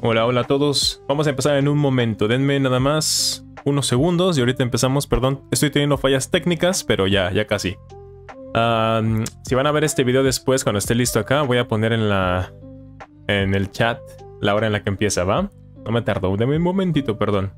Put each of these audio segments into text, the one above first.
Hola, hola a todos. Vamos a empezar en un momento. Denme nada más unos segundos y ahorita empezamos. Perdón, estoy teniendo fallas técnicas, pero ya, ya casi. si van a ver este video después, cuando esté listo acá, voy a poner en la en el chat la hora en la que empieza, ¿va? No me tardo. Denme un momentito, perdón.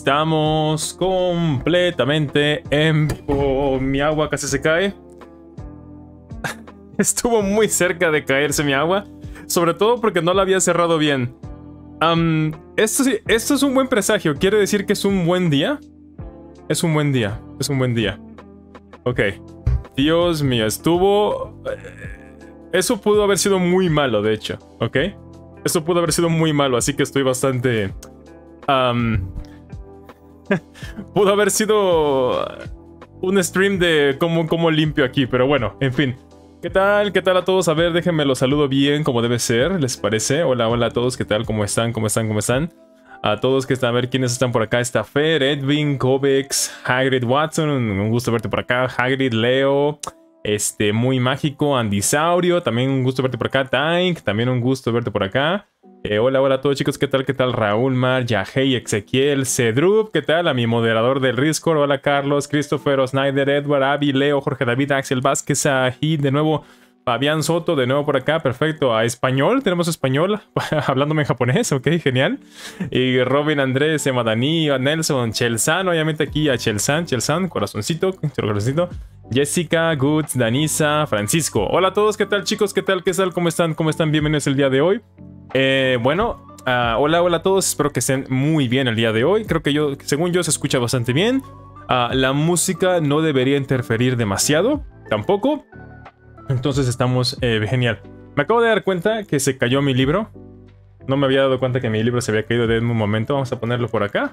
Estamos completamente en Mi agua casi se cae. Estuvo muy cerca de caerse mi agua. Sobre todo porque no la había cerrado bien. esto, es un buen presagio. Quiere decir que es un buen día. Es un buen día. Es un buen día. Ok. Dios mío, estuvo... Eh, eso pudo haber sido muy malo, de hecho. ¿Ok? Eso pudo haber sido muy malo, así que estoy bastante... Pudo haber sido un stream de cómo, limpio aquí, pero bueno, en fin. ¿Qué tal? ¿Qué tal a todos? A ver, déjenme los saludo bien como debe ser, ¿les parece? Hola, hola a todos, ¿qué tal? ¿Cómo están? ¿Cómo están? ¿Cómo están? A todos que están, a ver quiénes están por acá. Está Fer, Edwin, Kovex, Hagrid Watson, un gusto verte por acá. Hagrid, Leo, este, muy mágico, Andisaurio, también un gusto verte por acá. Tank, también un gusto verte por acá. Eh, hola, hola a todos chicos, ¿qué tal? ¿Qué tal? Raúl Mar, Yahei, Ezequiel, Cedrup, ¿qué tal? A mi moderador del Discord, hola Carlos, Christopher, Snyder, Edward, Avi, Leo, Jorge David, Axel Vázquez, ahí de nuevo Fabián Soto, de nuevo por acá, perfecto. A español, tenemos español, hablándome en japonés, ok, genial. Y Robin Andrés, Emadaní, Nelson, Chelsan, obviamente aquí a Chelsan, Chelsan, corazoncito, corazoncito. Jessica, Goods, Danisa, Francisco. Hola a todos, ¿qué tal chicos? ¿Qué tal? ¿Qué tal? ¿Cómo están? ¿Cómo están? Bienvenidos el día de hoy. Eh, bueno, ah, hola, hola a todos, espero que estén muy bien el día de hoy. Creo que yo, según yo, se escucha bastante bien. Ah, la música no debería interferir demasiado, tampoco. Entonces estamos eh, genial. Me acabo de dar cuenta que se cayó mi libro. No me había dado cuenta que mi libro se había caído de un momento. Vamos a ponerlo por acá.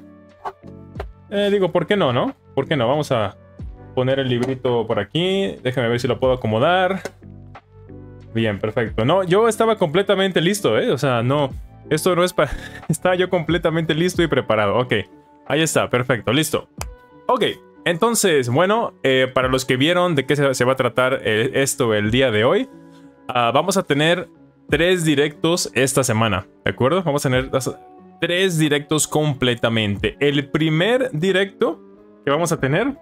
Eh, digo, ¿por qué no, no? ¿Por qué no? Vamos a poner el librito por aquí. Déjame ver si lo puedo acomodar. Bien, perfecto. No, yo estaba completamente listo, ¿eh? O sea, no. Esto no es para... estaba yo completamente listo y preparado. Ok. Ahí está, perfecto, listo. Ok, entonces, bueno, eh, para los que vieron de qué se, va a tratar eh, esto el día de hoy, ah, vamos a tener tres directos esta semana, ¿de acuerdo? Vamos a tener tres directos completamente. El primer directo que vamos a tener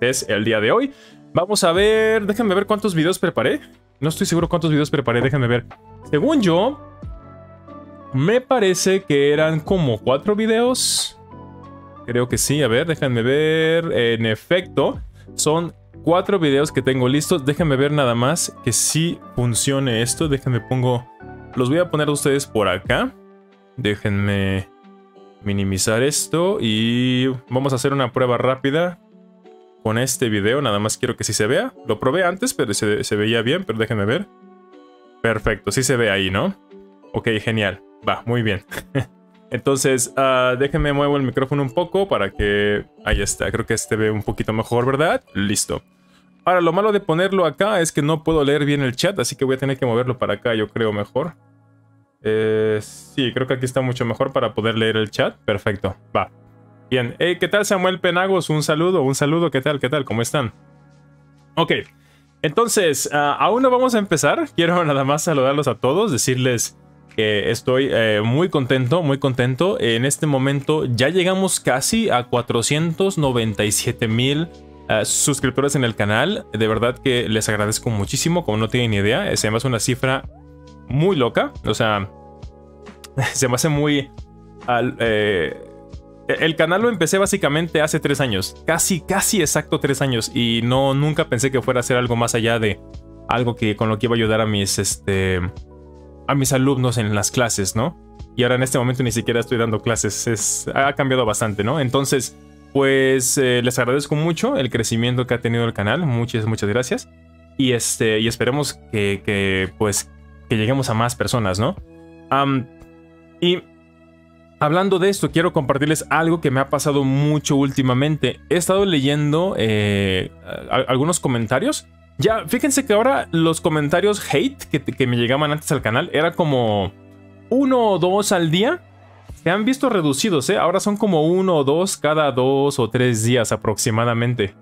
es el día de hoy. Vamos a ver, déjenme ver cuántos videos preparé. No estoy seguro cuántos videos preparé, déjenme ver. Según yo, me parece que eran como cuatro videos. Creo que sí, a ver, déjenme ver. En efecto, son cuatro videos que tengo listos. Déjenme ver nada más que sí funcione esto. Déjenme pongo... Los voy a poner a ustedes por acá. Déjenme minimizar esto y vamos a hacer una prueba rápida con este video. Nada más quiero que sí se vea. Lo probé antes, pero se, veía bien, pero déjenme ver. Perfecto, sí se ve ahí, ¿no? Ok, genial. Va, muy bien. Entonces, ah, déjenme muevo el micrófono un poco para que... Ahí está, creo que este ve un poquito mejor, ¿verdad? Listo. Ahora, lo malo de ponerlo acá es que no puedo leer bien el chat, así que voy a tener que moverlo para acá, yo creo, mejor. Eh, sí, creo que aquí está mucho mejor para poder leer el chat. Perfecto, va. Bien, ¿qué tal Samuel Penagos? Un saludo, un saludo, ¿qué tal? ¿Qué tal? ¿Cómo están? Ok, entonces, ah, aún no vamos a empezar. Quiero nada más saludarlos a todos, decirles estoy eh, muy contento, muy contento. En este momento ya llegamos casi a 497 mil eh, suscriptores en el canal. De verdad que les agradezco muchísimo, como no tienen ni idea. Se me hace una cifra muy loca. O sea, se me hace muy... Eh, el canal lo empecé básicamente hace tres años, casi, casi exacto tres años, y no nunca pensé que fuera a ser algo más allá de algo que con lo que iba a ayudar a mis, este, a mis alumnos en las clases, ¿no? Y ahora en este momento ni siquiera estoy dando clases, es, ha cambiado bastante, ¿no? Entonces, pues eh, les agradezco mucho el crecimiento que ha tenido el canal, muchas, muchas gracias. Y, este, y esperemos que, que pues, que lleguemos a más personas, ¿no? y hablando de esto, quiero compartirles algo que me ha pasado mucho últimamente. He estado leyendo eh, algunos comentarios ya, fíjense que ahora los comentarios hate que, me llegaban antes al canal era como uno o dos al día. Se han visto reducidos, ¿eh? Ahora son como uno o dos cada dos o tres días aproximadamente.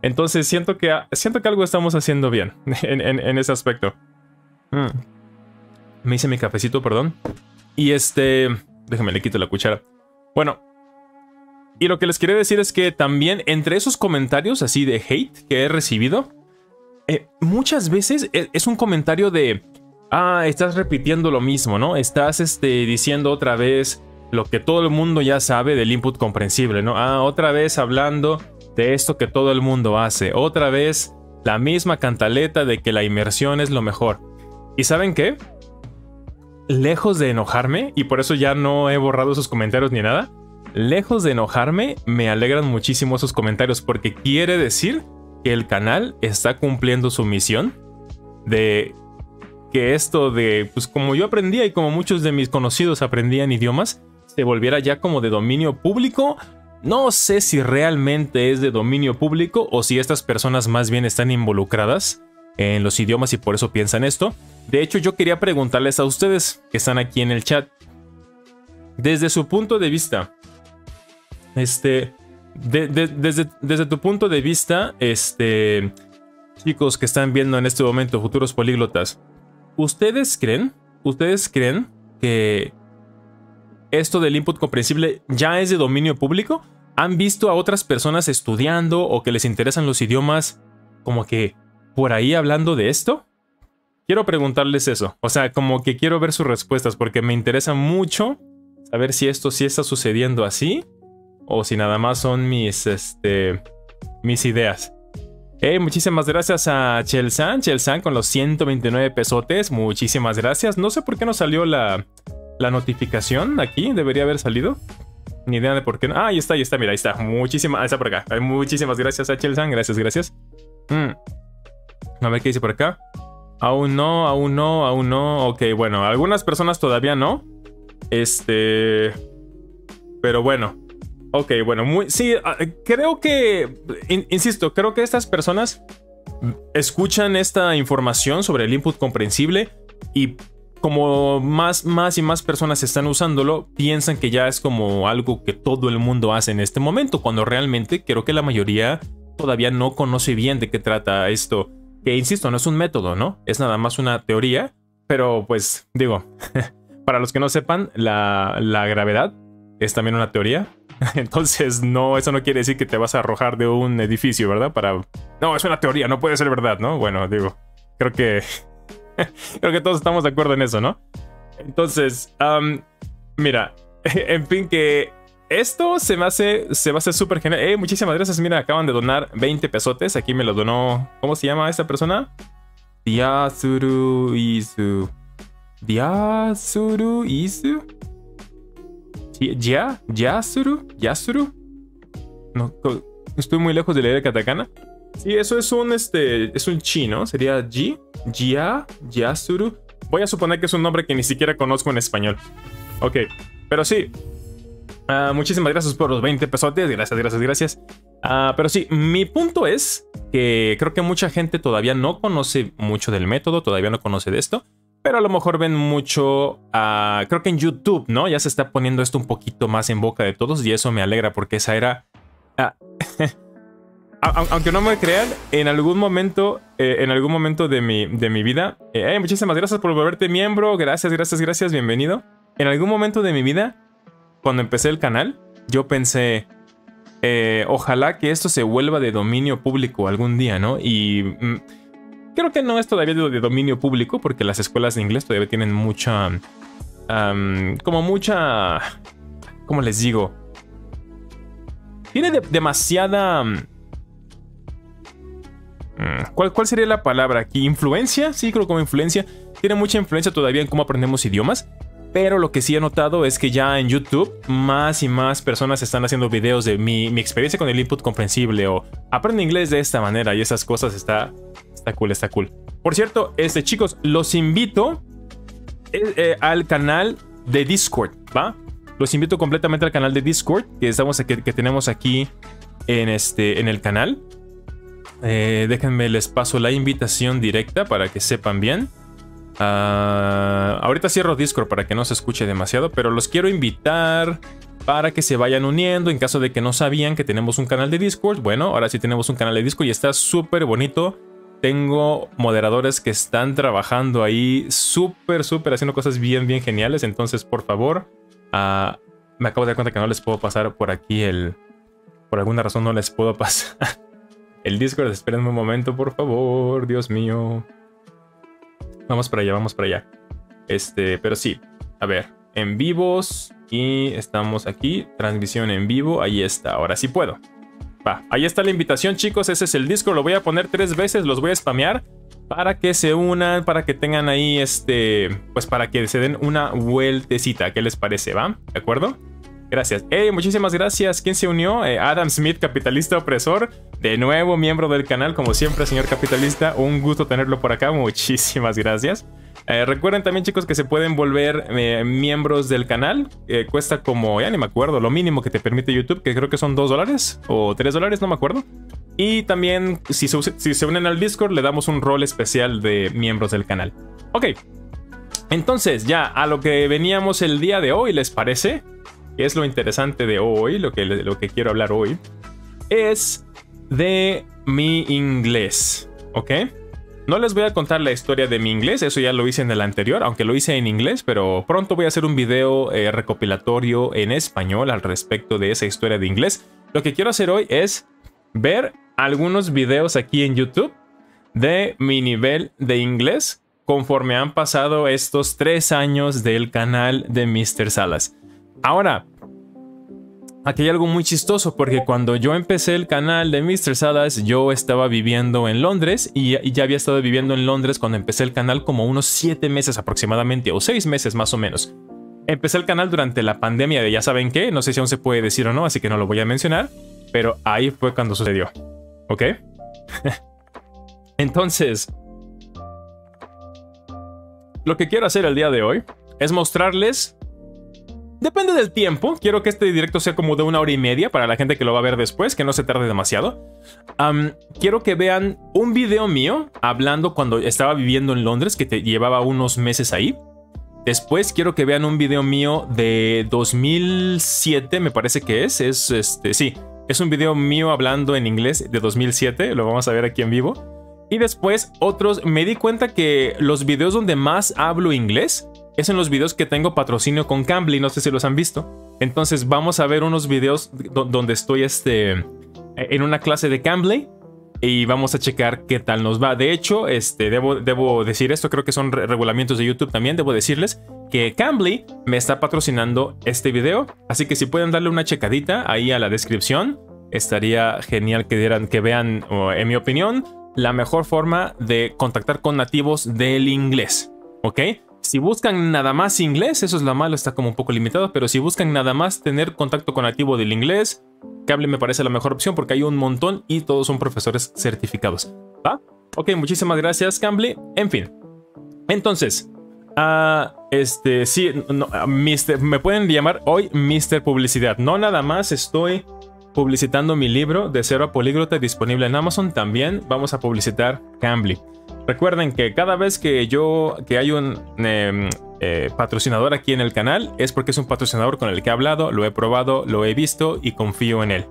Entonces siento que, siento que algo estamos haciendo bien en, ese aspecto. Mm. Me hice mi cafecito, perdón. Y este... Déjame, le quito la cuchara. Bueno. Y lo que les quería decir es que también entre esos comentarios así de hate que he recibido, eh, muchas veces e, es un comentario de, ah, estás repitiendo lo mismo, ¿no? Estás este, diciendo otra vez lo que todo el mundo ya sabe del input comprensible, ¿no? Ah, otra vez hablando de esto que todo el mundo hace, otra vez la misma cantaleta de que la inmersión es lo mejor. ¿Y saben qué? Lejos de enojarme, y por eso ya no he borrado sus comentarios ni nada, lejos de enojarme, me alegran muchísimo esos comentarios porque quiere decir que el canal está cumpliendo su misión de que esto de, pues como yo aprendía y como muchos de mis conocidos aprendían idiomas, se volviera ya como de dominio público. No sé si realmente es de dominio público o si estas personas más bien están involucradas en los idiomas y por eso piensan esto. De hecho, yo quería preguntarles a ustedes que están aquí en el chat. Desde su punto de vista, este, desde, desde, tu punto de vista, este, chicos que están viendo en este momento, futuros políglotas, ¿ustedes creen, ustedes creen que esto del input comprensible ya es de dominio público? ¿Han visto a otras personas estudiando o que les interesan los idiomas como que por ahí hablando de esto? Quiero preguntarles eso, o sea, como que quiero ver sus respuestas porque me interesa mucho saber si esto sí está sucediendo así o si nada más son mis, este, mis ideas. Hey, muchísimas gracias a Chelsan, Chelsan con los 129 pesotes, muchísimas gracias. No sé por qué no salió la, la notificación aquí, debería haber salido. Ni idea de por qué. Ah, ahí está, ahí está, mira, ahí está. Muchísimas, está por acá. Muchísimas gracias a Chelsan, gracias, gracias. Hmm. A ver qué dice por acá. Aún no, aún no, aún no. Ok, bueno, algunas personas todavía no. Este... Pero bueno, Ok, bueno, sí, ah, creo que, insisto, creo que estas personas escuchan esta información sobre el input comprensible y como más, más y más personas están usándolo, piensan que ya es como algo que todo el mundo hace en este momento, cuando realmente creo que la mayoría todavía no conoce bien de qué trata esto, que insisto, no es un método, ¿no? Es nada más una teoría, pero pues digo, para los que no sepan, la, la gravedad es también una teoría, Entonces, no, eso no quiere decir que te vas a arrojar de un edificio, ¿verdad? Para. No, es una teoría, no puede ser verdad, ¿no? Bueno, digo, creo que. creo que todos estamos de acuerdo en eso, ¿no? Entonces, mira, en fin, que esto se me hace, se va a súper genial. Eh, muchísimas gracias. Mira, acaban de donar 20 pesotes. Aquí me lo donó. ¿Cómo se llama esta persona? Diazuru Isu. Diazuru Isu. Ya, Yasuru, Yasuru. No, estoy muy lejos de leer el katakana. Sí, eso es un, este, es un chi, Sería Ji, Ya, Yasuru. Voy a suponer que es un nombre que ni siquiera conozco en español. Ok, pero sí. Ah, muchísimas gracias por los 20 pesos, Gracias, gracias, gracias. Ah, pero sí, mi punto es que creo que mucha gente todavía no conoce mucho del método, todavía no conoce de esto. Pero a lo mejor ven mucho, creo que en YouTube, ¿no? Ya se está poniendo esto un poquito más en boca de todos y eso me alegra porque esa era... Ah, aunque no me crean, en algún momento, eh, en algún momento de mi, de mi vida, eh, muchísimas gracias por volverte miembro, gracias, gracias, gracias, bienvenido. En algún momento de mi vida, cuando empecé el canal, yo pensé, eh, ojalá que esto se vuelva de dominio público algún día, ¿no? Y... Mm, Creo que no es todavía de dominio público, porque las escuelas de inglés todavía tienen mucha. como mucha. ¿Cómo les digo? Tiene demasiada. ¿cuál, ¿Cuál sería la palabra aquí? ¿Influencia? Sí, creo como influencia. Tiene mucha influencia todavía en cómo aprendemos idiomas. Pero lo que sí he notado es que ya en YouTube más y más personas están haciendo videos de mi, mi experiencia con el input comprensible o aprende inglés de esta manera y esas cosas está Está cool, está cool. Por cierto, este, chicos, los invito eh, eh, al canal de Discord, ¿va? Los invito completamente al canal de Discord que, estamos, que tenemos aquí en, este, en el canal. Eh, déjenme les paso la invitación directa para que sepan bien. Ah, ahorita cierro Discord para que no se escuche demasiado, pero los quiero invitar para que se vayan uniendo en caso de que no sabían que tenemos un canal de Discord. Bueno, ahora sí tenemos un canal de Discord y está súper bonito tengo moderadores que están trabajando ahí súper, súper, haciendo cosas bien, bien geniales. Entonces, por favor, ah, me acabo de dar cuenta que no les puedo pasar por aquí el... Por alguna razón no les puedo pasar. el Discord, espérenme un momento, por favor, Dios mío. Vamos para allá, vamos para allá. Este, pero sí, a ver, en vivos y estamos aquí, transmisión en vivo, ahí está, ahora sí puedo ahí está la invitación, chicos. Ese es el disco. Lo voy a poner tres veces, los voy a spamear para que se unan, para que tengan ahí este, pues para que se den una vueltecita. ¿Qué les parece, va? ¿De acuerdo? Gracias. Hey, muchísimas gracias. ¿Quién se unió? Eh, Adam Smith, capitalista opresor. De nuevo miembro del canal, como siempre, señor capitalista. Un gusto tenerlo por acá. Muchísimas gracias. Eh, recuerden también, chicos, que se pueden volver eh, miembros del canal. Eh, cuesta como, ya ni me acuerdo, lo mínimo que te permite YouTube, que creo que son 2 dólares o 3 dólares, no me acuerdo. Y también, si se, unen al Discord, le damos un rol especial de miembros del canal. Ok. Entonces, ya a lo que veníamos el día de hoy, ¿les parece? es lo interesante de hoy, lo que, lo que quiero hablar hoy, es de mi inglés. ¿Ok? No les voy a contar la historia de mi inglés, eso ya lo hice en el anterior, aunque lo hice en inglés, pero pronto voy a hacer un video eh, recopilatorio en español al respecto de esa historia de inglés. Lo que quiero hacer hoy es ver algunos videos aquí en YouTube de mi nivel de inglés conforme han pasado estos tres años del canal de Mr. Salas. Ahora, Aquí hay algo muy chistoso porque cuando yo empecé el canal de Mr. Salas, yo estaba viviendo en Londres y, ya había estado viviendo en Londres cuando empecé el canal como unos 7 meses aproximadamente o 6 meses más o menos. Empecé el canal durante la pandemia de ya saben qué, no sé si aún se puede decir o no, así que no lo voy a mencionar, pero ahí fue cuando sucedió. ¿Ok? Entonces, lo que quiero hacer el día de hoy es mostrarles Depende del tiempo. Quiero que este directo sea como de una hora y media para la gente que lo va a ver después, que no se tarde demasiado. quiero que vean un video mío hablando cuando estaba viviendo en Londres, que te llevaba unos meses ahí. Después quiero que vean un video mío de 2007, me parece que es. Es este, sí, es un video mío hablando en inglés de 2007. Lo vamos a ver aquí en vivo. Y después otros, me di cuenta que los videos donde más hablo inglés es en los videos que tengo patrocinio con Cambly, no sé si los han visto. Entonces vamos a ver unos videos donde estoy este, e-, en una clase de Cambly y vamos a checar qué tal nos va. De hecho, este, debo, debo decir esto, creo que son regulamientos de YouTube también, debo decirles que Cambly me está patrocinando este video, así que si pueden darle una checadita ahí a la descripción, estaría genial que, dieran, que vean, en mi opinión, la mejor forma de contactar con nativos del inglés, ¿ok? Si buscan nada más inglés, eso es lo malo, está como un poco limitado, pero si buscan nada más tener contacto con activo del inglés, Cable me parece la mejor opción porque hay un montón y todos son profesores certificados. ¿Va? Ok, muchísimas gracias, Cambly. En fin. Entonces, ah, este, sí, ah, Mister, me pueden llamar hoy Mr. Publicidad. No nada más estoy publicitando mi libro de cero a políglota disponible en Amazon. También vamos a publicitar Cambly. Recuerden que cada vez que yo, que hay un em, eh, patrocinador aquí en el canal, es porque es un patrocinador con el que he hablado, lo he probado, lo he visto y confío en él.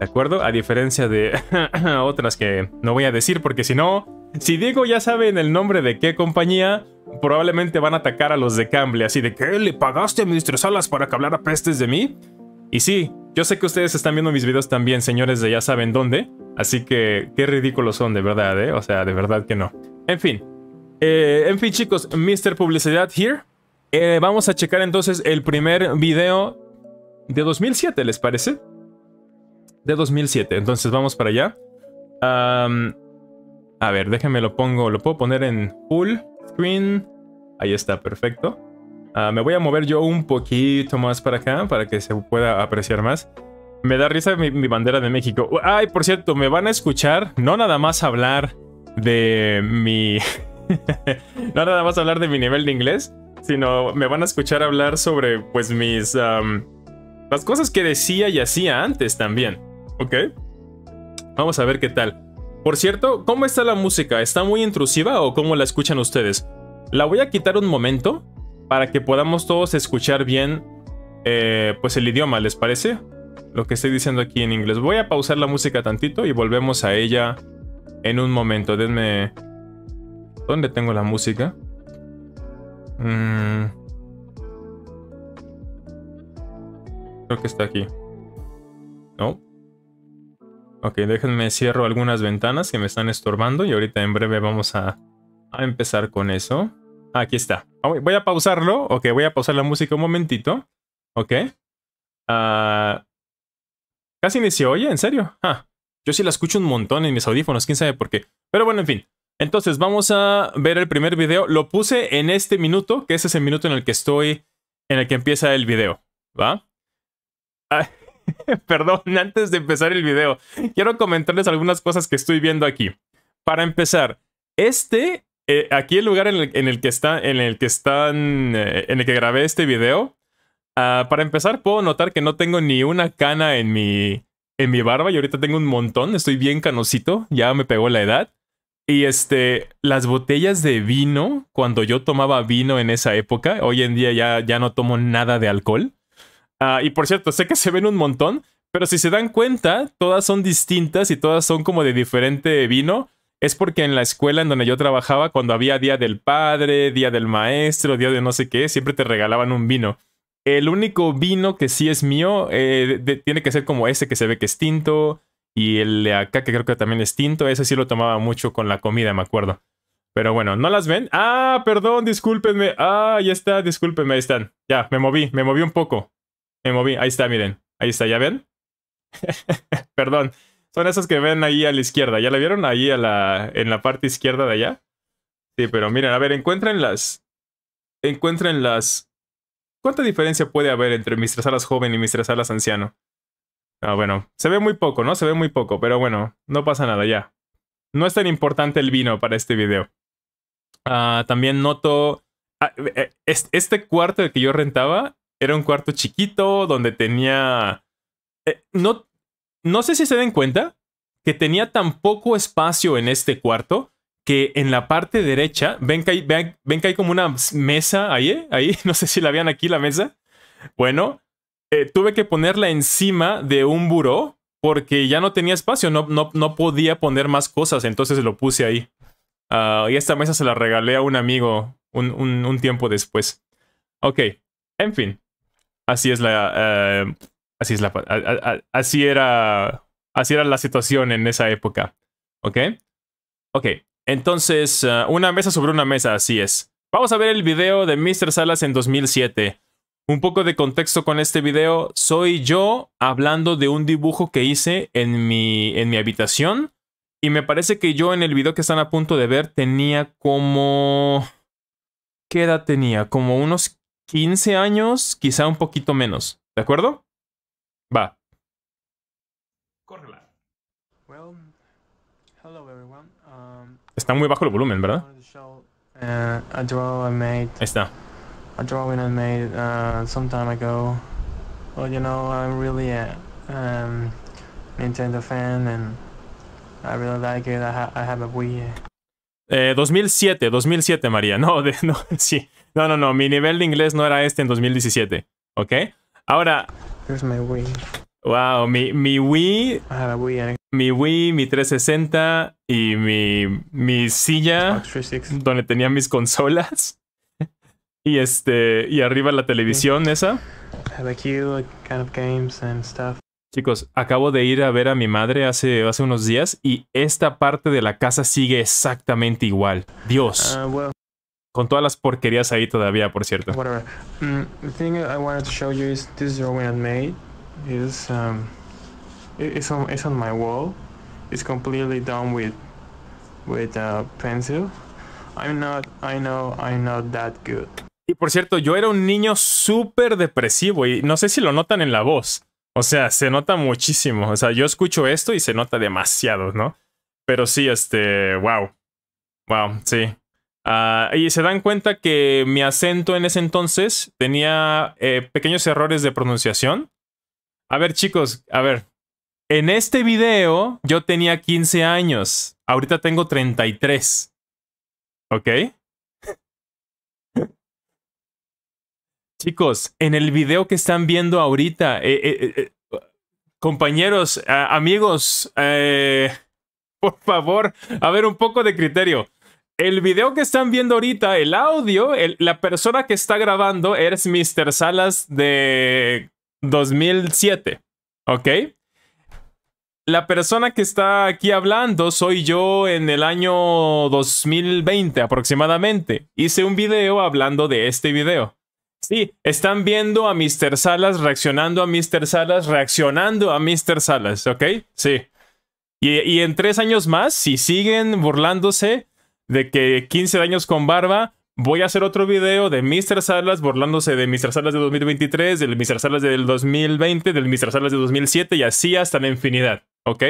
¿De acuerdo? A diferencia de otras que no voy a decir porque si no, si digo ya saben el nombre de qué compañía, probablemente van a atacar a los de Cambly, así de que le pagaste a tres Salas para que hablara pestes de mí. Y sí, yo sé que ustedes están viendo mis videos también, señores de ya saben dónde. Así que qué ridículos son, de verdad, ¿eh? O sea, de verdad que no. En fin. Eh, en fin, chicos, Mr. Publicidad here. Eh, vamos a checar entonces el primer video de 2007, ¿les parece? De 2007. Entonces vamos para allá. a ver, déjenme lo pongo. Lo puedo poner en full screen. Ahí está, perfecto. Ah, me voy a mover yo un poquito más para acá para que se pueda apreciar más. Me da risa mi, bandera de México. Ay, por cierto, me van a escuchar, no nada más hablar de mi... no nada más hablar de mi nivel de inglés, sino me van a escuchar hablar sobre pues mis... las cosas que decía y hacía antes también. ¿Ok? Vamos a ver qué tal. Por cierto, ¿cómo está la música? ¿Está muy intrusiva o cómo la escuchan ustedes? La voy a quitar un momento para que podamos todos escuchar bien eh, pues el idioma, ¿les parece? Lo que estoy diciendo aquí en inglés. Voy a pausar la música tantito y volvemos a ella en un momento. Denme... ¿Dónde tengo la música? Mm. Creo que está aquí. ¿No? Ok, déjenme cierro algunas ventanas que me están estorbando y ahorita en breve vamos a empezar con eso. Aquí está. Ah, voy a pausarlo. Ok, voy a pausar la música un momentito. Ok. Ah, casi ni se oye, en serio. Ah, yo sí la escucho un montón en mis audífonos, quién sabe por qué. Pero bueno, en fin. Entonces, vamos a ver el primer video. Lo puse en este minuto, que ese es el minuto en el que estoy, en el que empieza el video. ¿Va? perdón, antes de empezar el video, quiero comentarles algunas cosas que estoy viendo aquí. Para empezar, este eh, aquí el lugar en el, que está, en el que están, eh, en el que grabé este video, ah, para empezar puedo notar que no tengo ni una cana en mi, en mi barba y ahorita tengo un montón, estoy bien canosito, ya me pegó la edad. Y este, las botellas de vino, cuando yo tomaba vino en esa época, hoy en día ya, ya no tomo nada de alcohol. Ah, y por cierto, sé que se ven un montón, pero si se dan cuenta, todas son distintas y todas son como de diferente vino es porque en la escuela en donde yo trabajaba, cuando había Día del Padre, Día del Maestro, Día de no sé qué, siempre te regalaban un vino. El único vino que sí es mío eh, tiene que ser como ese que se ve que es tinto y el de acá que creo que también es tinto. Ese sí lo tomaba mucho con la comida, me acuerdo. Pero bueno, ¿no las ven? Ah, perdón, discúlpenme. Ah, ya está, discúlpenme, ahí están. Ya, me moví, me moví un poco. Me moví, ahí está, miren. Ahí está, ¿ya ven? perdón. Son esas que ven ahí a la izquierda. ¿Ya la vieron? Ahí a la, en la parte izquierda de allá. Sí, pero miren, a ver, encuentren las ¿Cuánta diferencia puede haber entre Mistras Alas joven y tres Alas anciano? Ah, bueno, se ve muy poco, ¿no? Se ve muy poco, pero bueno, no pasa nada ya. No es tan importante el vino para este video. Ah, también noto... Ah, eh, este cuarto que yo rentaba era un cuarto chiquito donde tenía... Eh, no, no sé si se den cuenta que tenía tan poco espacio en este cuarto que en la parte derecha, ven que hay, como una mesa ahí, eh, ahí, no sé si la vean aquí la mesa. Bueno, eh, tuve que ponerla encima de un buró porque ya no tenía espacio, no, no, podía poner más cosas, entonces lo puse ahí. Ah, y esta mesa se la regalé a un amigo un, tiempo después. Ok, en fin, así es la, eh, Así es la así era así era la situación en esa época. ¿Ok? Ok. Entonces, eh, una mesa sobre una mesa, así es. Vamos a ver el video de Mr. Salas en 2007. Un poco de contexto con este video. Soy yo hablando de un dibujo que hice en mi, en mi habitación. Y me parece que yo en el video que están a punto de ver tenía como... ¿Qué edad tenía? Como unos 15 años, quizá un poquito menos. ¿De acuerdo? Va. Córrela. Um, está muy bajo el volumen, ¿verdad? Uh, Ahí está. a drawing I made uh, some time ago. Well, you know, I'm really a uh, um, Nintendo fan and I really like it. I, ha I have a Wii. Eh, 2007, 2007, María. No, de, no, sí. No, no, no. Mi nivel de inglés no era este en 2017. ¿Ok? Ahora, Wow, mi, mi Wii. Ah, eh. Mi Wii, mi 360 y mi, mi silla donde tenía mis consolas. y este. Y arriba la televisión esa. Chicos, acabo de ir a ver a mi madre hace, hace unos días y esta parte de la casa sigue exactamente igual. Dios. Ah, con todas las porquerías ahí todavía, por cierto. Mm, thing I wanted to show you is this made. with with uh, pencil. I'm not. I know. I'm not that good. Y por cierto, yo era un niño súper depresivo y no sé si lo notan en la voz. O sea, se nota muchísimo. O sea, yo escucho esto y se nota demasiado, ¿no? Pero sí, este, wow. Wow, sí. Ah, y se dan cuenta que mi acento en ese entonces tenía eh, pequeños errores de pronunciación. A ver, chicos, a ver. En este video yo tenía 15 años. Ahorita tengo 33. ¿Ok? chicos, en el video que están viendo ahorita, eh, eh, compañeros, amigos, por favor, a ver un poco de criterio. El video que están viendo ahorita, el audio, la persona que está grabando es Mr. Salas de 2007, ¿ok? La persona que está aquí hablando soy yo en el año 2020 aproximadamente. Hice un video hablando de este video. Sí, están viendo a Mr. Salas reaccionando a Mr. Salas, reaccionando a Mr. Salas, ¿ok? Sí. y en tres años más, si siguen burlándose, de que 15 años con barba, voy a hacer otro video de Mr. Salas burlándose de Mr. Salas de 2023, del Mr. Salas del 2020, del Mr. Salas de 2007 y así hasta la infinidad, ¿ok?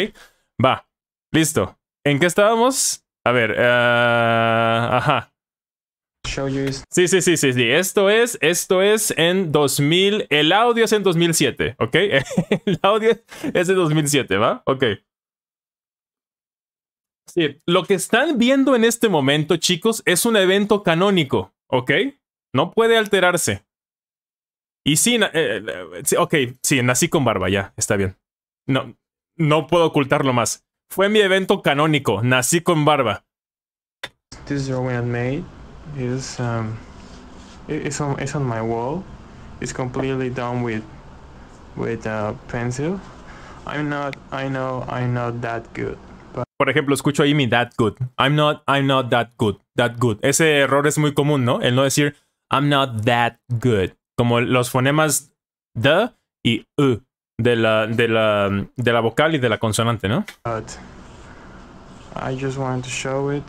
Va, listo. ¿En qué estábamos? A ver, eh, ajá. Sí, sí, sí, sí, sí. Esto es, esto es en 2000. El audio es en 2007, ¿ok? El audio es de 2007, ¿va? Ok lo que están viendo en este momento, chicos, es un evento canónico, ¿ok? No puede alterarse. Y eh, eh, eh, sí, ok, sí, nací con barba, ya, está bien. No, no puedo ocultarlo más. Fue mi evento canónico, nací con barba. This is um, on, on my wall. pencil. know, that por ejemplo, escucho a Amy that good. I'm not, I'm not that good, that good. Ese error es muy común, ¿no? El no decir I'm not that good. Como los fonemas the y de la, de la, de la vocal y de la consonante, ¿no? I just wanted to show it.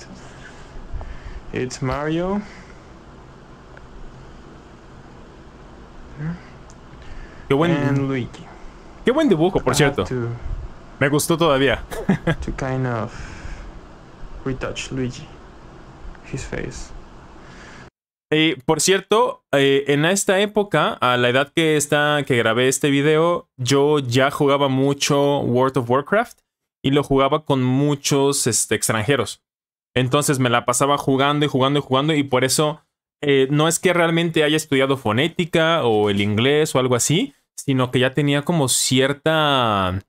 It's Mario. Qué buen, Qué buen dibujo, por cierto. Me gustó todavía. to kind of retouch Luigi, his face. por cierto, eh, en esta época, a la edad que, está, que grabé este video, yo ya jugaba mucho World of Warcraft y lo jugaba con muchos este, extranjeros. Entonces me la pasaba jugando y jugando y jugando y por eso eh, no es que realmente haya estudiado fonética o el inglés o algo así, sino que ya tenía como cierta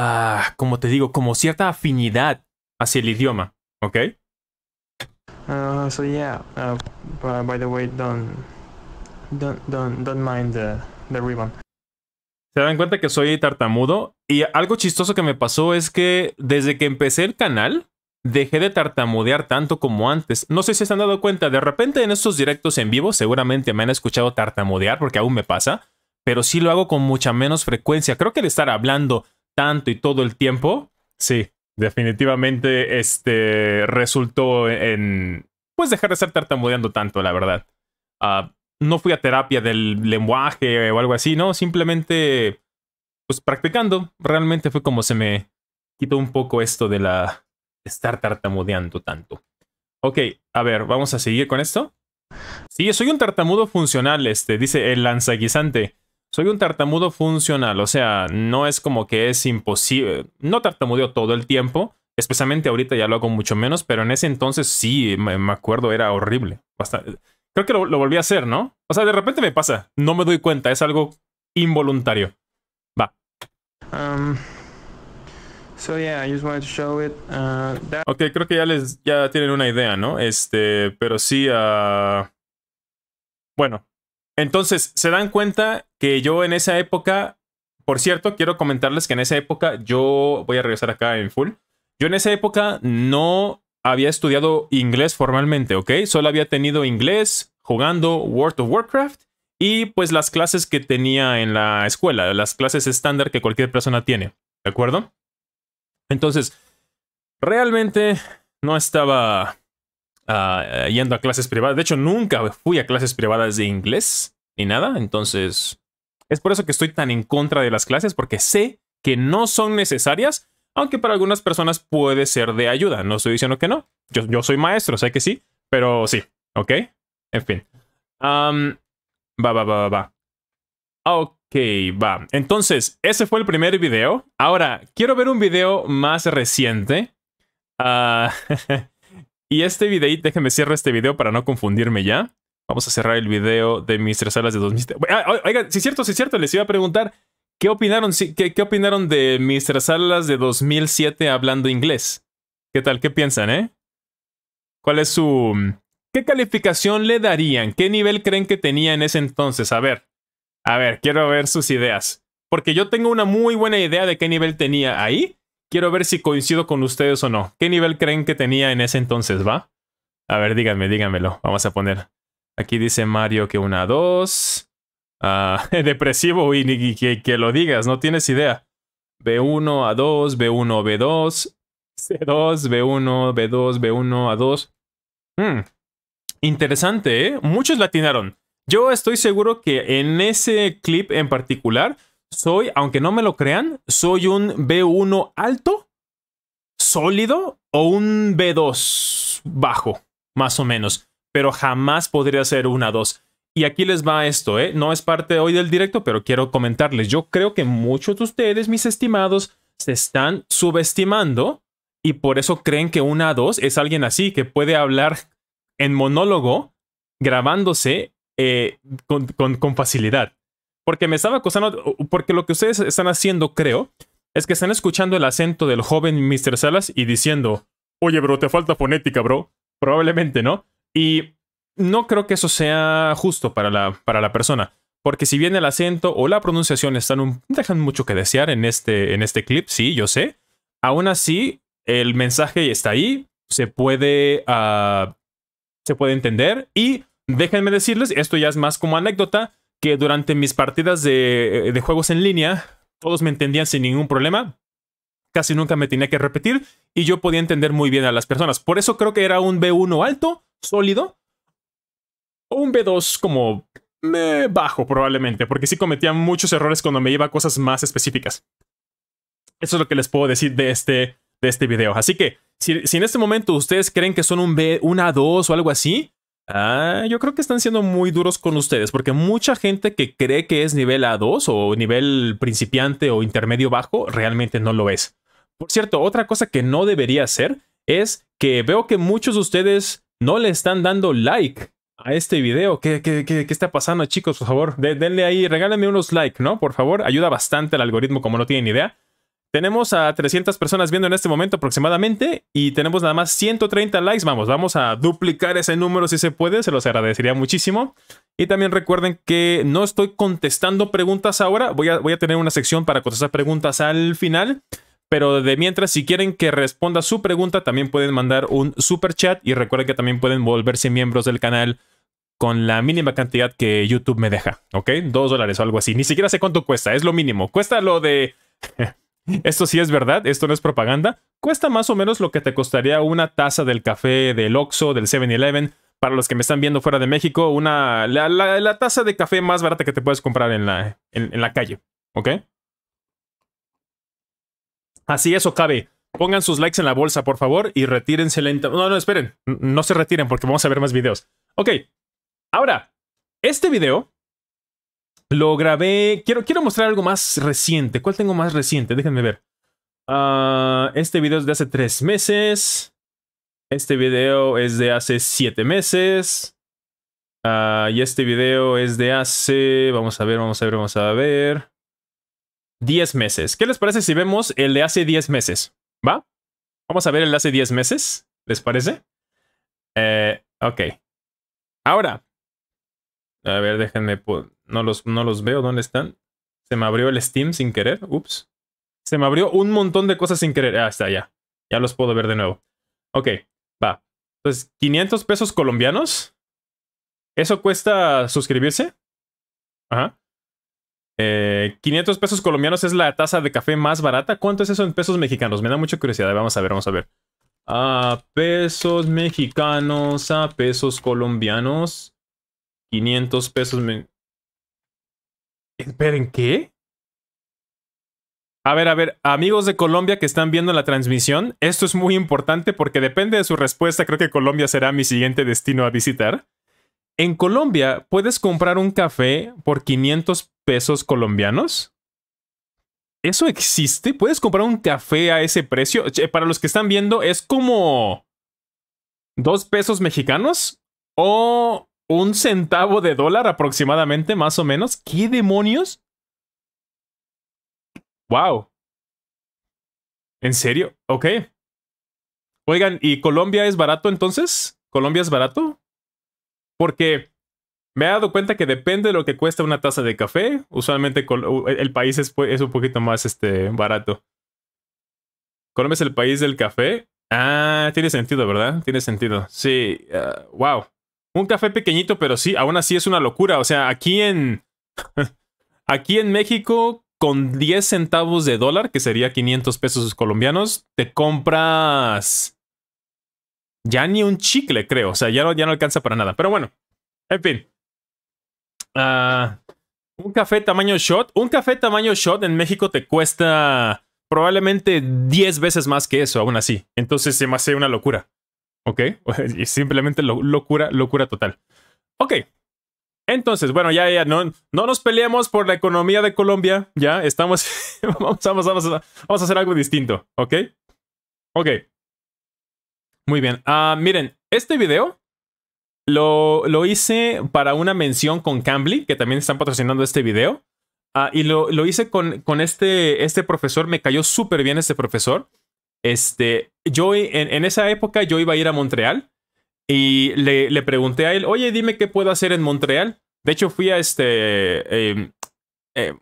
Ah, como te digo, como cierta afinidad hacia el idioma, ¿ok? Uh, so yeah, uh, by the way, don't, don't, don't, mind ribbon. Se dan cuenta que soy tartamudo y algo chistoso que me pasó es que desde que empecé el canal, dejé de tartamudear tanto como antes. No sé si se han dado cuenta, de repente en estos directos en vivo seguramente me han escuchado tartamudear porque aún me pasa, pero sí lo hago con mucha menos frecuencia. Creo que el estar hablando, tanto y todo el tiempo, sí, definitivamente este resultó en pues dejar de estar tartamudeando tanto, la verdad. Ah, no fui a terapia del lenguaje o algo así, no, simplemente pues practicando, realmente fue como se me quitó un poco esto de la estar tartamudeando tanto. Ok, a ver, vamos a seguir con esto. Sí, yo soy un tartamudo funcional, este, dice el lanzaguisante. Soy un tartamudo funcional, o sea, no es como que es imposible. No tartamudeo todo el tiempo, especialmente ahorita ya lo hago mucho menos, pero en ese entonces sí, me acuerdo, era horrible. Creo que lo, volví a hacer, ¿no? O sea, de repente me pasa, no me doy cuenta, es algo involuntario. Va. ok, creo que ya les ya tienen una idea, ¿no? Este, pero sí, ah, bueno, entonces, se dan cuenta que yo en esa época, por cierto, quiero comentarles que en esa época yo voy a regresar acá en full. Yo en esa época no había estudiado inglés formalmente, ¿ok? Solo había tenido inglés jugando World of Warcraft y pues las clases que tenía en la escuela, las clases estándar que cualquier persona tiene, ¿de acuerdo? Entonces, realmente no estaba Ah, eh, yendo a clases privadas. De hecho, nunca fui a clases privadas de inglés ni nada. Entonces, es por eso que estoy tan en contra de las clases, porque sé que no son necesarias, aunque para algunas personas puede ser de ayuda. No estoy diciendo que no. Yo, yo soy maestro, sé que sí, pero sí, ¿ok? En fin. va, va, va, va, va. Ok, va. Entonces, ese fue el primer video. Ahora, quiero ver un video más reciente. Ah, Y este video, déjenme cierro este video para no confundirme ya. Vamos a cerrar el video de mis Salas de 2007. Oiga, si sí es cierto, sí es cierto, les iba a preguntar ¿Qué opinaron, qué, qué opinaron de Mr. Salas de 2007 hablando inglés? ¿Qué tal? ¿Qué piensan, eh? ¿Cuál es su... Mm, ¿Qué calificación le darían? ¿Qué nivel creen que tenía en ese entonces? A ver, a ver, quiero ver sus ideas. Porque yo tengo una muy buena idea de qué nivel tenía ahí, Quiero ver si coincido con ustedes o no. ¿Qué nivel creen que tenía en ese entonces, va? A ver, díganme, díganmelo. Vamos a poner. Aquí dice Mario que una, dos. Ah, depresivo y, que, lo digas, no tienes idea. B1 a 2, B1 B2, C2, B1, B2, B1 a 2. Hmm. Interesante, ¿eh? Muchos latinaron. Yo estoy seguro que en ese clip en particular soy, aunque no me lo crean, soy un B1 alto, sólido o un B2 bajo, más o menos. Pero jamás podría ser una 2. Y aquí les va esto, ¿eh? No es parte hoy del directo, pero quiero comentarles. Yo creo que muchos de ustedes, mis estimados, se están subestimando y por eso creen que una 2 es alguien así, que puede hablar en monólogo grabándose eh, con facilidad. Porque me estaba acusando, porque lo que ustedes están haciendo, creo, es que están escuchando el acento del joven Mr. Salas y diciendo, oye, bro, te falta fonética, bro. Probablemente, ¿no? Y no creo que eso sea justo para la, para la persona. Porque si bien el acento o la pronunciación están un, dejan mucho que desear en este, en este clip, sí, yo sé. Aún así, el mensaje está ahí, se puede, ah, se puede entender y déjenme decirles, esto ya es más como anécdota, que durante mis partidas eh, de, juegos en línea, todos me entendían sin ningún problema, casi nunca me tenía que repetir y yo podía entender muy bien a las personas. Por eso creo que era un B1 alto, sólido, o un B2 como bajo probablemente, porque sí cometía muchos errores cuando me iba a cosas más específicas. Eso es lo que les puedo decir de este, de este video. Así que si, en este momento ustedes creen que son un B, 1 a 2 o algo así, Ah, yo creo que están siendo muy duros con ustedes, porque mucha gente que cree que es nivel A2 o nivel principiante o intermedio bajo, realmente no lo es. Por cierto, otra cosa que no debería hacer es que veo que muchos de ustedes no le están dando like a este video. ¿Qué, está pasando, chicos? Por favor, denle ahí, regálenme unos like, ¿no? Por favor, ayuda bastante al algoritmo, como no tienen idea. Tenemos a 300 personas viendo en este momento aproximadamente y tenemos nada más 130 likes. Vamos, vamos a duplicar ese número si se puede, se los agradecería muchísimo. Y también recuerden que no estoy contestando preguntas ahora, voy a, voy a tener una sección para contestar preguntas al final. Pero de mientras, si quieren que responda su pregunta, también pueden mandar un super chat y recuerden que también pueden volverse miembros del canal con la mínima cantidad que YouTube me deja, ¿ok? Dos dólares o algo así. Ni siquiera sé cuánto cuesta, es lo mínimo. Cuesta lo de... esto sí es verdad, esto no es propaganda, cuesta más o menos lo que te costaría una taza del café del Oxxo, del 7-Eleven, para los que me están viendo fuera de México, una, la, taza de café más barata que te puedes comprar en la, en, la calle, ¿ok? Así eso cabe. Pongan sus likes en la bolsa, por favor, y retírense lenta. No, no, esperen. No se retiren porque vamos a ver más videos. Ok. Ahora, este video lo grabé. Quiero, quiero mostrar algo más reciente. ¿Cuál tengo más reciente? Déjenme ver. Ah, este video es de hace tres meses. Este video es de hace siete meses. Ah, y este video es de hace. Vamos a ver, vamos a ver, vamos a ver. 10 meses. ¿Qué les parece si vemos el de hace diez meses? ¿Va? Vamos a ver el de hace diez meses. ¿Les parece? Eh, ok. Ahora, a ver, déjenme. No los, no los veo, ¿dónde están? Se me abrió el Steam sin querer. Ups. Se me abrió un montón de cosas sin querer. Ah, está, ya. Ya los puedo ver de nuevo. Ok, va. Entonces, 500 pesos colombianos. ¿Eso cuesta suscribirse? Ajá. 500 eh, pesos colombianos es la taza de café más barata. ¿Cuánto es eso en pesos mexicanos? Me da mucha curiosidad. Vamos a ver, vamos a ver. A pesos mexicanos, a pesos colombianos. 500 pesos. Me... Esperen, ¿qué? A ver, a ver, amigos de Colombia que están viendo la transmisión, esto es muy importante porque depende de su respuesta, creo que Colombia será mi siguiente destino a visitar. En Colombia, ¿puedes comprar un café por 500 pesos colombianos? ¿Eso existe? ¿Puedes comprar un café a ese precio? para los que están viendo, es como... ¿Dos pesos mexicanos? ¿O un centavo de dólar aproximadamente, más o menos. ¿Qué demonios? ¡Wow! ¿En serio? Ok. Oigan, ¿y Colombia es barato entonces? ¿Colombia es barato? Porque me he dado cuenta que depende de lo que cuesta una taza de café. Usualmente e, el país es, un poquito más este, barato. Colombia es el país del café. Ah, tiene sentido, ¿verdad? Tiene sentido. Sí. wow. Ah, un café pequeñito, pero sí, aún así es una locura. O sea, aquí en. aquí en México, con 10 centavos de dólar, que sería 500 pesos colombianos, te compras. Ya ni un chicle, creo. O sea, ya no, ya no alcanza para nada. Pero bueno, en fin. Ah, un café tamaño shot. Un café tamaño shot en México te cuesta probablemente 10 veces más que eso, aún así. Entonces se me hace una locura. ¿Ok? Simplemente locura, locura total. Ok. Entonces, bueno, ya, ya, no, no nos peleemos por la economía de Colombia, ya, estamos, vamos, a, hacer algo distinto, ¿ok? Ok. Muy bien. Ah, miren, este video lo, lo, hice para una mención con Cambly, que también están patrocinando este video. Ah, y lo, hice con, con, este, este profesor, me cayó súper bien este profesor. Este, yo en, esa época yo iba a ir a Montreal y le, pregunté a él, oye, dime qué puedo hacer en Montreal. De hecho, fui a este... Em, eh,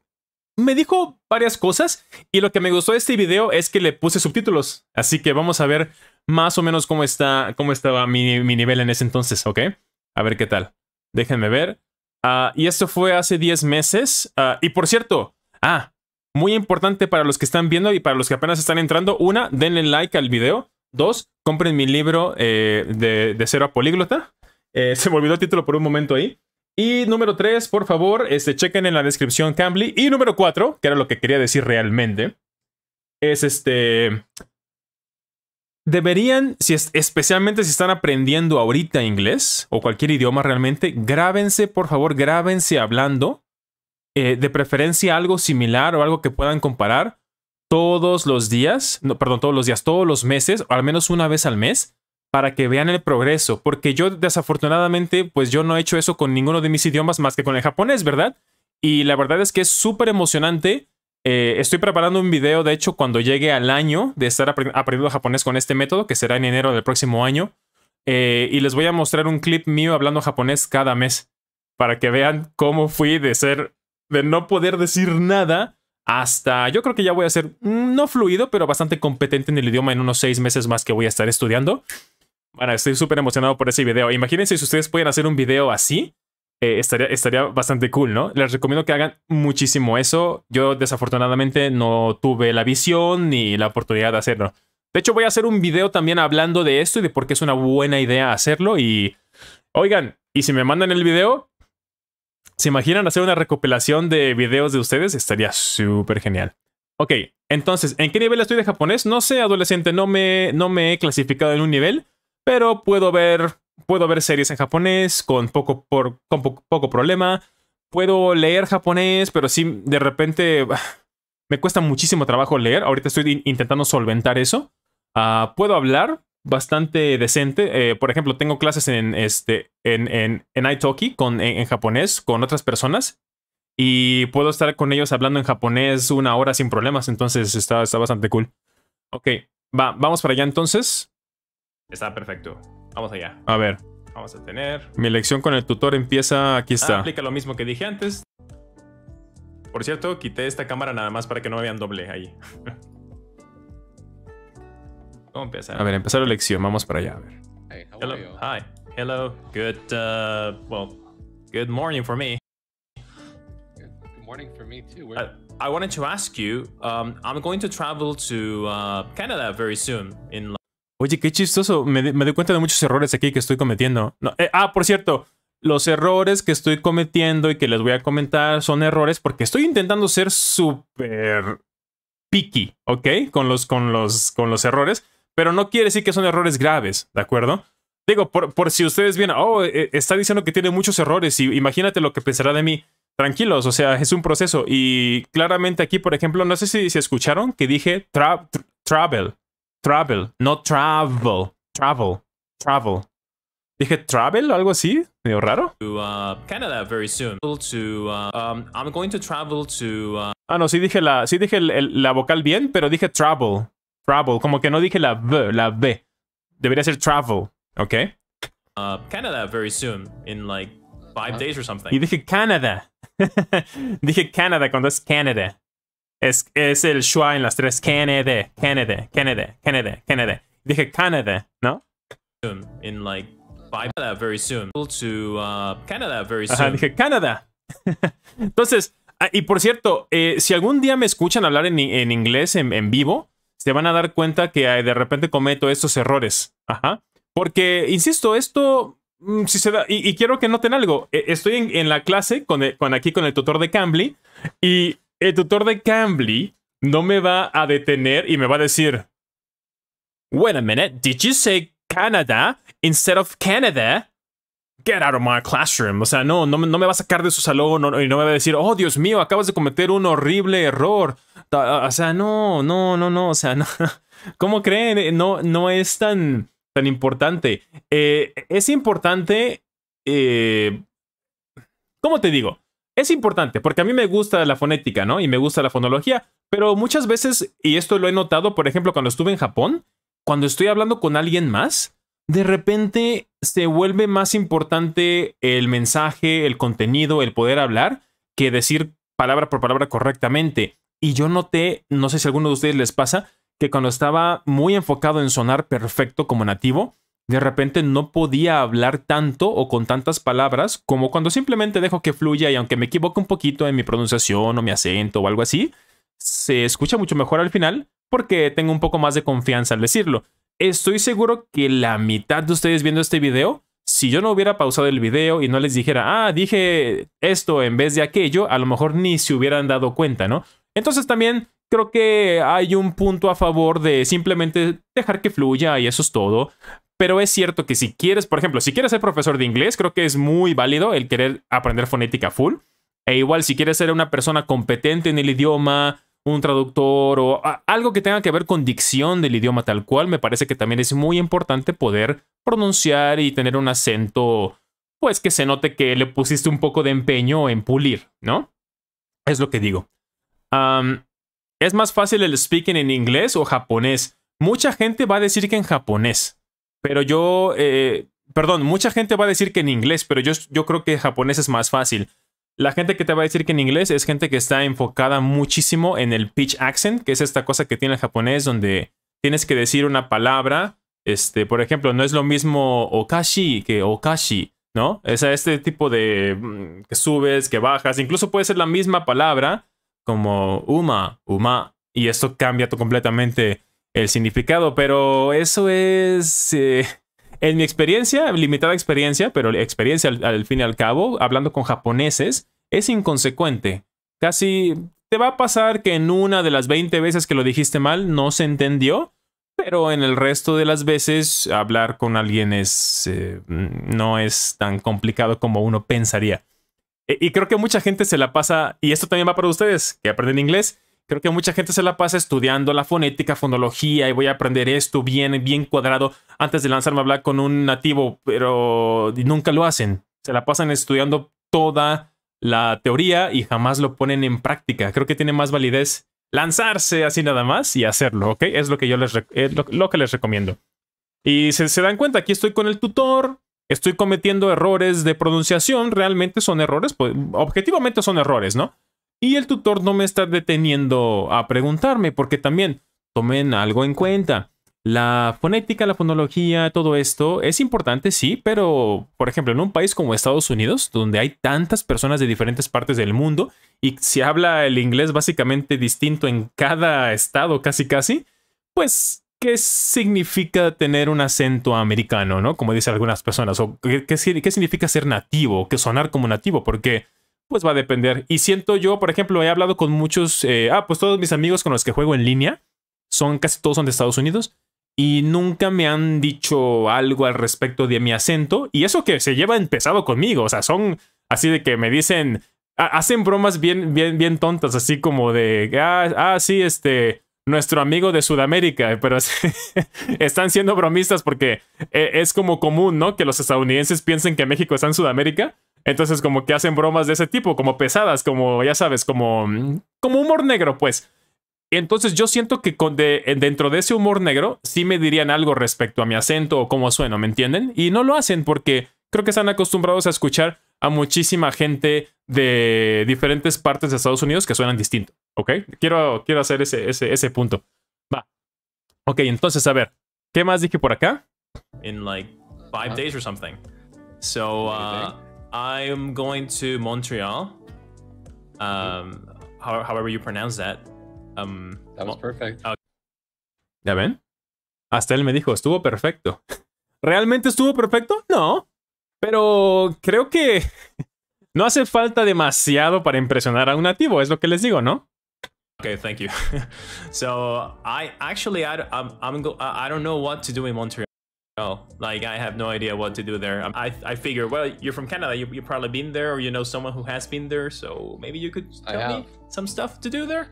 me dijo varias cosas y lo que me gustó de este video es que le puse subtítulos. Así que vamos a ver más o menos cómo, está, cómo estaba mi, nivel en ese entonces, ¿ok? A ver qué tal. Déjenme ver. Ah, y esto fue hace 10 meses. Ah, y por cierto, ah, muy importante para los que están viendo y para los que apenas están entrando. Una, denle like al video. Dos, compren mi libro eh, de, de, cero a políglota. Eh, se me olvidó el título por un momento ahí. Y número tres, por favor, este, chequen en la descripción Cambly. Y número cuatro, que era lo que quería decir realmente, es este... Deberían, si especialmente si están aprendiendo ahorita inglés o cualquier idioma realmente, grábense, por favor, grábense hablando eh, de preferencia algo similar o algo que puedan comparar todos los días, no, perdón, todos los días, todos los meses, o al menos una vez al mes, para que vean el progreso, porque yo desafortunadamente, pues yo no he hecho eso con ninguno de mis idiomas más que con el japonés, ¿verdad? Y la verdad es que es súper emocionante. Eh, estoy preparando un video, de hecho, cuando llegue al año de estar aprendiendo japonés con este método, que será en enero del próximo año. Eh, y les voy a mostrar un clip mío hablando japonés cada mes, para que vean cómo fui de ser de no poder decir nada hasta yo creo que ya voy a ser mm, no fluido, pero bastante competente en el idioma en unos seis meses más que voy a estar estudiando. Bueno, estoy súper emocionado por ese video. Imagínense si ustedes pueden hacer un video así. Eh, estaría, estaría bastante cool, ¿no? Les recomiendo que hagan muchísimo eso. Yo desafortunadamente no tuve la visión ni la oportunidad de hacerlo. De hecho, voy a hacer un video también hablando de esto y de por qué es una buena idea hacerlo. Y, oigan, y si me mandan el video, ¿Se imaginan hacer una recopilación de videos de ustedes? Estaría súper genial. Ok, entonces, ¿en qué nivel estoy de japonés? No sé, adolescente, no me, no me he clasificado en un nivel, pero puedo ver, puedo ver series en japonés con poco, poco problema. Puedo leer japonés, pero sí, de repente me cuesta muchísimo trabajo leer. Ahorita estoy intentando solventar eso. Ah, puedo hablar, bastante decente. Eh, por ejemplo, tengo clases en, este, en, en, en Italki, con, en, japonés, con otras personas. Y puedo estar con ellos hablando en japonés una hora sin problemas. Entonces está, está bastante cool. Ok, va, vamos para allá entonces. Está perfecto. Vamos allá. A ver. Vamos a tener. Mi lección con el tutor empieza. Aquí ah, está. aplica lo mismo que dije antes. Por cierto, quité esta cámara nada más para que no me vean doble ahí. A ver, empezar la lección. Vamos para allá. A ver. Hi. Hello. Good. Uh, well, good morning for me. Good, morning for me too. I, wanted to ask you. Um, I'm going to travel to uh, Canada very soon. Oye, qué chistoso. Me, me doy cuenta de muchos errores aquí que estoy cometiendo. No, eh, ah, por cierto los errores que estoy cometiendo y que les voy a comentar son errores porque estoy intentando ser súper picky, ¿ok? Con los, con, los, con los errores. Pero no quiere decir que son errores graves, ¿de acuerdo? Digo, por, si ustedes vienen, oh, eh, está diciendo que tiene muchos errores y imagínate lo que pensará de mí. Tranquilos, o sea, es un proceso. Y claramente aquí, por ejemplo, no sé si, se escucharon que dije travel, travel, no travel, travel, travel. Dije travel, algo así, medio raro. To uh, Canada very soon. Uh, um, I'm going to travel to. Uh, ah, no, sí dije la, sí dije la vocal bien, pero dije travel, Travel. Como que no dije la V, la B. Debería ser travel, ¿ok? Uh, Canada very soon, in like five ah. days or something. Y dije Canada. dije Canada cuando es Canada. Es, es el schwa en las tres. Canada, Canada, Canada, Canada, Canada. Dije Canada, ¿no? like very soon. To uh, Canada very soon. dije Canada. Entonces, ah, y por cierto, eh, si algún día me escuchan hablar en, en inglés en vivo, se van a dar cuenta que de repente cometo estos errores. Ajá. Porque, insisto, esto, mm, si se da, y, quiero que noten algo, e, estoy en, la clase con, aquí con el tutor de Cambly y el tutor de Cambly no me va a detener y me va a decir, Wait a minute, did you say Canada instead of Canada? Get out of my classroom. O sea, no, no, no me va a sacar de su salón y no me va a decir, oh Dios mío, acabas de cometer un horrible error. O sea, no, no, no, no. O sea, no. ¿Cómo creen? Eh, no, no es tan, tan importante. Eh, es importante. Eh, ¿Cómo te digo? Es importante, porque a mí me gusta la fonética, ¿no? Y me gusta la fonología, pero muchas veces, y esto lo he notado, por ejemplo, cuando estuve en Japón, cuando estoy hablando con alguien más, de repente se vuelve más importante el mensaje, el contenido, el poder hablar, que decir palabra por palabra correctamente. Y yo noté, no sé si a alguno de ustedes les pasa, que cuando estaba muy enfocado en sonar perfecto como nativo, de repente no podía hablar tanto o con tantas palabras como cuando simplemente dejo que fluya y aunque me equivoque un poquito en mi pronunciación o mi acento o algo así, se escucha mucho mejor al final porque tengo un poco más de confianza al decirlo. Estoy seguro que la mitad de ustedes viendo este video, si yo no hubiera pausado el video y no les dijera, ah, dije esto en vez de aquello, a lo mejor ni se hubieran dado cuenta, ¿no? Entonces también creo que hay un punto a favor de simplemente dejar que fluya y eso es todo. Pero es cierto que si quieres, por ejemplo, si quieres ser profesor de inglés, creo que es muy válido el querer aprender fonética full. E igual si quieres ser una persona competente en el idioma, un traductor o algo que tenga que ver con dicción del idioma tal cual, me parece que también es muy importante poder pronunciar y tener un acento, pues que se note que le pusiste un poco de empeño en pulir, ¿no? Es lo que digo. es más fácil el speaking en inglés o japonés. Mucha gente va a decir que en japonés, pero yo, eh, perdón, mucha gente va a decir que en inglés, pero yo, yo creo que japonés es más fácil. La gente que te va a decir que en inglés es gente que está enfocada muchísimo en el pitch accent, que es esta cosa que tiene el japonés donde tienes que decir una palabra. Este, por ejemplo, no es lo mismo okashi que okashi, ¿no? Es este tipo de mm, que subes, que bajas, incluso puede ser la misma palabra como uma, uma, y esto cambia completamente el significado, pero eso es... Eh, en mi experiencia, limitada experiencia, pero experiencia al, fin y al cabo, hablando con japoneses, es inconsecuente. Casi te va a pasar que en una de las 20 veces que lo dijiste mal no se entendió, pero en el resto de las veces hablar con alguien es eh, no es tan complicado como uno pensaría. E, y creo que mucha gente se la pasa, y esto también va para ustedes que aprenden inglés, Creo que mucha gente se la pasa estudiando la fonética, fonología y voy a aprender esto bien, bien cuadrado antes de lanzarme a hablar con un nativo, pero nunca lo hacen. Se la pasan estudiando toda la teoría y jamás lo ponen en práctica. Creo que tiene más validez lanzarse así nada más y hacerlo, ¿ok? Es lo que yo les, lo, que les recomiendo. Y se, dan cuenta, aquí estoy con el tutor, estoy cometiendo errores de pronunciación, realmente son errores, pues, objetivamente son errores, ¿no? Y el tutor no me está deteniendo a preguntarme, porque también tomen algo en cuenta. La fonética, la fonología, todo esto es importante, sí, pero por ejemplo, en un país como Estados Unidos, donde hay tantas personas de diferentes partes del mundo y se habla el inglés básicamente distinto en cada estado, casi casi, pues, ¿qué significa tener un acento americano, no? Como dicen algunas personas, o qué, significa ser nativo, que sonar como nativo, porque pues va a depender. Y siento yo, por ejemplo, he hablado con muchos, eh, ah, pues todos mis amigos con los que juego en línea, son casi todos son de Estados Unidos, y nunca me han dicho algo al respecto de mi acento, y eso que se lleva empezado conmigo, o sea, son así de que me dicen, hacen bromas bien, bien, bien tontas, así como de, ah, ah sí, este, nuestro amigo de Sudamérica, pero están siendo bromistas porque eh, es como común, ¿no? Que los estadounidenses piensen que México está en Sudamérica, entonces como que hacen bromas de ese tipo, como pesadas, como ya sabes, como, como humor negro, pues. Entonces yo siento que con dentro de ese humor negro sí me dirían algo respecto a mi acento o cómo sueno, ¿me entienden? Y no lo hacen porque creo que están acostumbrados a escuchar a muchísima gente de diferentes partes de Estados Unidos que suenan distinto, ¿ok? Quiero, quiero hacer ese, ese, punto. Va. Ok, entonces a ver, ¿qué más dije por acá? En, like five ah. days or something. So, uh, I'm going to Montreal. Um, however you pronounce that. Um, that perfect. ¿Ya ven? Hasta él me dijo, estuvo perfecto. ¿Realmente estuvo perfecto? No. Pero creo que no hace falta demasiado para impresionar a un nativo, es lo que les digo, ¿no? Okay, thank you. so I actually I I'm, I'm I don't know what to do in Montreal. Oh, like I have no idea what to do there. Um, I, I figure, well, you're from Canada. You, you probably been there or you know someone who has been there. So maybe you could tell me some stuff to do there.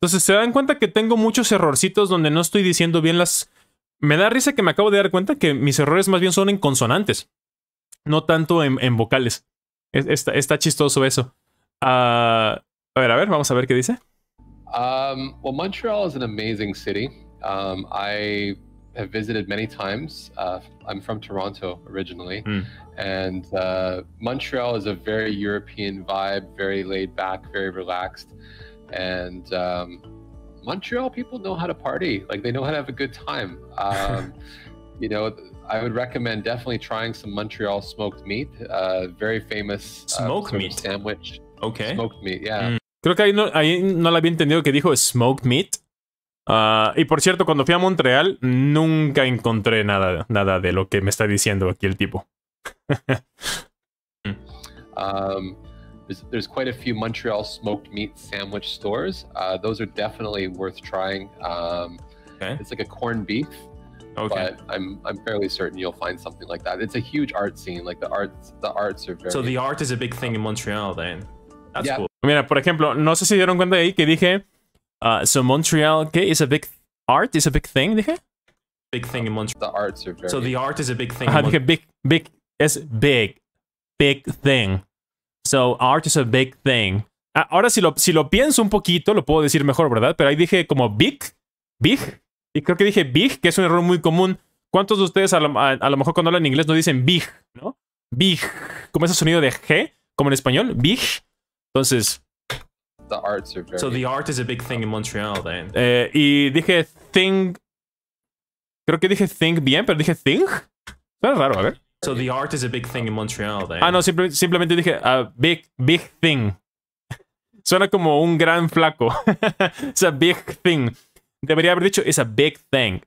Entonces se dan cuenta que tengo muchos errorcitos donde no estoy diciendo bien las... Me da risa que me acabo de dar cuenta que mis errores más bien son en consonantes. No tanto en, en vocales. Es, está, está, chistoso eso. Uh, a ver, a ver, vamos a ver qué dice. Um, well, Montreal is an amazing city. Um, I... have visited many times. Uh, I'm from Toronto originally, mm. and uh, Montreal is a very European vibe, very laid back, very relaxed, and um, Montreal people know how to party. Like they know how to have a good time. Um, you know, I would recommend definitely trying some Montreal smoked meat. Uh, very famous uh, smoked meat sandwich. Okay. Smoked meat, yeah. Mm. Creo que ahí no, ahí no la había entendido que dijo smoked meat. Uh, y por cierto, cuando fui a Montreal, nunca encontré nada, nada de lo que me está diciendo aquí el tipo. um, there's, there's, quite a few Montreal smoked meat sandwich stores. Uh, those are definitely worth trying. Um, It's like a corned beef. Okay. But I'm I'm fairly certain you'll find something like that. It's a huge art scene. Like the arts the arts are very So the art is a big thing in Montreal then. That's cool. Mira, por ejemplo, no sé si dieron cuenta ahí que dije Uh, so Montreal, ¿qué is a big art is a big thing, dije? Big thing in Montreal. The arts are very. So the art is a big thing. Ah, dije big, big es big, big thing. So art is a big thing. Ah, ahora si lo, si lo pienso un poquito lo puedo decir mejor, ¿verdad? Pero ahí dije como big, big. Y creo que dije big, que es un error muy común. ¿Cuántos de ustedes a lo, a lo mejor cuando hablan inglés no dicen big, no? Big, como ese sonido de G, como en español, big. Entonces, So the art is a big thing in Montreal then. Eh, y dije think Creo que dije think bien, pero dije think Suena raro, a ver. So the art is a big thing in Montreal then. Ah, no, simplemente dije a ah, big big thing. Suena como un gran flaco. it's a big thing. Debería haber dicho it's a big thing.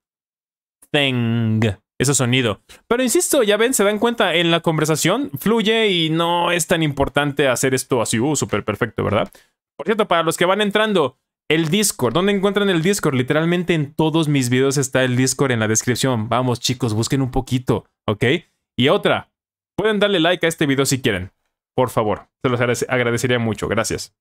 Thing ese sonido. Pero insisto, ya ven, se dan cuenta, en la conversación fluye y no es tan importante hacer esto así, uh, súper perfecto, ¿verdad? Por cierto, para los que van entrando, el Discord. ¿Dónde encuentran el Discord? Literalmente en todos mis videos está el Discord en la descripción. Vamos, chicos, busquen un poquito, ¿ok? Y otra, pueden darle like a este video si quieren. Por favor, se los agradecería mucho. Gracias.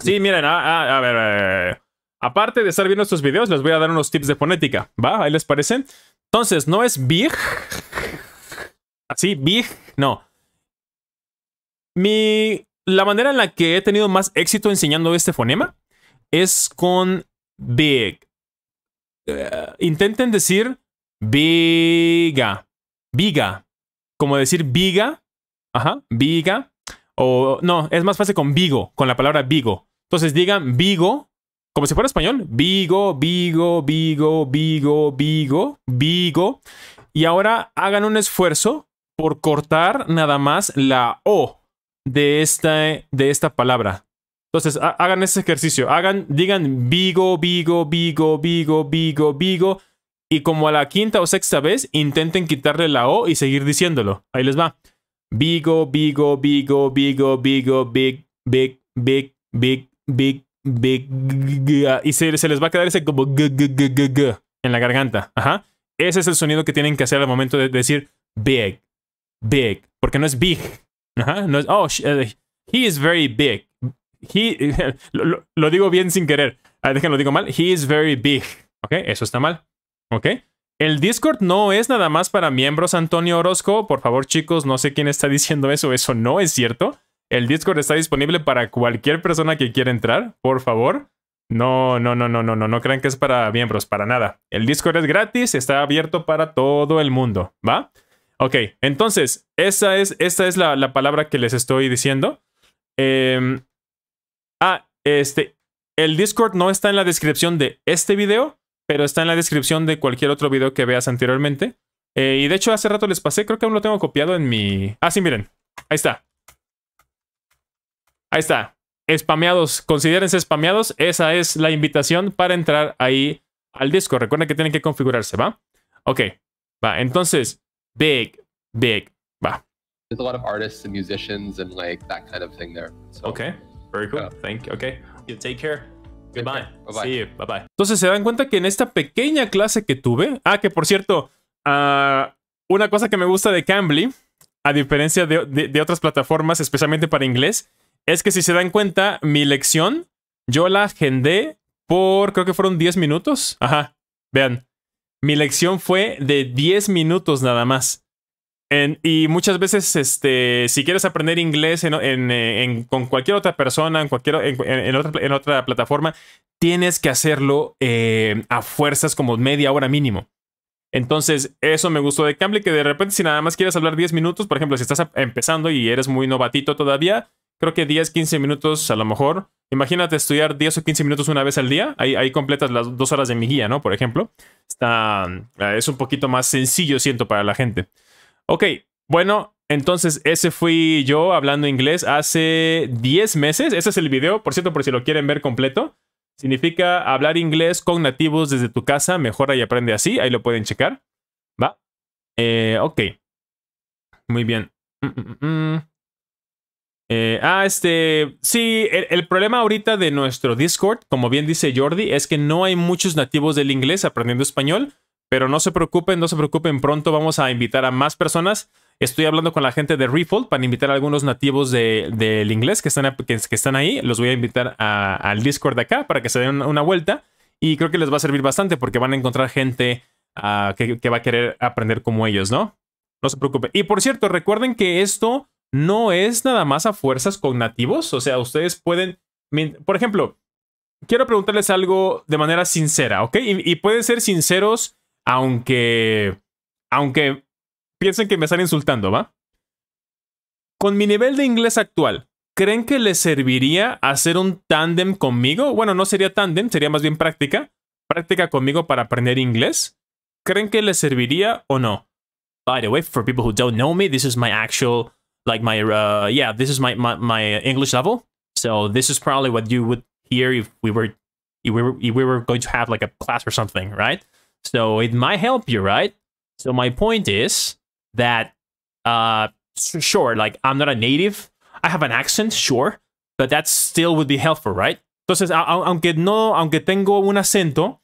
Sí, miren, ah, ah, a, ver, a, eh, ver. Aparte de estar viendo estos videos, les voy a dar unos tips de fonética. ¿Va? ¿Ahí les parecen? Entonces, no es big. Así, big, no. Mi la manera en la que he tenido más éxito enseñando este fonema es con big. Eh, intenten decir viga, viga, como decir viga, ajá, viga, o no, es más fácil con vigo, con la palabra vigo. Entonces digan vigo, como si fuera español, vigo, vigo, vigo, vigo, vigo, vigo. Y ahora hagan un esfuerzo por cortar nada más la O de esta, de esta palabra. Entonces, hagan ese ejercicio. Hagan, digan Vigo, Vigo, Vigo, Vigo, Vigo, Vigo. Y como a la quinta o sexta vez, intenten quitarle la O y seguir diciéndolo. Ahí les va. Vigo, bigo, bigo, Vigo, Vigo, Big, Big, Big, Big, Big, Big. Y se, les va a quedar ese como g, g, g, g, g en la garganta. Ajá. Ese es el sonido que tienen que hacer al momento de decir big, big, porque no es big, Ajá, no es, oh, eh, he is very big. He, lo, digo bien sin querer. Ah, déjenlo, digo mal. He is very big. Ok, eso está mal. Ok. El Discord no es nada más para miembros Antonio Orozco. Por favor, chicos, no sé quién está diciendo eso. Eso no es cierto. El Discord está disponible para cualquier persona que quiera entrar. Por favor. No, no, no, no, no, no, no crean que es para miembros, para nada. El Discord es gratis, está abierto para todo el mundo, ¿va? Ok, entonces, esa es, esta es la, palabra que les estoy diciendo. Em, ah, este, el Discord no está en la descripción de este video, pero está en la descripción de cualquier otro video que veas anteriormente. Eh, y de hecho, hace rato les pasé, creo que aún lo tengo copiado en mi... Ah, sí, miren. Ahí está. Ahí está. Espameados. Considérense espameados. Esa es la invitación para entrar ahí al Discord. Recuerden que tienen que configurarse, ¿va? Ok. Va, entonces big, big. There's a lot of artists and musicians and like that kind of thing there. okay, very cool. Thank you. Okay, you take care. Goodbye. Bye Bye bye. Entonces se dan cuenta que en esta pequeña clase que tuve, ah, que por cierto, uh, una cosa que me gusta de Cambly, a diferencia de, de, de otras plataformas, especialmente para inglés, es que si se dan cuenta, mi lección yo la agendé por creo que fueron 10 minutos. Ajá, vean mi lección fue de 10 minutos nada más. y muchas veces, este, si quieres aprender inglés eh, con cualquier otra persona, en, cualquier, otra, en otra plataforma, tienes que hacerlo eh, a fuerzas como media hora mínimo. Entonces, eso me gustó de Cambly, que de repente si nada más quieres hablar 10 minutos, por ejemplo, si estás empezando y eres muy novatito todavía, creo que 10, 15 minutos a lo mejor. Imagínate estudiar 10 o 15 minutos una vez al día. Ahí, completas las dos horas de mi guía, ¿no? Por ejemplo. Está, eh, es un poquito más sencillo, siento, para la gente. Ok, bueno, entonces ese fui yo hablando inglés hace 10 meses. Ese es el video, por cierto, por si lo quieren ver completo. Significa hablar inglés con nativos desde tu casa, mejora y aprende así. Ahí lo pueden checar. ¿Va? Eh, ok. Muy bien. Mm, mm, mm, eh, ah, este, sí, el, problema ahorita de nuestro Discord, como bien dice Jordi, es que no hay muchos nativos del inglés aprendiendo español, pero no se preocupen, no se preocupen, pronto vamos a invitar a más personas. Estoy hablando con la gente de Refold para invitar a algunos nativos del inglés que están, que, están, ahí. Los voy a invitar al Discord de acá para que se den una, vuelta y creo que les va a servir bastante porque van a encontrar gente ah, que, que va a querer aprender como ellos, ¿no? No se preocupen. Y por cierto, recuerden que esto no es nada más a fuerzas cognitivos. O sea, ustedes pueden. Por ejemplo, quiero preguntarles algo de manera sincera, ¿ok? Y, pueden ser sinceros, aunque. Aunque piensen que me están insultando, ¿va? Con mi nivel de inglés actual, ¿creen que les serviría hacer un tándem conmigo? Bueno, no sería tándem, sería más bien práctica. Práctica conmigo para aprender inglés. ¿Creen que les serviría o no? By the way, for people who don't know me, this is my actual like my uh, yeah, this is my, my my English level. So this is probably what you would hear if we were if we were if we were going to have like a class or something, right? So it might help you, right? So my point is that uh sure, like I'm not a native. I have an accent, sure, but that still would be helpful, right? Entonces, aunque no, aunque tengo un acento,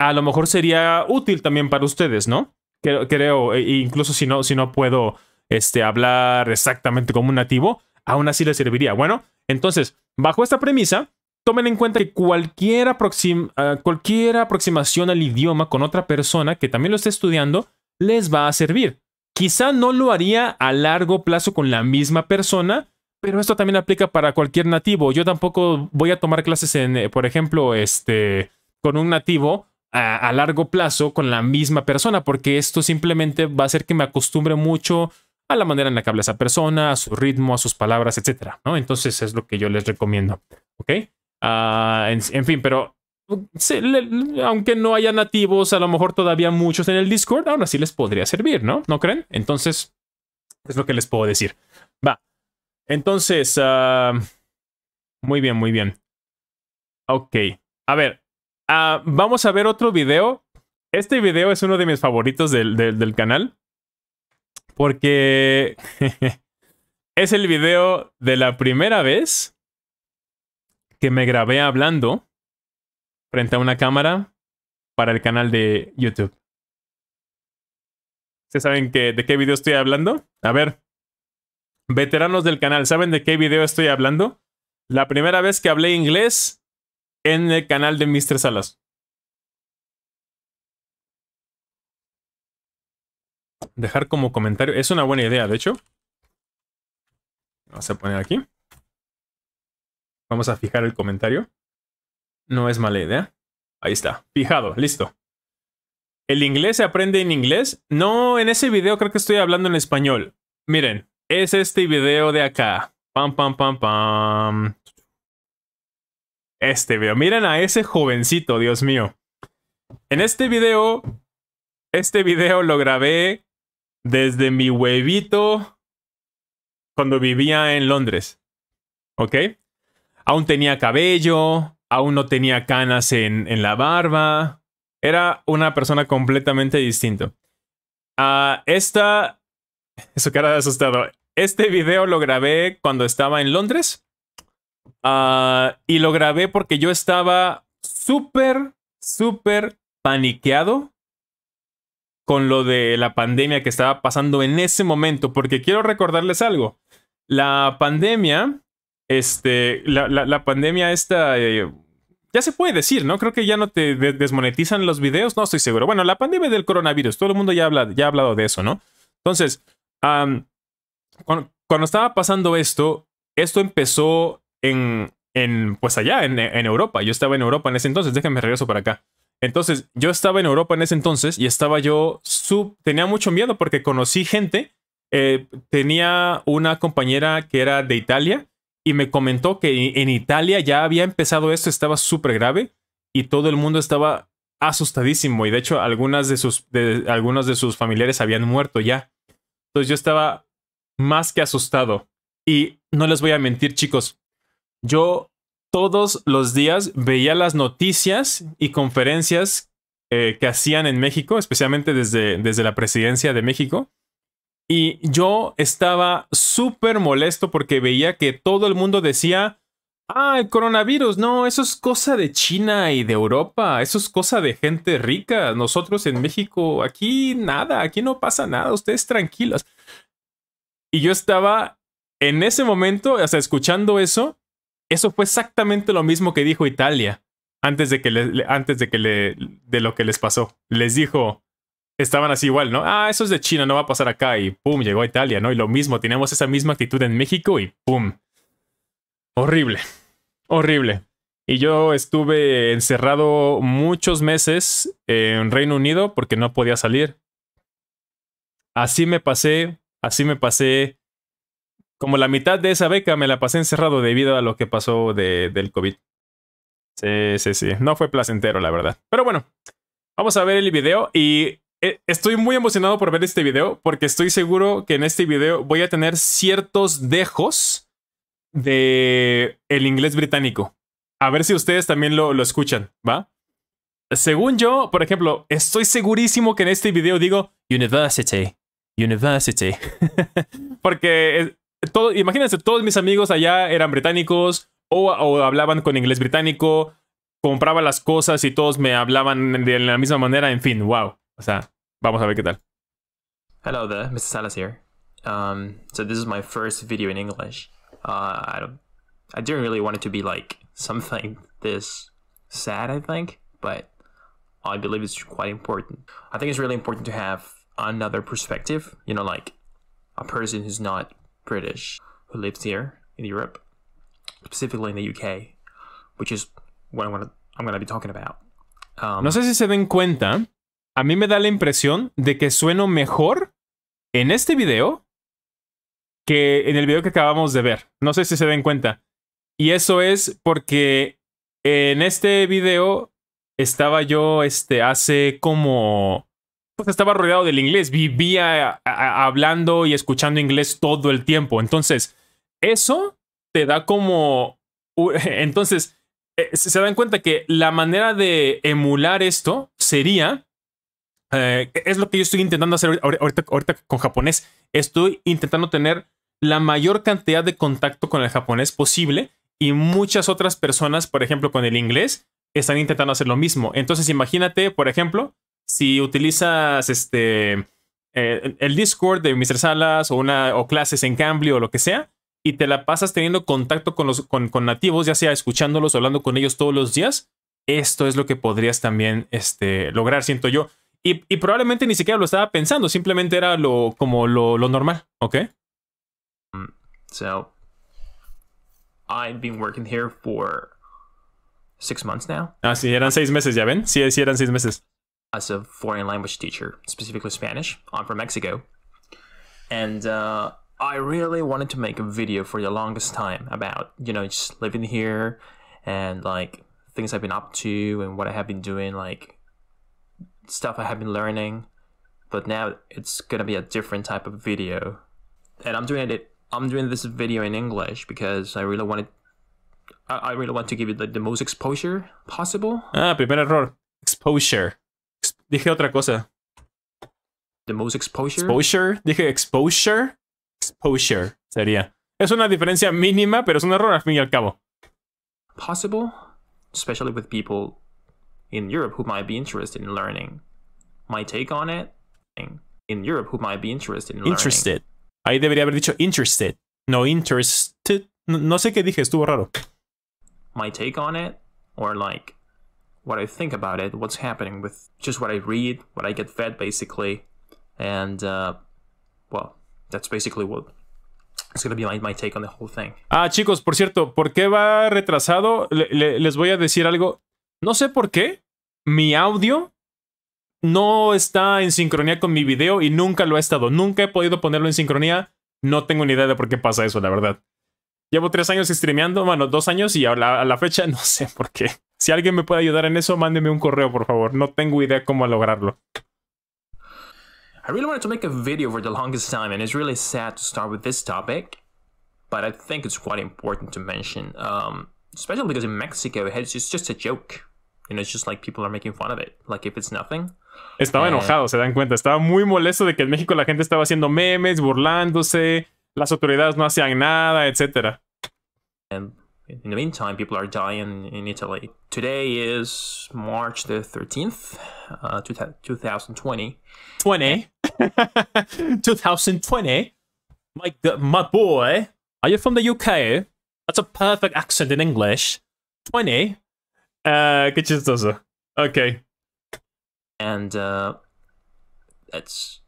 a lo mejor sería útil también para ustedes, ¿no? Creo, creo incluso si no, si no puedo este, hablar exactamente como un nativo, aún así le serviría. Bueno, entonces, bajo esta premisa, tomen en cuenta que cualquier, ah, cualquier aproximación al idioma con otra persona que también lo esté estudiando les va a servir. Quizá no lo haría a largo plazo con la misma persona, pero esto también aplica para cualquier nativo. Yo tampoco voy a tomar clases en, eh, por ejemplo, este, con un nativo a largo plazo con la misma persona, porque esto simplemente va a hacer que me acostumbre mucho a la manera en la que habla esa persona, a su ritmo, a sus palabras, etc. ¿no? Entonces es lo que yo les recomiendo. ¿Ok? Ah, en, fin, pero aunque no haya nativos, a lo mejor todavía muchos en el Discord, aún así les podría servir, ¿no? ¿No creen? Entonces, es lo que les puedo decir. Va. Entonces, ah, muy bien, muy bien. Ok. A ver, ah, vamos a ver otro video. Este video es uno de mis favoritos del canal. Porque es el video de la primera vez que me grabé hablando frente a una cámara para el canal de YouTube. ¿Se saben de qué video estoy hablando? A ver, veteranos del canal, ¿saben de qué video estoy hablando? La primera vez que hablé inglés en el canal de Mr. Salas. dejar como comentario. Es una buena idea, de hecho. Vamos a poner aquí. Vamos a fijar el comentario. No es mala idea. Ahí está, fijado, listo. El inglés se aprende en inglés. No, en ese video creo que estoy hablando en español. Miren, es este video de acá. Pam, pam, pam, pam. Este video. Miren a ese jovencito, Dios mío. En este video, este video lo grabé desde mi huevito cuando vivía en Londres. ¿Ok? Aún tenía cabello, aún no tenía canas en, la barba. Era una persona completamente distinta. Ah, esta... Su cara de asustado. Este video lo grabé cuando estaba en Londres. Ah, y lo grabé porque yo estaba súper, súper paniqueado con lo de la pandemia que estaba pasando en ese momento, porque quiero recordarles algo. La pandemia, este, la, pandemia esta, eh, ya se puede decir, ¿no? Creo que ya no te desmonetizan los videos, no estoy seguro. Bueno, la pandemia del coronavirus, todo el mundo ya, habla, ya ha hablado de eso, ¿no? Entonces, cuando, estaba pasando esto, esto empezó en, pues allá, en, en Europa. Yo estaba en Europa en ese entonces, déjenme regreso para acá. Entonces, yo estaba en Europa en ese entonces y estaba yo, sub, tenía mucho miedo porque conocí gente, eh, tenía una compañera que era de Italia y me comentó que en Italia ya había empezado esto, estaba súper grave y todo el mundo estaba asustadísimo y de hecho algunas de sus, algunos de sus familiares habían muerto ya. Entonces yo estaba más que asustado y no les voy a mentir chicos, yo todos los días veía las noticias y conferencias eh, que hacían en México, especialmente desde, desde la presidencia de México. Y yo estaba súper molesto porque veía que todo el mundo decía, ah, el coronavirus, no, eso es cosa de China y de Europa, eso es cosa de gente rica, nosotros en México, aquí nada, aquí no pasa nada, ustedes tranquilos. Y yo estaba en ese momento, hasta escuchando eso, eso fue exactamente lo mismo que dijo Italia antes de que antes de que de lo que les pasó. Les dijo, estaban así igual, ¿no? Ah, eso es de China, no va a pasar acá y pum, llegó a Italia, ¿no? Y lo mismo, tenemos esa misma actitud en México y pum. Horrible. Horrible. Y yo estuve encerrado muchos meses en Reino Unido porque no podía salir. Así me pasé, así me pasé como la mitad de esa beca me la pasé encerrado debido a lo que pasó del COVID. Sí, sí, sí. No fue placentero, la verdad. Pero bueno, vamos a ver el video y eh, estoy muy emocionado por ver este video porque estoy seguro que en este video voy a tener ciertos dejos de el inglés británico. A ver si ustedes también lo, lo escuchan, ¿va? Según yo, por ejemplo, estoy segurísimo que en este video digo University, University. porque todo, imagínense, todos mis amigos allá eran británicos o, o hablaban con inglés británico, compraba las cosas y todos me hablaban de la misma manera, en fin, wow. O sea, vamos a ver qué tal. Hello there, Mr. Salas here. Um, so this is my first video in English. Uh, I, don't, I didn't really want it to be like something this sad, I think, but I believe it's quite important. I think it's really important to have another perspective, you know, like a person who's not no sé si se den cuenta, a mí me da la impresión de que sueno mejor en este video que en el video que acabamos de ver. No sé si se den cuenta. Y eso es porque en este video estaba yo este, hace como pues, estaba rodeado del inglés, vivía hablando y escuchando inglés todo el tiempo. Entonces, eso te da como... Entonces, eh, se dan cuenta que la manera de emular esto sería... Eh, es lo que yo estoy intentando hacer ahorita con japonés. Estoy intentando tener la mayor cantidad de contacto con el japonés posible y muchas otras personas, por ejemplo, con el inglés, están intentando hacer lo mismo. Entonces, imagínate, por ejemplo, si utilizas este, eh, el Discord de Mr. Salas o, una, o clases en Cambly o lo que sea, y te la pasas teniendo contacto con, los, con, nativos, ya sea escuchándolos, hablando con ellos todos los días, esto es lo que podrías también este, lograr, siento yo. Y, probablemente ni siquiera lo estaba pensando, simplemente era lo, como lo, normal, ¿ok? Mm, so, I've been working here for six months now. Ah, sí, eran seis meses, ¿ya ven? Sí, sí, eran seis meses. as a foreign language teacher, specifically Spanish. I'm from Mexico. And uh, I really wanted to make a video for the longest time about, you know, just living here and like things I've been up to and what I have been doing, like stuff I have been learning. But now it's gonna be a different type of video. And I'm doing it I'm doing this video in English because I really wanted I, I really want to give it like the most exposure possible. Ah, primer error. Exposure. Dije otra cosa. The most exposure. Exposure. Dije exposure. Exposure sería. Es una diferencia mínima, pero es un error al fin y al cabo. Possible, especially with people in Europe who might be interested in learning. My take on it. In Europe who might be interested in learning. Interested. Ahí debería haber dicho interested. No interested. No, sé qué dije, estuvo raro. My take on it, or like what I think about it, what's happening with just what I read, what I get fed basically, and uh, well, that's basically what It's be my, take on the whole thing. Ah, chicos, por cierto, ¿por qué va retrasado? les voy a decir algo. No sé por qué. Mi audio no está en sincronía con mi video y nunca lo ha estado. Nunca he podido ponerlo en sincronía. No tengo ni idea de por qué pasa eso, la verdad. Llevo tres años streameando, bueno, dos años y a la fecha no sé por qué. Si alguien me puede ayudar en eso, mándeme un correo, por favor. No tengo idea cómo lograrlo. I really wanted to make a video for the longest time, and it's really sad to start with this topic, but I think it's quite important to mention, um, especially because in Mexico, it's just, a joke. You know, it's just like people are making fun of it, like if it's nothing. Estaba eh, enojado, se dan cuenta. Estaba muy molesto de que en México la gente estaba haciendo memes, burlándose, las autoridades no hacían nada, etc. And in the meantime, people are dying in Italy. Today is March the 13th, uh, 2020. 20? 2020? My, my boy, are you from the UK? That's a perfect accent in English. 20? Uh, get your dose. Okay. And, uh, that's...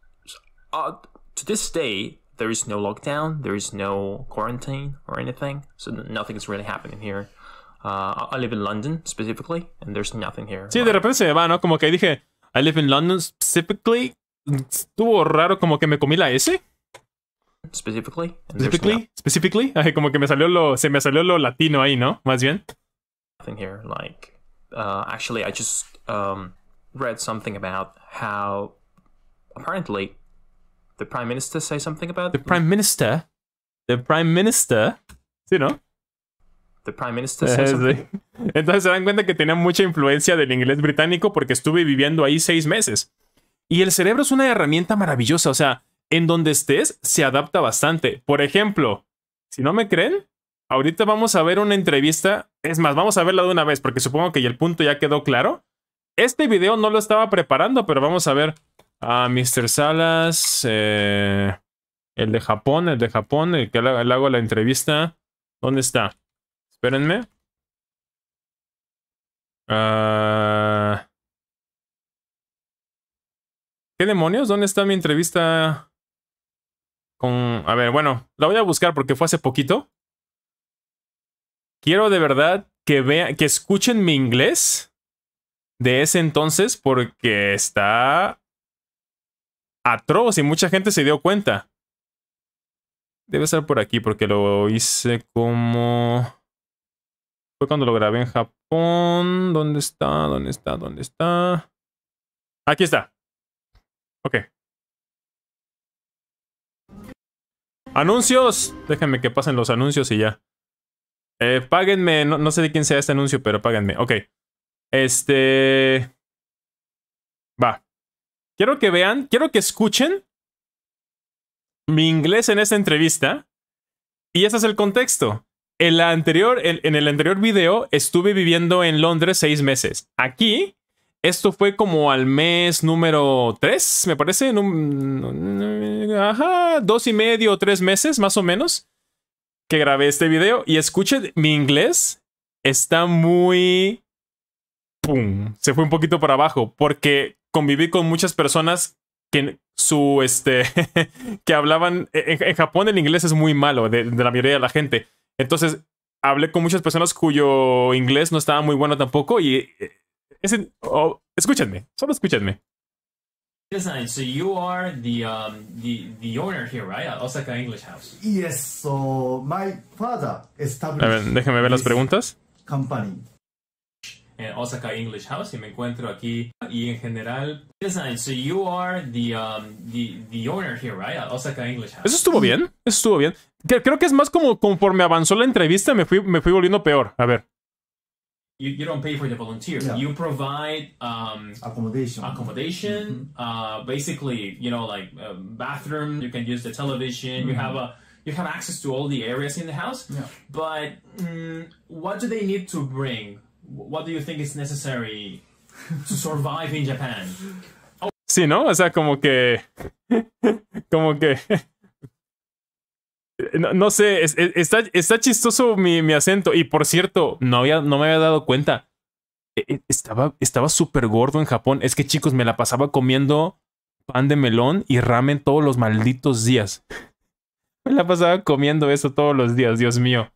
Uh, to this day, there is no lockdown, there is no quarantine or anything, so nothing is really happening here. Uh, I live in London specifically, and there's nothing here. Sí, de repente se va, ¿no? Como que dije, I live in London specifically. Estuvo raro como que me comí la S. Specifically. Specifically. Specifically. Ay, como que me salió lo, se me salió lo latino ahí, ¿no? Más bien. Nothing here. Like, uh, actually, I just um, read something about how apparently the prime minister say something about the prime minister? The prime minister, ¿sí, no? The prime minister eh, Entonces se dan cuenta que tenía mucha influencia del inglés británico porque estuve viviendo ahí seis meses. Y el cerebro es una herramienta maravillosa, o sea, en donde estés se adapta bastante. Por ejemplo, si no me creen, ahorita vamos a ver una entrevista, es más, vamos a verla de una vez porque supongo que el punto ya quedó claro. Este video no lo estaba preparando, pero vamos a ver a ah, Mr. Salas, eh, el de Japón, el de Japón, el que le hago la entrevista. ¿Dónde está? Espérenme. Ah. ¿Qué demonios? ¿Dónde está mi entrevista con... A ver, bueno, la voy a buscar porque fue hace poquito. Quiero de verdad que vean, que escuchen mi inglés de ese entonces porque está atroz y mucha gente se dio cuenta. Debe estar por aquí porque lo hice como... Fue cuando lo grabé en Japón. ¿Dónde está? ¿Dónde está? ¿Dónde está? Aquí está. Ok. ¡Anuncios! Déjenme que pasen los anuncios y ya. Eh, páguenme. No, no sé de quién sea este anuncio, pero páguenme. Ok. Este... Va. Quiero que vean, quiero que escuchen mi inglés en esta entrevista. Y ese es el contexto. En, la anterior, en, el anterior video estuve viviendo en Londres seis meses. Aquí, esto fue como al mes número tres, me parece. ajá, dos y medio o tres meses, más o menos, que grabé este video. Y escuchen, mi inglés está muy... Se fue un poquito para abajo porque conviví con muchas personas que su este que hablaban e, en, Japón el inglés es muy malo de, la mayoría de la gente. Entonces, hablé con muchas personas cuyo inglés no estaba muy bueno tampoco y e, escúchenme, solo escúchenme. So A ver, ver las preguntas en Osaka English House y me encuentro aquí y en general design. So you are the, um, the, the owner here, right? Osaka English House. Eso estuvo bien, eso estuvo bien. Creo que es más como conforme avanzó la entrevista me fui, me fui volviendo peor. A ver. You, don't pay for the volunteer. You provide um, accommodation. Accommodation. Mm-hmm. uh, basically, you know, like uh, bathroom. You can use the television. You mm-hmm. have a you have access to all the areas in the house. But mm, what do they need to bring? what do you think is necessary to survive in Japan? Sí, ¿no? O sea, como que... como que... No, sé, está, está chistoso mi, mi, acento. Y por cierto, no, había, no me había dado cuenta. E, e, estaba súper gordo en Japón. Es que chicos, me la pasaba comiendo pan de melón y ramen todos los malditos días. Me la pasaba comiendo eso todos los días, Dios mío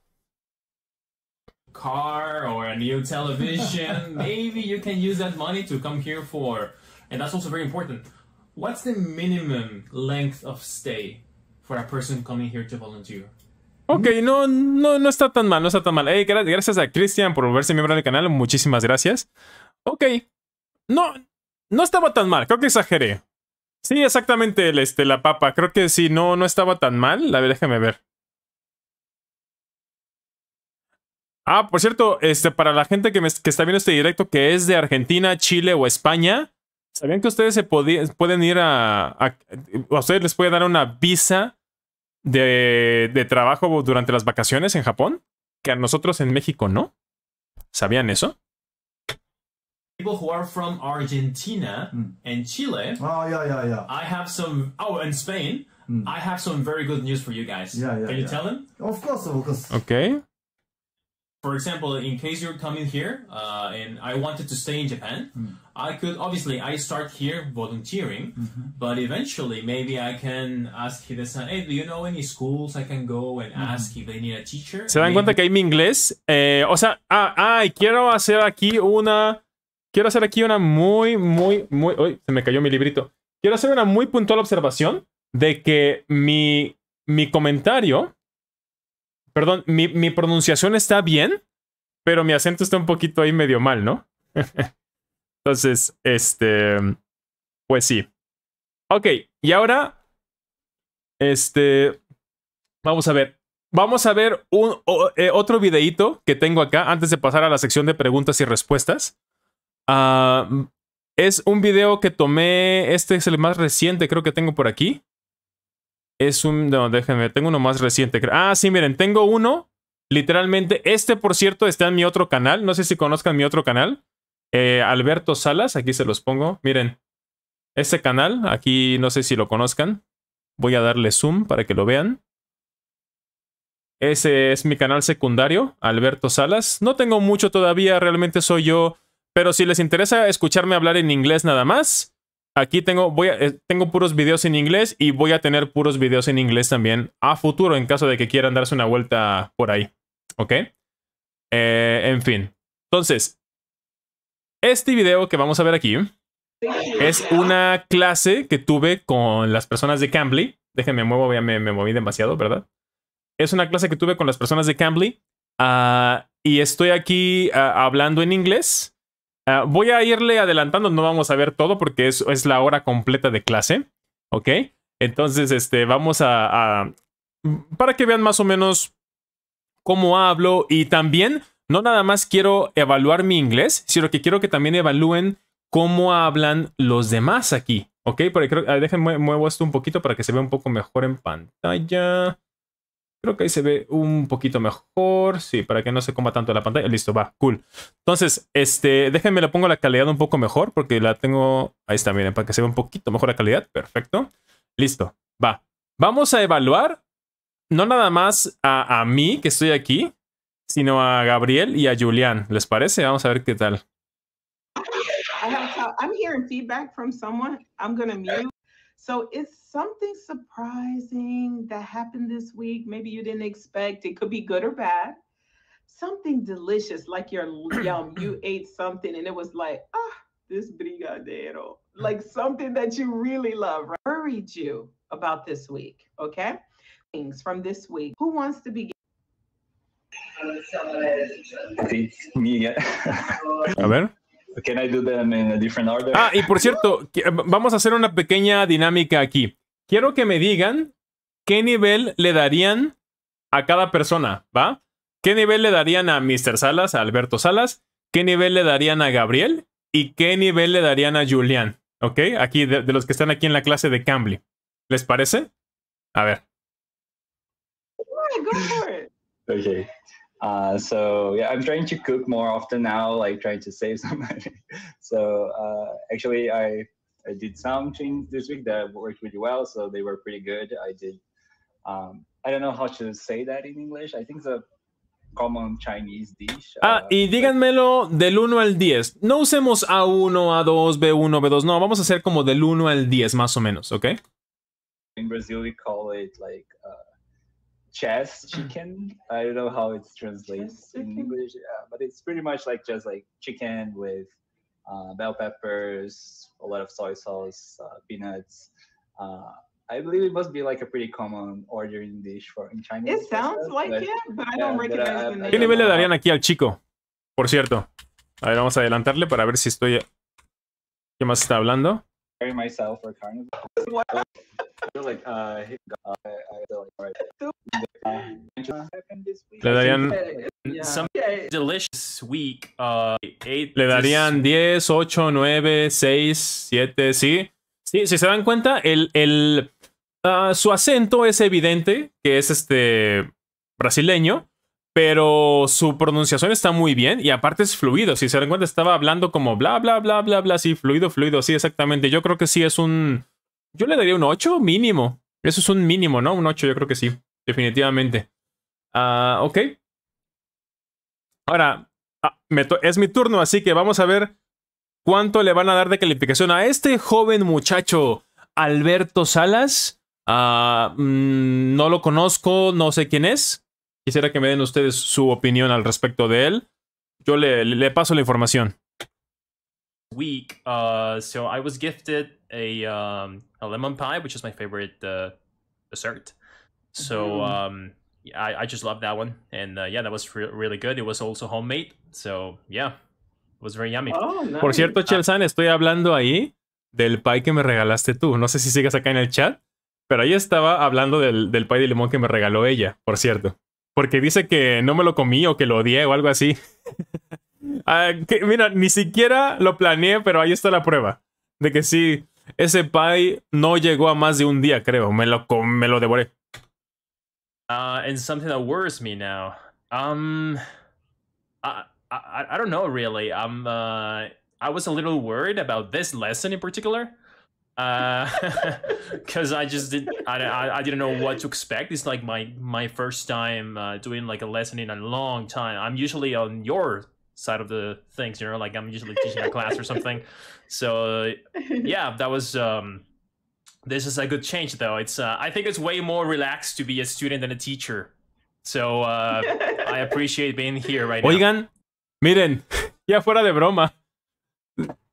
car or a new television, maybe you can use that money to come here for. And that's also very important. What's the minimum length of stay for a person coming here to volunteer? Ok, no, no, no está tan mal, no está tan mal. Hey, gracias a Cristian por verse miembro del canal, muchísimas gracias. Ok, no, no estaba tan mal, creo que exageré. Sí, exactamente, el, este, la papa, creo que sí, no, no estaba tan mal. A ver, déjame ver. Ah, por cierto, este, para la gente que, que está viendo este directo que es de Argentina, Chile o España, ¿sabían que ustedes se pueden ir a, a, ustedes les puede dar una visa de, de, trabajo durante las vacaciones en Japón? Que a nosotros en México no. ¿Sabían eso? People who are from Argentina y mm. and Chile. Oh, yeah, yeah, yeah. I have some. Oh, and Spain. Mm. I have some very good news for you guys. Yeah, yeah. Can you tell them? Of course, of course. Okay for example, in case you're coming here uh, and I wanted to stay in Japan, mm. I could obviously I start here volunteering, mm-hmm. but eventually maybe I can ask Hide-san, hey, do you know any schools I can go and mm-hmm. ask if they need a teacher? Se dan cuenta que hay mi inglés, eh, o sea, ah, ah, quiero hacer aquí una, quiero hacer aquí una muy, muy, muy, uy, se me cayó mi librito. Quiero hacer una muy puntual observación de que mi mi comentario Perdón, mi, pronunciación está bien, pero mi acento está un poquito ahí medio mal, ¿no? Entonces, este. Pues sí. Ok, y ahora. Este. Vamos a ver. Vamos a ver un, eh, otro videíto que tengo acá antes de pasar a la sección de preguntas y respuestas. Ah, es un video que tomé. Este es el más reciente, creo que tengo por aquí. Es un. No, déjenme. Tengo uno más reciente. Ah, sí, miren, tengo uno. Literalmente, este por cierto está en mi otro canal. No sé si conozcan mi otro canal. Eh, Alberto Salas, aquí se los pongo. Miren, este canal, aquí no sé si lo conozcan. Voy a darle zoom para que lo vean. Ese es mi canal secundario, Alberto Salas. No tengo mucho todavía, realmente soy yo. Pero si les interesa escucharme hablar en inglés nada más, Aquí tengo, voy eh, tengo puros videos en inglés y voy a tener puros videos en inglés también a futuro en caso de que quieran darse una vuelta por ahí. ¿Ok? Eh, en fin. Entonces, este video que vamos a ver aquí es una clase que tuve con las personas de Cambly. Déjenme muevo, me, me moví demasiado, ¿verdad? Es una clase que tuve con las personas de Cambly. Ah, y estoy aquí ah, hablando en inglés Ah, voy a irle adelantando, no vamos a ver todo porque es, es la hora completa de clase, ¿ok? Entonces, este, vamos a, Para que vean más o menos cómo hablo y también, no nada más quiero evaluar mi inglés, sino que quiero que también evalúen cómo hablan los demás aquí, ¿ok? Porque creo, ah, déjenme, muevo esto un poquito para que se vea un poco mejor en pantalla. Creo que ahí se ve un poquito mejor. Sí, para que no se coma tanto la pantalla. Listo, va, cool. Entonces, este, déjenme le pongo la calidad un poco mejor porque la tengo... Ahí está, miren, para que se vea un poquito mejor la calidad. Perfecto. Listo, va. Vamos a evaluar no nada más a, mí que estoy aquí, sino a Gabriel y a Julián. ¿Les parece? Vamos a ver qué tal. I'm hearing feedback from someone. I'm So it's something surprising that happened this week. Maybe you didn't expect. It could be good or bad. Something delicious, like your yum. You ate something and it was like, ah, this brigadero. Like something that you really love. Right? Worried you about this week, okay? Things from this week. Who wants to begin? A ver. Can I do them in a Ah, y por cierto, eh, vamos a hacer una pequeña dinámica aquí. Quiero que me digan qué nivel le darían a cada persona, ¿va? ¿Qué nivel le darían a Mr. Salas, a Alberto Salas? ¿Qué nivel le darían a Gabriel? ¿Y qué nivel le darían a Julian? ¿Ok? Aquí, de, los que están aquí en la clase de Cambly. ¿Les parece? A ver. Okay. Uh, so yeah, I'm trying to cook more often now, like trying to save some money. so uh, actually, I, I did some things this week that worked really well. So they were pretty good. I did. Um, I don't know how to say that in English. I think it's a common Chinese dish. Ah, uh, y díganmelo del 1 al 10. No usemos A1, A2, B1, B2. No, vamos a hacer como del 1 al 10 más o menos, ¿ok? In Brazil we call it like uh, chess chicken. I don't know how it translates in English, yeah, but it's pretty much like just like chicken with uh, bell peppers, a lot of soy sauce, uh, peanuts. Uh, I believe it must be like a pretty common ordering dish for in Chinese. It sounds like it, but I don't recognize the name. ¿Qué nivel le darían aquí al chico? Por cierto. A ver, vamos a adelantarle para ver si estoy. ¿Qué más está hablando? myself like, uh, I, uh, Le darían delicious week, uh, Le darían 10, 8, 9, 6, 7, sí. Sí, si se dan cuenta, el, el ah, su acento es evidente, que es este brasileño, pero su pronunciación está muy bien y aparte es fluido. Si se dan cuenta, estaba hablando como bla, bla, bla, bla, bla, sí, fluido, fluido, sí, exactamente. Yo creo que sí es un... Yo le daría un 8 mínimo. Eso es un mínimo, ¿no? Un 8 yo creo que sí, definitivamente. Ah, ok. Ahora, ah, es mi turno, así que vamos a ver cuánto le van a dar de calificación a este joven muchacho, Alberto Salas. Ah, mm, no lo conozco, no sé quién es. Quisiera que me den ustedes su opinión al respecto de él. Yo le, le paso la información. Week, uh, so I was gifted a, um, a lemon pie, which is my favorite uh, dessert. So mm. um, I, I just love that one, and uh, yeah, that was really good. It was also homemade, so yeah, was very yummy. Oh, por cierto, Chelsan, ah. estoy hablando ahí del pie que me regalaste tú. No sé si sigas acá en el chat, pero ahí estaba hablando del, del pie de limón que me regaló ella, por cierto. Porque dice que no me lo comí o que lo odié o algo así. uh, que, mira, ni siquiera lo planeé, pero ahí está la prueba. De que sí, ese pie no llegó a más de un día, creo. Me lo, me lo devoré. Uh, and something that worries me now. Um, I, I, I don't know really. I'm, um, uh, I was a little worried about this lesson in particular. because uh, I just did I, I, I, didn't know what to expect. It's like my my first time uh, doing like a lesson in a long time. I'm usually on your side of the things, you know, like I'm usually teaching a class or something. So yeah, that was um, this is a good change though. It's uh, I think it's way more relaxed to be a student than a teacher. So uh, I appreciate being here right Oigan, now. Oigan, miren, ya fuera de broma.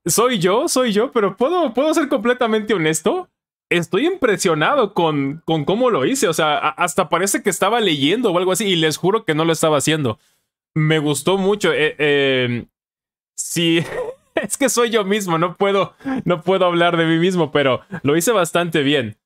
soy yo, soy yo, pero puedo, puedo ser completamente honesto. Estoy impresionado con, con cómo lo hice. O sea, hasta parece que estaba leyendo o algo así y les juro que no lo estaba haciendo. Me gustó mucho. Eh, em, sí, es que soy yo mismo, no puedo, no puedo hablar de mí mismo, pero lo hice bastante bien.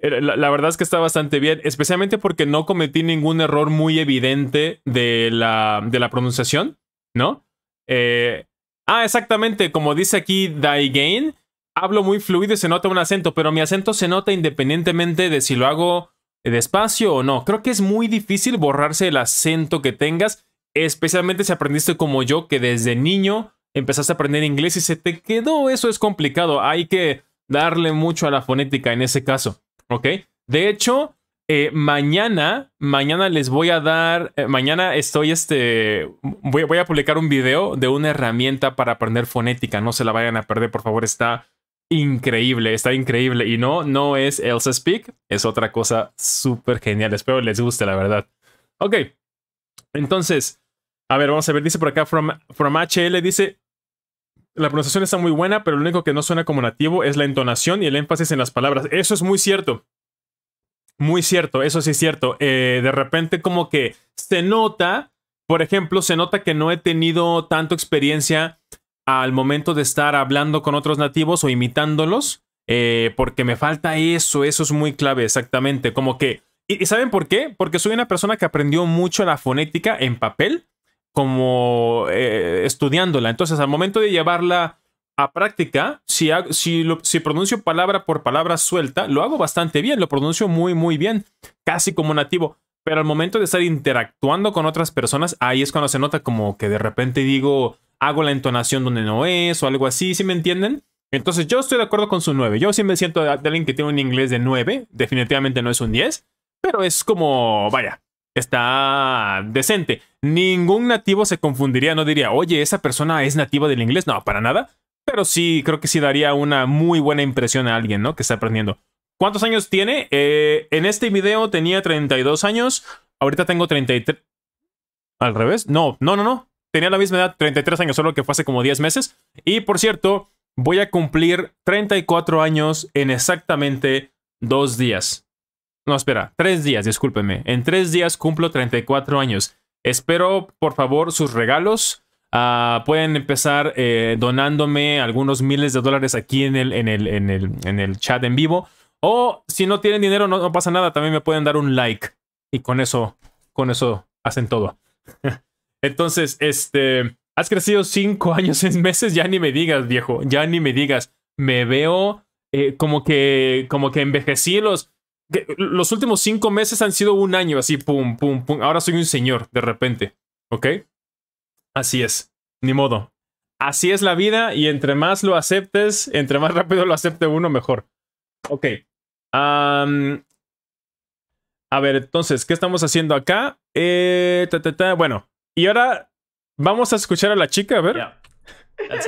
La, verdad es que está bastante bien, especialmente porque no cometí ningún error muy evidente de la, de la pronunciación, ¿no? Eh, Ah, exactamente, como dice aquí gain. hablo muy fluido y se nota un acento, pero mi acento se nota independientemente de si lo hago despacio o no. Creo que es muy difícil borrarse el acento que tengas, especialmente si aprendiste como yo, que desde niño empezaste a aprender inglés y se te quedó. Eso es complicado, hay que darle mucho a la fonética en ese caso, ¿ok? De hecho, eh, mañana, mañana les voy a dar, eh, mañana estoy este, voy, a publicar un video de una herramienta para aprender fonética, no se la vayan a perder, por favor, está increíble, está increíble. Y no, no es Elsa Speak, es otra cosa súper genial, espero les guste, la verdad. Ok, entonces, a ver, vamos a ver, dice por acá From, from HL, dice, la pronunciación está muy buena, pero lo único que no suena como nativo es la entonación y el énfasis en las palabras. Eso es muy cierto. Muy cierto, eso sí es cierto. Eh, de repente como que se nota, por ejemplo, se nota que no he tenido tanto experiencia al momento de estar hablando con otros nativos o imitándolos, eh, porque me falta eso, eso es muy clave, exactamente. Como que, ¿y, saben por qué? Porque soy una persona que aprendió mucho la fonética en papel, como eh, estudiándola. Entonces, al momento de llevarla a práctica, si, si, si pronuncio palabra por palabra suelta, lo hago bastante bien, lo pronuncio muy, muy bien, casi como nativo. Pero al momento de estar interactuando con otras personas, ahí es cuando se nota como que de repente digo, hago la entonación donde no es o algo así, si me entienden? Entonces yo estoy de acuerdo con su 9. Yo sí me siento de alguien que tiene un inglés de 9, definitivamente no es un 10, pero es como, vaya, está decente. Ningún nativo se confundiría, no diría, oye, esa persona es nativa del inglés. No, para nada. Pero sí, creo que sí daría una muy buena impresión a alguien, ¿no? Que está aprendiendo. ¿Cuántos años tiene? Eh, en este video tenía 32 años. Ahorita tengo 33. ¿Al revés? No, no, no, no. Tenía la misma edad, 33 años, solo que fue hace como 10 meses. Y por cierto, voy a cumplir 34 años en exactamente dos días. No, espera, tres días, discúlpenme. En tres días cumplo 34 años. Espero, por favor, sus regalos. Ah, pueden empezar eh, donándome algunos miles de dólares aquí en el, en el, el, en el chat en vivo. O si no tienen dinero, no, pasa nada. También me pueden dar un like. Y con eso, con eso hacen todo. Entonces, este. Has crecido cinco años, seis meses. Ya ni me digas, viejo. Ya ni me digas. Me veo eh, como que. como que envejecí los. los últimos cinco meses han sido un año así, pum, pum, pum. Ahora soy un señor, de repente. ¿Ok? Así es, ni modo. Así es la vida y entre más lo aceptes, entre más rápido lo acepte uno, mejor. Ok. a ver, entonces, ¿qué estamos haciendo acá? Eh, bueno, y ahora vamos a escuchar a la chica, a ver. Yeah.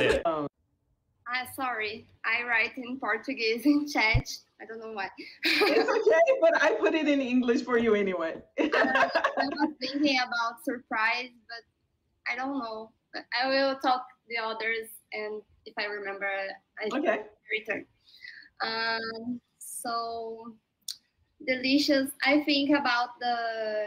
sorry, I write in Portuguese in chat. I don't know why. it's okay, but I put it in English for you anyway. I was thinking about surprise, but I don't know. I will talk the others, and if I remember, I okay. return. Um, so delicious. I think about the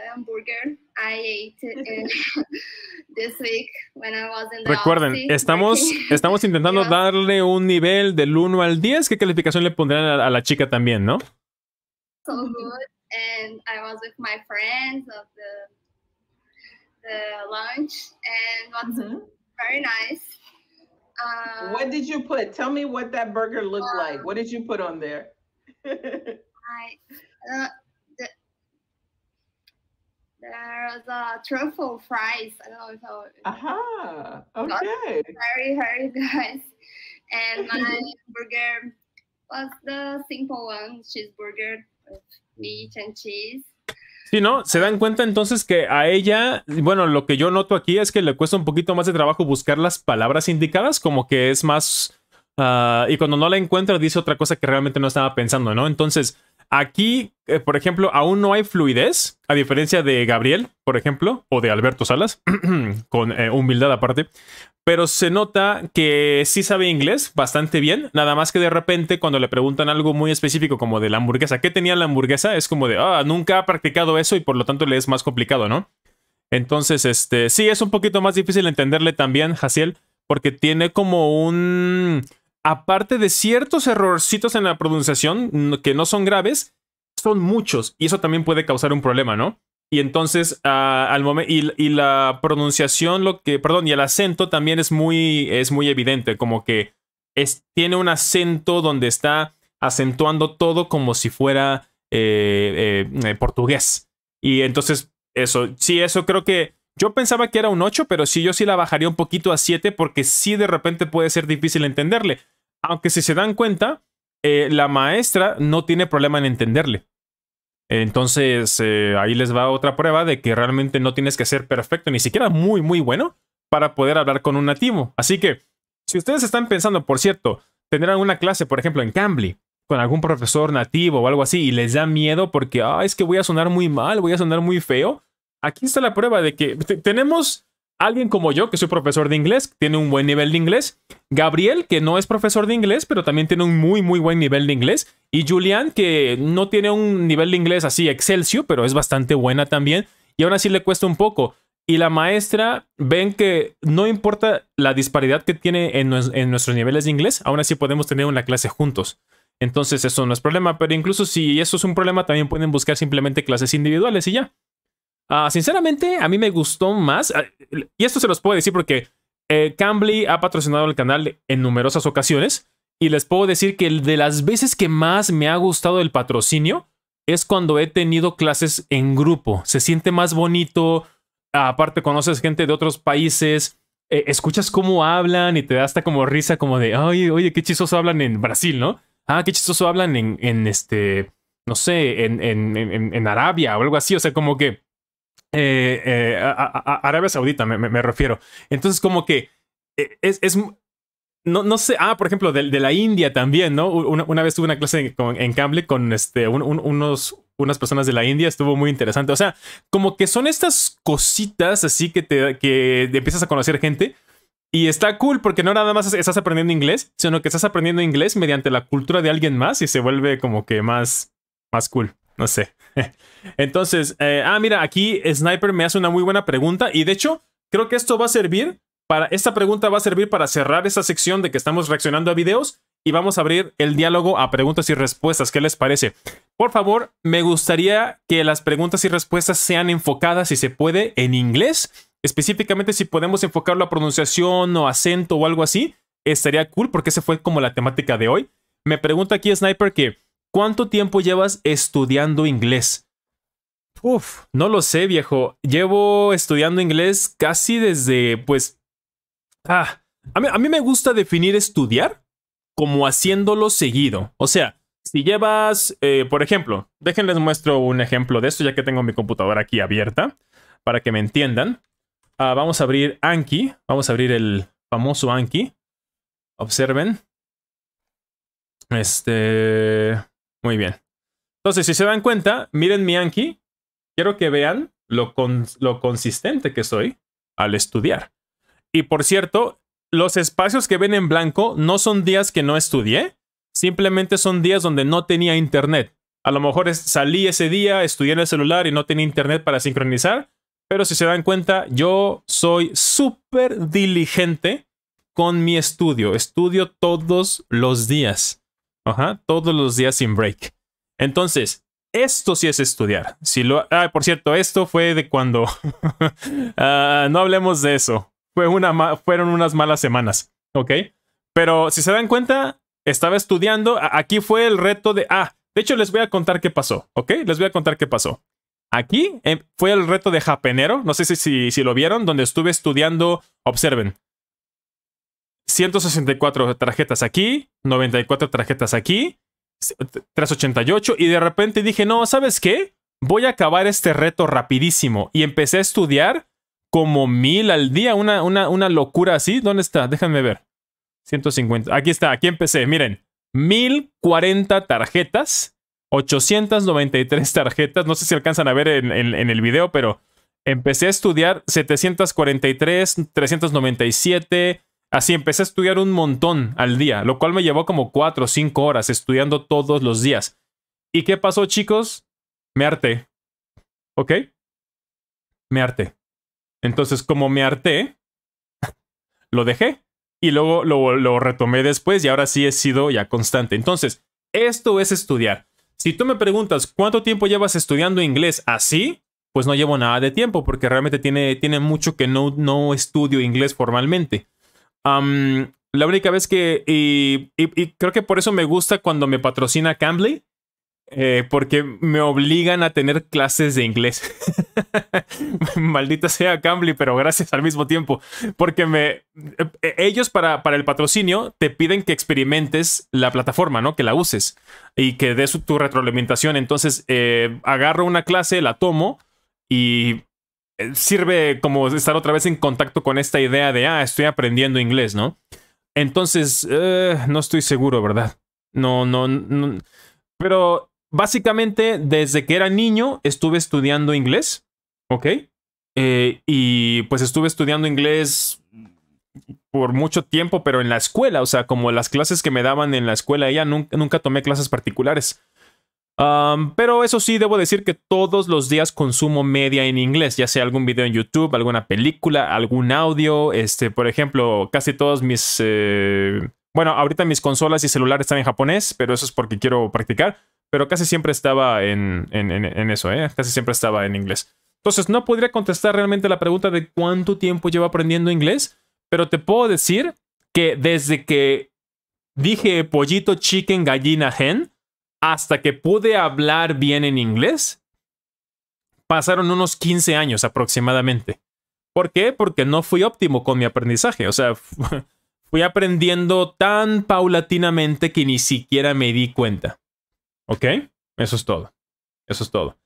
hamburger I ate uh, this week when I was in the Recuerden, office. estamos, estamos intentando darle un nivel del 1 al 10. ¿Qué calificación le pondrían a, a la chica también, no? So good. And I was with my friends of the the lunch and was mm-hmm. very nice. Um, what did you put? Tell me what that burger looked um, like. What did you put on there? I, uh, the, a truffle fries. I don't know if I. Aha! Okay. Very, very good. And my burger was the simple one cheeseburger with mm-hmm. meat and cheese. Sí, ¿no? Se dan cuenta entonces que a ella, bueno, lo que yo noto aquí es que le cuesta un poquito más de trabajo buscar las palabras indicadas, como que es más... Ah, y cuando no la encuentra dice otra cosa que realmente no estaba pensando, ¿no? Entonces, Aquí, eh, por ejemplo, aún no hay fluidez, a diferencia de Gabriel, por ejemplo, o de Alberto Salas, con eh, humildad aparte. Pero se nota que sí sabe inglés bastante bien, nada más que de repente cuando le preguntan algo muy específico como de la hamburguesa, ¿qué tenía la hamburguesa? Es como de, ah, nunca ha practicado eso y por lo tanto le es más complicado, ¿no? Entonces, este, sí, es un poquito más difícil entenderle también, Jaciel, porque tiene como un aparte de ciertos errorcitos en la pronunciación que no son graves, son muchos y eso también puede causar un problema, ¿no? Y entonces, ah, al momento, y, la pronunciación, lo que, perdón, y el acento también es muy, es muy evidente, como que tiene un acento donde está acentuando todo como si fuera eh, eh, eh, portugués. Y entonces, eso, sí, eso creo que, yo pensaba que era un 8, pero sí, yo sí la bajaría un poquito a 7 porque sí de repente puede ser difícil entenderle. Aunque si se dan cuenta, eh, la maestra no tiene problema en entenderle. Entonces, eh, ahí les va otra prueba de que realmente no tienes que ser perfecto, ni siquiera muy, muy bueno, para poder hablar con un nativo. Así que, si ustedes están pensando, por cierto, tener alguna clase, por ejemplo, en Cambly, con algún profesor nativo o algo así, y les da miedo porque, ah, es que voy a sonar muy mal, voy a sonar muy feo, aquí está la prueba de que tenemos alguien como yo, que soy profesor de inglés, tiene un buen nivel de inglés. Gabriel, que no es profesor de inglés, pero también tiene un muy, muy buen nivel de inglés. Y Julián, que no tiene un nivel de inglés así excelsio, pero es bastante buena también. Y aún así le cuesta un poco. Y la maestra ven que no importa la disparidad que tiene en, en nuestros niveles de inglés, aún así podemos tener una clase juntos. Entonces eso no es problema, pero incluso si eso es un problema, también pueden buscar simplemente clases individuales y ya. Ah, sinceramente, a mí me gustó más. Ah, y esto se los puedo decir porque eh, Cambly ha patrocinado el canal en numerosas ocasiones. Y les puedo decir que de las veces que más me ha gustado el patrocinio es cuando he tenido clases en grupo. Se siente más bonito. Aparte, conoces gente de otros países. E, escuchas cómo hablan y te da hasta como risa, como de, ay oye, qué chistoso hablan en Brasil, ¿no? Ah, qué chistoso hablan en, este, no sé, en, en Arabia o algo así. O sea, como que eh, eh, Arabia Saudita, me, refiero. Entonces, como que eh, es, no, no sé, ah, por ejemplo, de, la India también, ¿no? Una, vez tuve una clase en, en Cambly con este, unos, unas personas de la India, estuvo muy interesante. O sea, como que son estas cositas así que te que empiezas a conocer gente. Y está cool porque no nada más estás aprendiendo inglés, sino que estás aprendiendo inglés mediante la cultura de alguien más y se vuelve como que más, más cool. No sé. Entonces, eh, ah, mira, aquí Sniper me hace una muy buena pregunta y de hecho, creo que esto va a servir para, esta pregunta va a servir para cerrar esa sección de que estamos reaccionando a videos y vamos a abrir el diálogo a preguntas y respuestas. ¿Qué les parece? Por favor, me gustaría que las preguntas y respuestas sean enfocadas, si se puede, en inglés. Específicamente si podemos enfocarlo a pronunciación o acento o algo así, estaría cool porque esa fue como la temática de hoy. Me pregunta aquí Sniper que... ¿Cuánto tiempo llevas estudiando inglés? Uf, no lo sé, viejo. Llevo estudiando inglés casi desde, pues... Ah, a mí, me gusta definir estudiar como haciéndolo seguido. O sea, si llevas, eh, por ejemplo, déjenles muestro un ejemplo de esto ya que tengo mi computadora aquí abierta para que me entiendan. Ah, vamos a abrir Anki. Vamos a abrir el famoso Anki. Observen. Este... Muy bien. Entonces, si se dan cuenta, miren mi Anki. Quiero que vean lo, lo consistente que soy al estudiar. Y por cierto, los espacios que ven en blanco no son días que no estudié, simplemente son días donde no tenía internet. A lo mejor salí ese día, estudié en el celular y no tenía internet para sincronizar, pero si se dan cuenta, yo soy súper diligente con mi estudio. Estudio todos los días todos los días sin break. Entonces, esto sí es estudiar. Si lo, ah, por cierto, esto fue de cuando... Ah, no hablemos de eso. Fue una fueron unas malas semanas, ¿ok? Pero si se dan cuenta, estaba estudiando. Aquí fue el reto de... Ah, de hecho les voy a contar qué pasó, ¿ok? Les voy a contar qué pasó. Aquí em, fue el reto de Japenero, no sé si, si, si lo vieron, donde estuve estudiando, observen, 164 tarjetas aquí, 94 tarjetas aquí, 388 y de repente dije, no, ¿sabes qué? Voy a acabar este reto rapidísimo y empecé a estudiar como mil al día, una, una, locura así. ¿Dónde está? Déjenme ver. 150. Aquí está, aquí empecé. Miren, 1040 tarjetas, 893 tarjetas. No sé si alcanzan a ver en, en el video, pero empecé a estudiar 743, 397. Así empecé a estudiar un montón al día, lo cual me llevó como 4 o 5 horas estudiando todos los días. ¿Y qué pasó, chicos? Me harté. ¿Ok? Me harté. Entonces, como me harté, lo dejé y luego lo, retomé después y ahora sí he sido ya constante. Entonces, esto es estudiar. Si tú me preguntas cuánto tiempo llevas estudiando inglés así, pues no llevo nada de tiempo porque realmente tiene, tiene mucho que no, no estudio inglés formalmente la única vez que. Y, creo que por eso me gusta cuando me patrocina Cambly. Eh, porque me obligan a tener clases de inglés. Maldita sea Cambly, pero gracias al mismo tiempo. Porque me. Eh, ellos para, para el patrocinio te piden que experimentes la plataforma, ¿no? Que la uses. Y que des tu retroalimentación. Entonces, eh, agarro una clase, la tomo. Y eh, sirve como estar otra vez en contacto con esta idea de, ah, estoy aprendiendo inglés, ¿no? Entonces, eh, no estoy seguro, ¿verdad? No, no, no. Pero básicamente, desde que era niño, estuve estudiando inglés, ¿ok? Eh, y pues estuve estudiando inglés por mucho tiempo, pero en la escuela, o sea, como las clases que me daban en la escuela, ella nunca, nunca tomé clases particulares pero eso sí, debo decir que todos los días consumo media en inglés, ya sea algún video en YouTube, alguna película, algún audio. Este, por ejemplo, casi todos mis. Eh, bueno, ahorita mis consolas y celulares están en japonés, pero eso es porque quiero practicar. Pero casi siempre estaba en, en, eso, ¿eh? Casi siempre estaba en inglés. Entonces, no podría contestar realmente la pregunta de cuánto tiempo llevo aprendiendo inglés, pero te puedo decir que desde que dije pollito, chicken, gallina, hen hasta que pude hablar bien en inglés, pasaron unos 15 años aproximadamente. ¿Por qué? Porque no fui óptimo con mi aprendizaje. O sea, fui aprendiendo tan paulatinamente que ni siquiera me di cuenta. ¿Ok? Eso es todo. Eso es todo.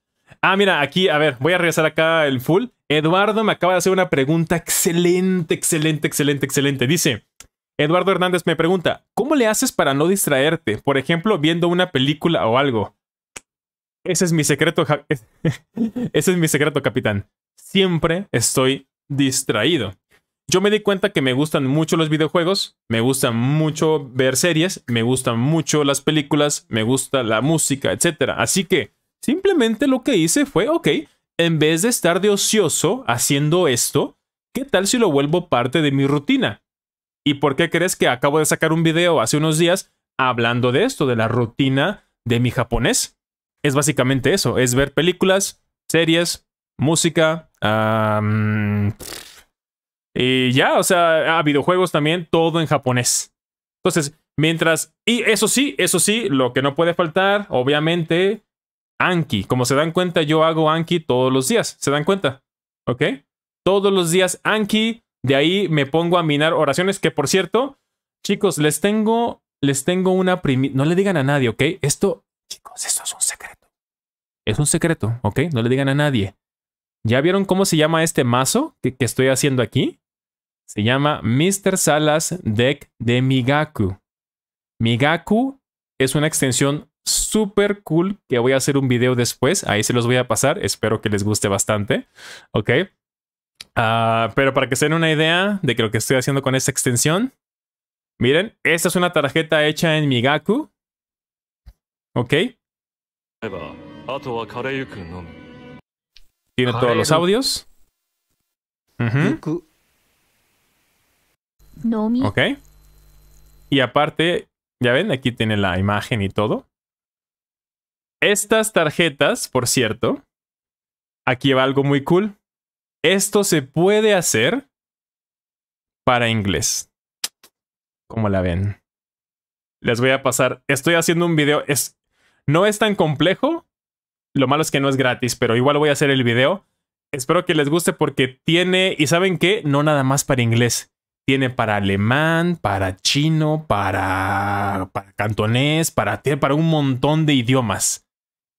Ah, mira, aquí, a ver, voy a regresar acá el full. Eduardo me acaba de hacer una pregunta excelente, excelente, excelente, excelente. Dice, Eduardo Hernández me pregunta, ¿cómo le haces para no distraerte? Por ejemplo, viendo una película o algo. Ese es mi secreto, ese es mi secreto, capitán. Siempre estoy distraído. Yo me di cuenta que me gustan mucho los videojuegos, me gustan mucho ver series, me gustan mucho las películas, me gusta la música, etc. Así que simplemente lo que hice fue, ok, en vez de estar de ocioso haciendo esto, ¿qué tal si lo vuelvo parte de mi rutina? ¿Y por qué crees que acabo de sacar un video hace unos días hablando de esto, de la rutina de mi japonés? Es básicamente eso, es ver películas, series, música, y ya, o sea, ah, videojuegos también, todo en japonés. Entonces, mientras, y eso sí, eso sí, lo que no puede faltar, obviamente, Anki. Como se dan cuenta, yo hago Anki todos los días, ¿se dan cuenta? ¿Ok? Todos los días Anki, de ahí me pongo a minar oraciones, que por cierto, chicos, les tengo, les tengo una No le digan a nadie, ¿ok? Esto, chicos, esto es un secreto. Es un secreto, ¿ok? No le digan a nadie. ¿Ya vieron cómo se llama este mazo que, que estoy haciendo aquí? Se llama Mr. Salas Deck de Migaku. Migaku es una extensión súper cool que voy a hacer un video después. Ahí se los voy a pasar. Espero que les guste bastante. ¿Ok? Ah, pero para que se den una idea de que lo que estoy haciendo con esta extensión, miren, esta es una tarjeta hecha en Migaku. Ok. Tiene todos los audios. Ok. Y aparte, ya ven, aquí tiene la imagen y todo. Estas tarjetas, por cierto, aquí va algo muy cool. Esto se puede hacer para inglés. Como la ven. Les voy a pasar. Estoy haciendo un video. Es, no es tan complejo. Lo malo es que no es gratis, pero igual voy a hacer el video. Espero que les guste porque tiene, y saben qué, no nada más para inglés. Tiene para alemán, para chino, para, cantonés, para, para un montón de idiomas.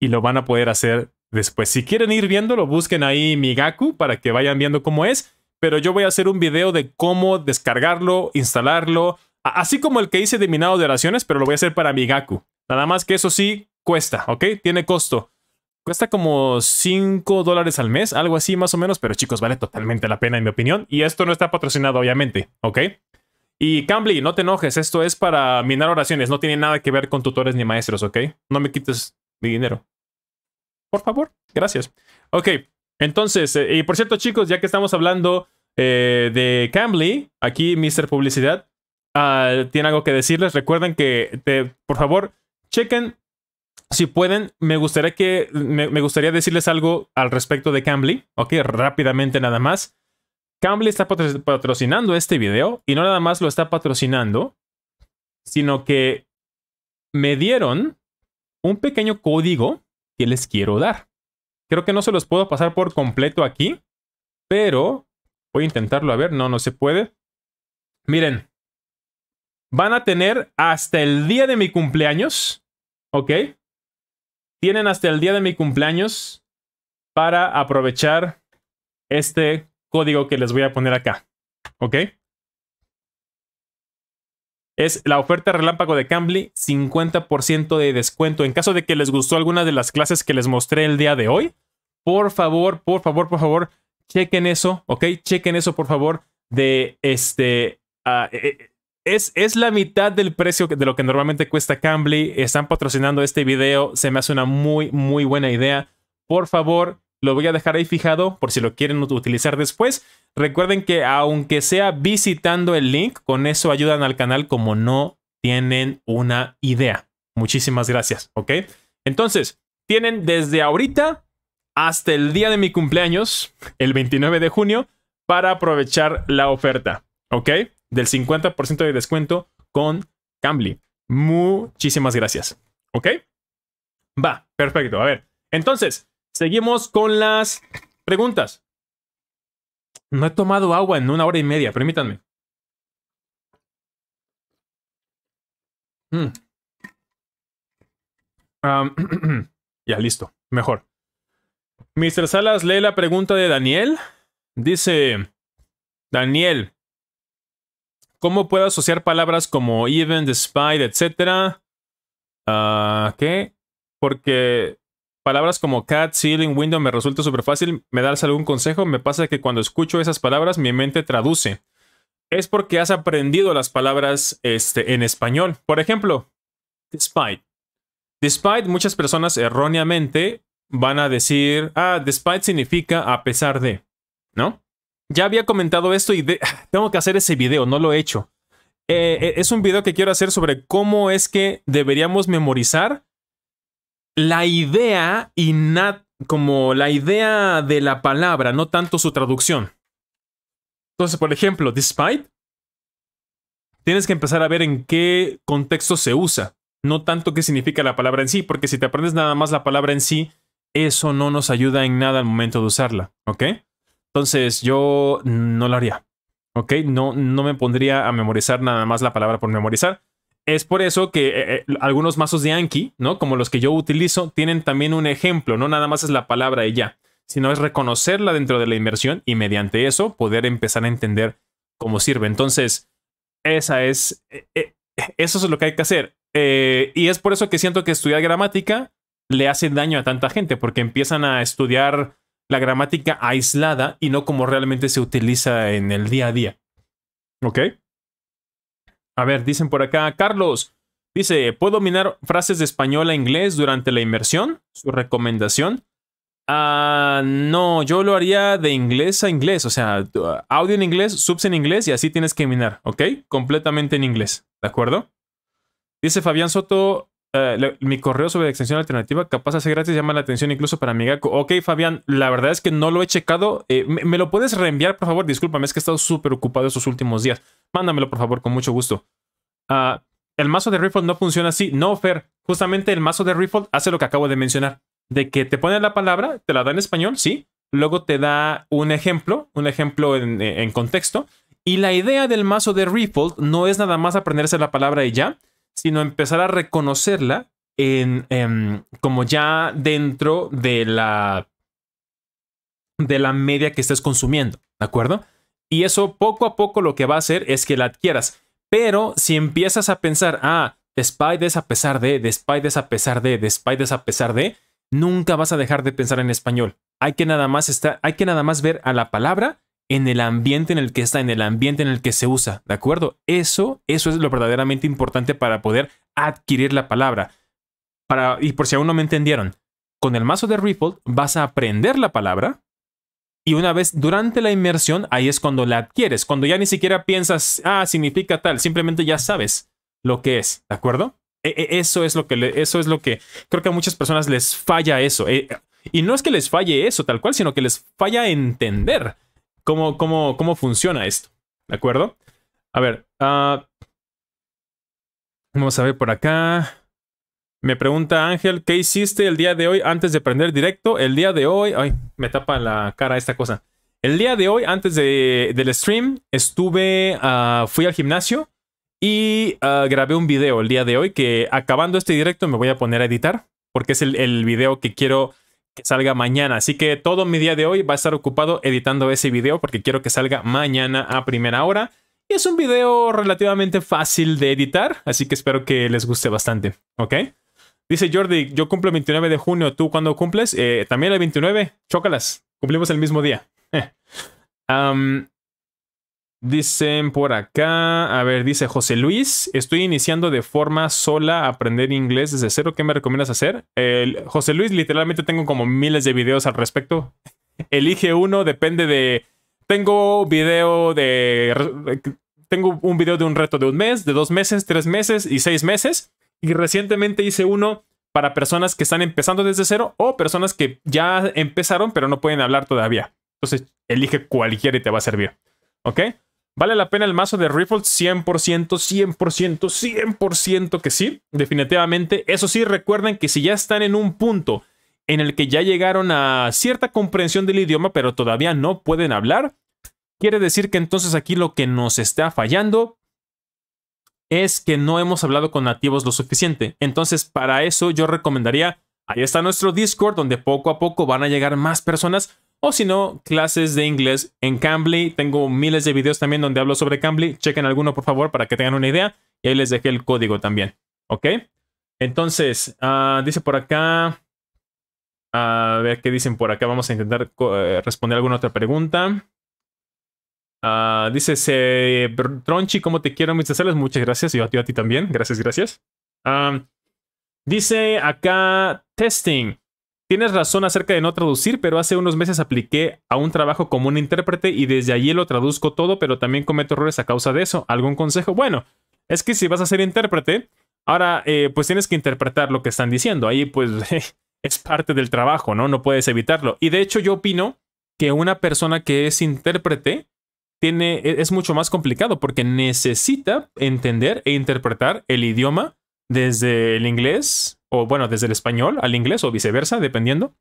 Y lo van a poder hacer después. Si quieren ir viéndolo, busquen ahí Migaku para que vayan viendo cómo es. Pero yo voy a hacer un video de cómo descargarlo, instalarlo, así como el que hice de minado de oraciones, pero lo voy a hacer para Migaku. Nada más que eso sí cuesta, ¿ok? Tiene costo. Cuesta como 5 dólares al mes, algo así más o menos, pero chicos, vale totalmente la pena en mi opinión. Y esto no está patrocinado, obviamente, ¿ok? Y Cambly, no te enojes, esto es para minar oraciones, no tiene nada que ver con tutores ni maestros, ¿ok? No me quites mi dinero. Por favor, gracias. Ok, entonces, eh, y por cierto chicos, ya que estamos hablando eh, de Cambly, aquí Mr. Publicidad, ah, tiene algo que decirles. Recuerden que, por favor, chequen si pueden, me gustaría que me, me, gustaría decirles algo al respecto de Cambly, ok, rápidamente nada más. Cambly está patrocinando este video y no nada más lo está patrocinando, sino que me dieron un pequeño código que les quiero dar. Creo que no se los puedo pasar por completo aquí, pero voy a intentarlo a ver. No, no se puede. Miren, van a tener hasta el día de mi cumpleaños, ¿ok? Tienen hasta el día de mi cumpleaños para aprovechar este código que les voy a poner acá, ¿ok? es la oferta relámpago de Cambly, 50% de descuento. En caso de que les gustó alguna de las clases que les mostré el día de hoy, por favor, por favor, por favor, chequen eso, ¿ok? Chequen eso, por favor, de este... Ah, eh, eh, es, es la mitad del precio de lo que normalmente cuesta Cambly. Están patrocinando este video. Se me hace una muy, muy buena idea. Por favor, lo voy a dejar ahí fijado por si lo quieren utilizar después. Recuerden que aunque sea visitando el link, con eso ayudan al canal como no tienen una idea. Muchísimas gracias, ¿ok? Entonces, tienen desde ahorita hasta el día de mi cumpleaños, el 29 de junio, para aprovechar la oferta, ¿ok? Del 50% de descuento con Cambly. Muchísimas gracias, ¿ok? Va, perfecto. A ver, entonces, Seguimos con las preguntas. No he tomado agua en una hora y media, permítanme. Mm. ya, listo. Mejor. Mr. Salas lee la pregunta de Daniel. Dice, Daniel, ¿cómo puedo asociar palabras como even, despite, etcétera? Ah, ¿Qué? Porque Palabras como cat, ceiling, window me resulta súper fácil. ¿Me das algún consejo? Me pasa que cuando escucho esas palabras, mi mente traduce. Es porque has aprendido las palabras este, en español. Por ejemplo, despite. Despite, muchas personas erróneamente van a decir, ah, despite significa a pesar de, ¿no? Ya había comentado esto y tengo que hacer ese video, no lo he hecho. Eh, eh, es un video que quiero hacer sobre cómo es que deberíamos memorizar la idea nada como la idea de la palabra, no tanto su traducción. Entonces, por ejemplo, despite, tienes que empezar a ver en qué contexto se usa, no tanto qué significa la palabra en sí, porque si te aprendes nada más la palabra en sí, eso no nos ayuda en nada al momento de usarla, ¿ok? Entonces, yo no lo haría, ¿ok? No, no me pondría a memorizar nada más la palabra por memorizar es por eso que eh, eh, algunos mazos de Anki, ¿no? Como los que yo utilizo, tienen también un ejemplo, no nada más es la palabra y ya, sino es reconocerla dentro de la inversión y mediante eso poder empezar a entender cómo sirve. Entonces, esa es, eh, eso es lo que hay que hacer. y es por eso que siento que estudiar gramática le hace daño a tanta gente, porque empiezan a estudiar la gramática aislada y no como realmente se utiliza en el día a día. ¿Ok? A ver, dicen por acá, Carlos, dice, ¿puedo minar frases de español a inglés durante la inmersión? Su recomendación. Ah, no, yo lo haría de inglés a inglés, o sea, audio en inglés, subs en inglés y así tienes que minar, ¿ok? Completamente en inglés, ¿de acuerdo? Dice Fabián Soto, eh, mi correo sobre extensión alternativa capaz de ser gratis llama la atención incluso para mi Gaku. Ok, Fabián, la verdad es que no lo he checado. Eh, me, lo puedes reenviar, por favor? Discúlpame, es que he estado súper ocupado estos últimos días. Mándamelo, por favor, con mucho gusto. Ah, el mazo de Riffle no funciona así. No, Fer. Justamente el mazo de Riffle hace lo que acabo de mencionar. De que te pone la palabra, te la da en español, sí. Luego te da un ejemplo, un ejemplo en, contexto. Y la idea del mazo de Rifold no es nada más aprenderse la palabra y ya, sino empezar a reconocerla en, em, como ya dentro de la, de la media que estés consumiendo, ¿de acuerdo? Y eso poco a poco lo que va a hacer es que la adquieras. Pero si empiezas a pensar, ah, Spide a pesar de, de a pesar de, de a pesar de, nunca vas a dejar de pensar en español. Hay que nada más hay que nada más ver a la palabra en el ambiente en el que está, en el ambiente en el que se usa, ¿de acuerdo? Eso, eso es lo verdaderamente importante para poder adquirir la palabra. Para, y por si aún no me entendieron, con el mazo de Ripple vas a aprender la palabra y una vez durante la inmersión, ahí es cuando la adquieres, cuando ya ni siquiera piensas, ah, significa tal, simplemente ya sabes lo que es, ¿de acuerdo? E, e, eso es lo que, eso es lo que creo que a muchas personas les falla eso. Eh, y no es que les falle eso tal cual, sino que les falla entender cómo, cómo, cómo funciona esto. ¿De acuerdo? A ver. Ah, vamos a ver por acá. Me pregunta Ángel, ¿qué hiciste el día de hoy antes de prender directo? El día de hoy, ay, me tapa la cara esta cosa. El día de hoy, antes del stream, estuve, ah, fui al gimnasio y ah, grabé un video el día de hoy que acabando este directo me voy a poner a editar porque es el, el video que quiero que salga mañana. Así que todo mi día de hoy va a estar ocupado editando ese video porque quiero que salga mañana a primera hora. Y es un video relativamente fácil de editar, así que espero que les guste bastante, ¿ok? Dice Jordi, yo cumplo el 29 de junio, ¿tú cuándo cumples? Eh, también el 29, chócalas, cumplimos el mismo día. Eh. Dicen por acá, a ver, dice José Luis, estoy iniciando de forma sola a aprender inglés desde cero, ¿qué me recomiendas hacer? el José Luis, literalmente tengo como miles de videos al respecto. Elige uno, depende de... Tengo video de... Tengo un video de un reto de un mes, de dos meses, tres meses y seis meses. Y recientemente hice uno para personas que están empezando desde cero o personas que ya empezaron pero no pueden hablar todavía. Entonces, elige cualquiera y te va a servir. ¿Ok? Vale la pena el mazo de Riffle 100%, 100%, 100% que sí, definitivamente. Eso sí, recuerden que si ya están en un punto en el que ya llegaron a cierta comprensión del idioma, pero todavía no pueden hablar, quiere decir que entonces aquí lo que nos está fallando es que no hemos hablado con nativos lo suficiente. Entonces, para eso yo recomendaría, ahí está nuestro Discord, donde poco a poco van a llegar más personas o si no, clases de inglés en Cambly. Tengo miles de videos también donde hablo sobre Cambly. Chequen alguno, por favor, para que tengan una idea. Y ahí les dejé el código también. ¿Ok? Entonces, ah, dice por acá. A ver qué dicen por acá. Vamos a intentar eh, responder alguna otra pregunta. Ah, dice Tronchi, ¿cómo te quiero, mis salas? Muchas gracias. Yo a ti, también. Gracias, gracias. Ah, dice acá testing. Tienes razón acerca de no traducir, pero hace unos meses apliqué a un trabajo como un intérprete y desde allí lo traduzco todo, pero también cometo errores a causa de eso. ¿Algún consejo? Bueno, es que si vas a ser intérprete, ahora eh, pues tienes que interpretar lo que están diciendo. Ahí pues es parte del trabajo, ¿no? No puedes evitarlo. Y de hecho yo opino que una persona que es intérprete tiene, e, es mucho más complicado porque necesita entender e interpretar el idioma desde el inglés o bueno, desde el español al inglés o viceversa, dependiendo.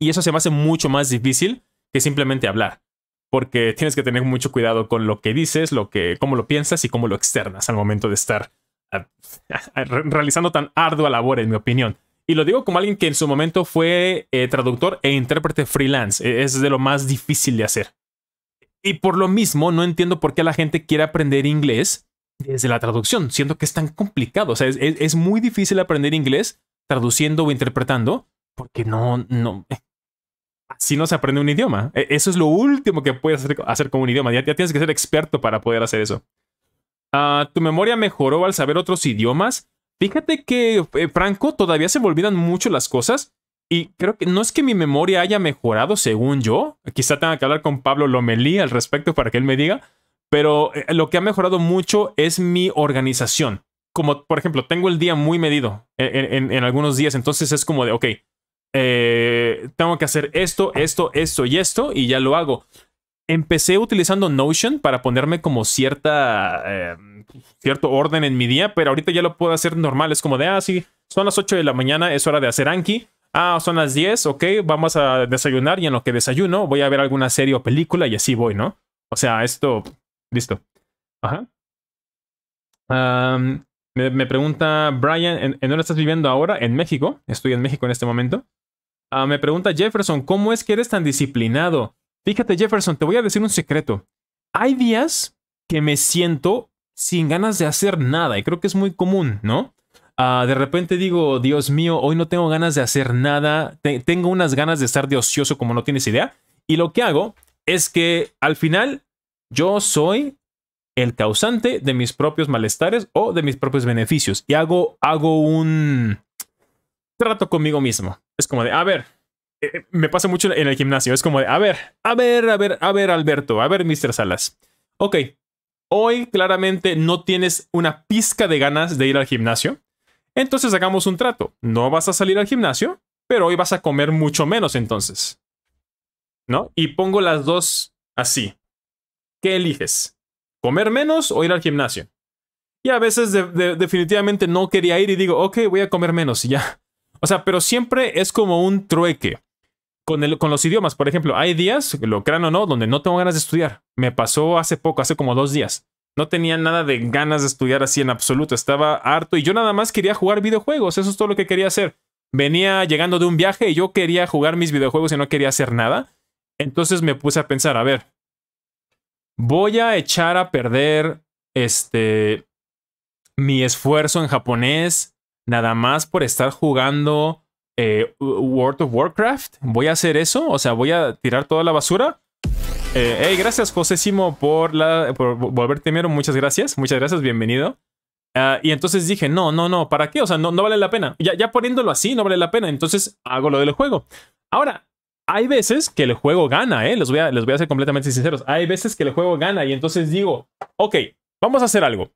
Y eso se me hace mucho más difícil que simplemente hablar, porque tienes que tener mucho cuidado con lo que dices, lo que, cómo lo piensas y cómo lo externas al momento de estar realizando tan ardua labor, en mi opinión. Y lo digo como alguien que en su momento fue eh, traductor e intérprete freelance. E, es de lo más difícil de hacer. Y por lo mismo, no entiendo por qué la gente quiere aprender inglés desde la traducción. Siento que es tan complicado. O sea, es, muy difícil aprender inglés traduciendo o interpretando porque no, no. Eh, así no se aprende un idioma. E, eso es lo último que puedes hacer, con un idioma. Ya, tienes que ser experto para poder hacer eso. Ah, ¿Tu memoria mejoró al saber otros idiomas? Fíjate que, eh, Franco, todavía se me olvidan mucho las cosas. Y creo que no es que mi memoria haya mejorado, según yo. Quizá tenga que hablar con Pablo Lomelí al respecto para que él me diga. Pero eh, lo que ha mejorado mucho es mi organización. Como, por ejemplo, tengo el día muy medido en, algunos días, entonces es como de, ok, eh, tengo que hacer esto, esto, esto y esto, y ya lo hago. Empecé utilizando Notion para ponerme como cierta, eh, cierto orden en mi día, pero ahorita ya lo puedo hacer normal. Es como de, ah, sí, son las 8 de la mañana, es hora de hacer Anki. Ah, son las 10, ok, vamos a desayunar y en lo que desayuno voy a ver alguna serie o película y así voy, ¿no? O sea, esto Listo. me, pregunta Brian, ¿en, dónde estás viviendo ahora? En México. Estoy en México en este momento. Ah, me pregunta Jefferson, ¿cómo es que eres tan disciplinado? Fíjate, Jefferson, te voy a decir un secreto. Hay días que me siento sin ganas de hacer nada y creo que es muy común, ¿no? Ah, de repente digo, Dios mío, hoy no tengo ganas de hacer nada, tengo unas ganas de estar de ocioso como no tienes idea. Y lo que hago es que al final yo soy el causante de mis propios malestares o de mis propios beneficios. Y hago, hago un trato conmigo mismo. Es como de, a ver, eh, eh, me pasa mucho en el gimnasio. Es como de, a ver, a ver, a ver, a ver, Alberto, a ver, Mr. Salas. Ok, hoy claramente no tienes una pizca de ganas de ir al gimnasio. Entonces hagamos un trato. No vas a salir al gimnasio, pero hoy vas a comer mucho menos entonces. ¿No? Y pongo las dos así. ¿Qué eliges? ¿Comer menos o ir al gimnasio? Y a veces definitivamente no quería ir y digo, ok, voy a comer menos y ya. O sea, pero siempre es como un trueque. Con, con los idiomas, por ejemplo, hay días, lo crean o no, donde no tengo ganas de estudiar. Me pasó hace poco, hace como dos días. No tenía nada de ganas de estudiar así en absoluto. Estaba harto y yo nada más quería jugar videojuegos. Eso es todo lo que quería hacer. Venía llegando de un viaje y yo quería jugar mis videojuegos y no quería hacer nada. Entonces me puse a pensar, a ver, voy a echar a perder este mi esfuerzo en japonés nada más por estar jugando eh, World of Warcraft. Voy a hacer eso, o sea, voy a tirar toda la basura. Eh, hey, gracias Josésimo por, la, por volverte mero. Muchas gracias, muchas gracias, bienvenido. Ah, y entonces dije, no, no, no, ¿para qué? O sea, no, no vale la pena. Ya, ya poniéndolo así, no vale la pena. Entonces hago lo del juego. Ahora, hay veces que el juego gana, ¿eh? Les voy, a, les voy a ser completamente sinceros. Hay veces que el juego gana y entonces digo, ok, vamos a hacer algo.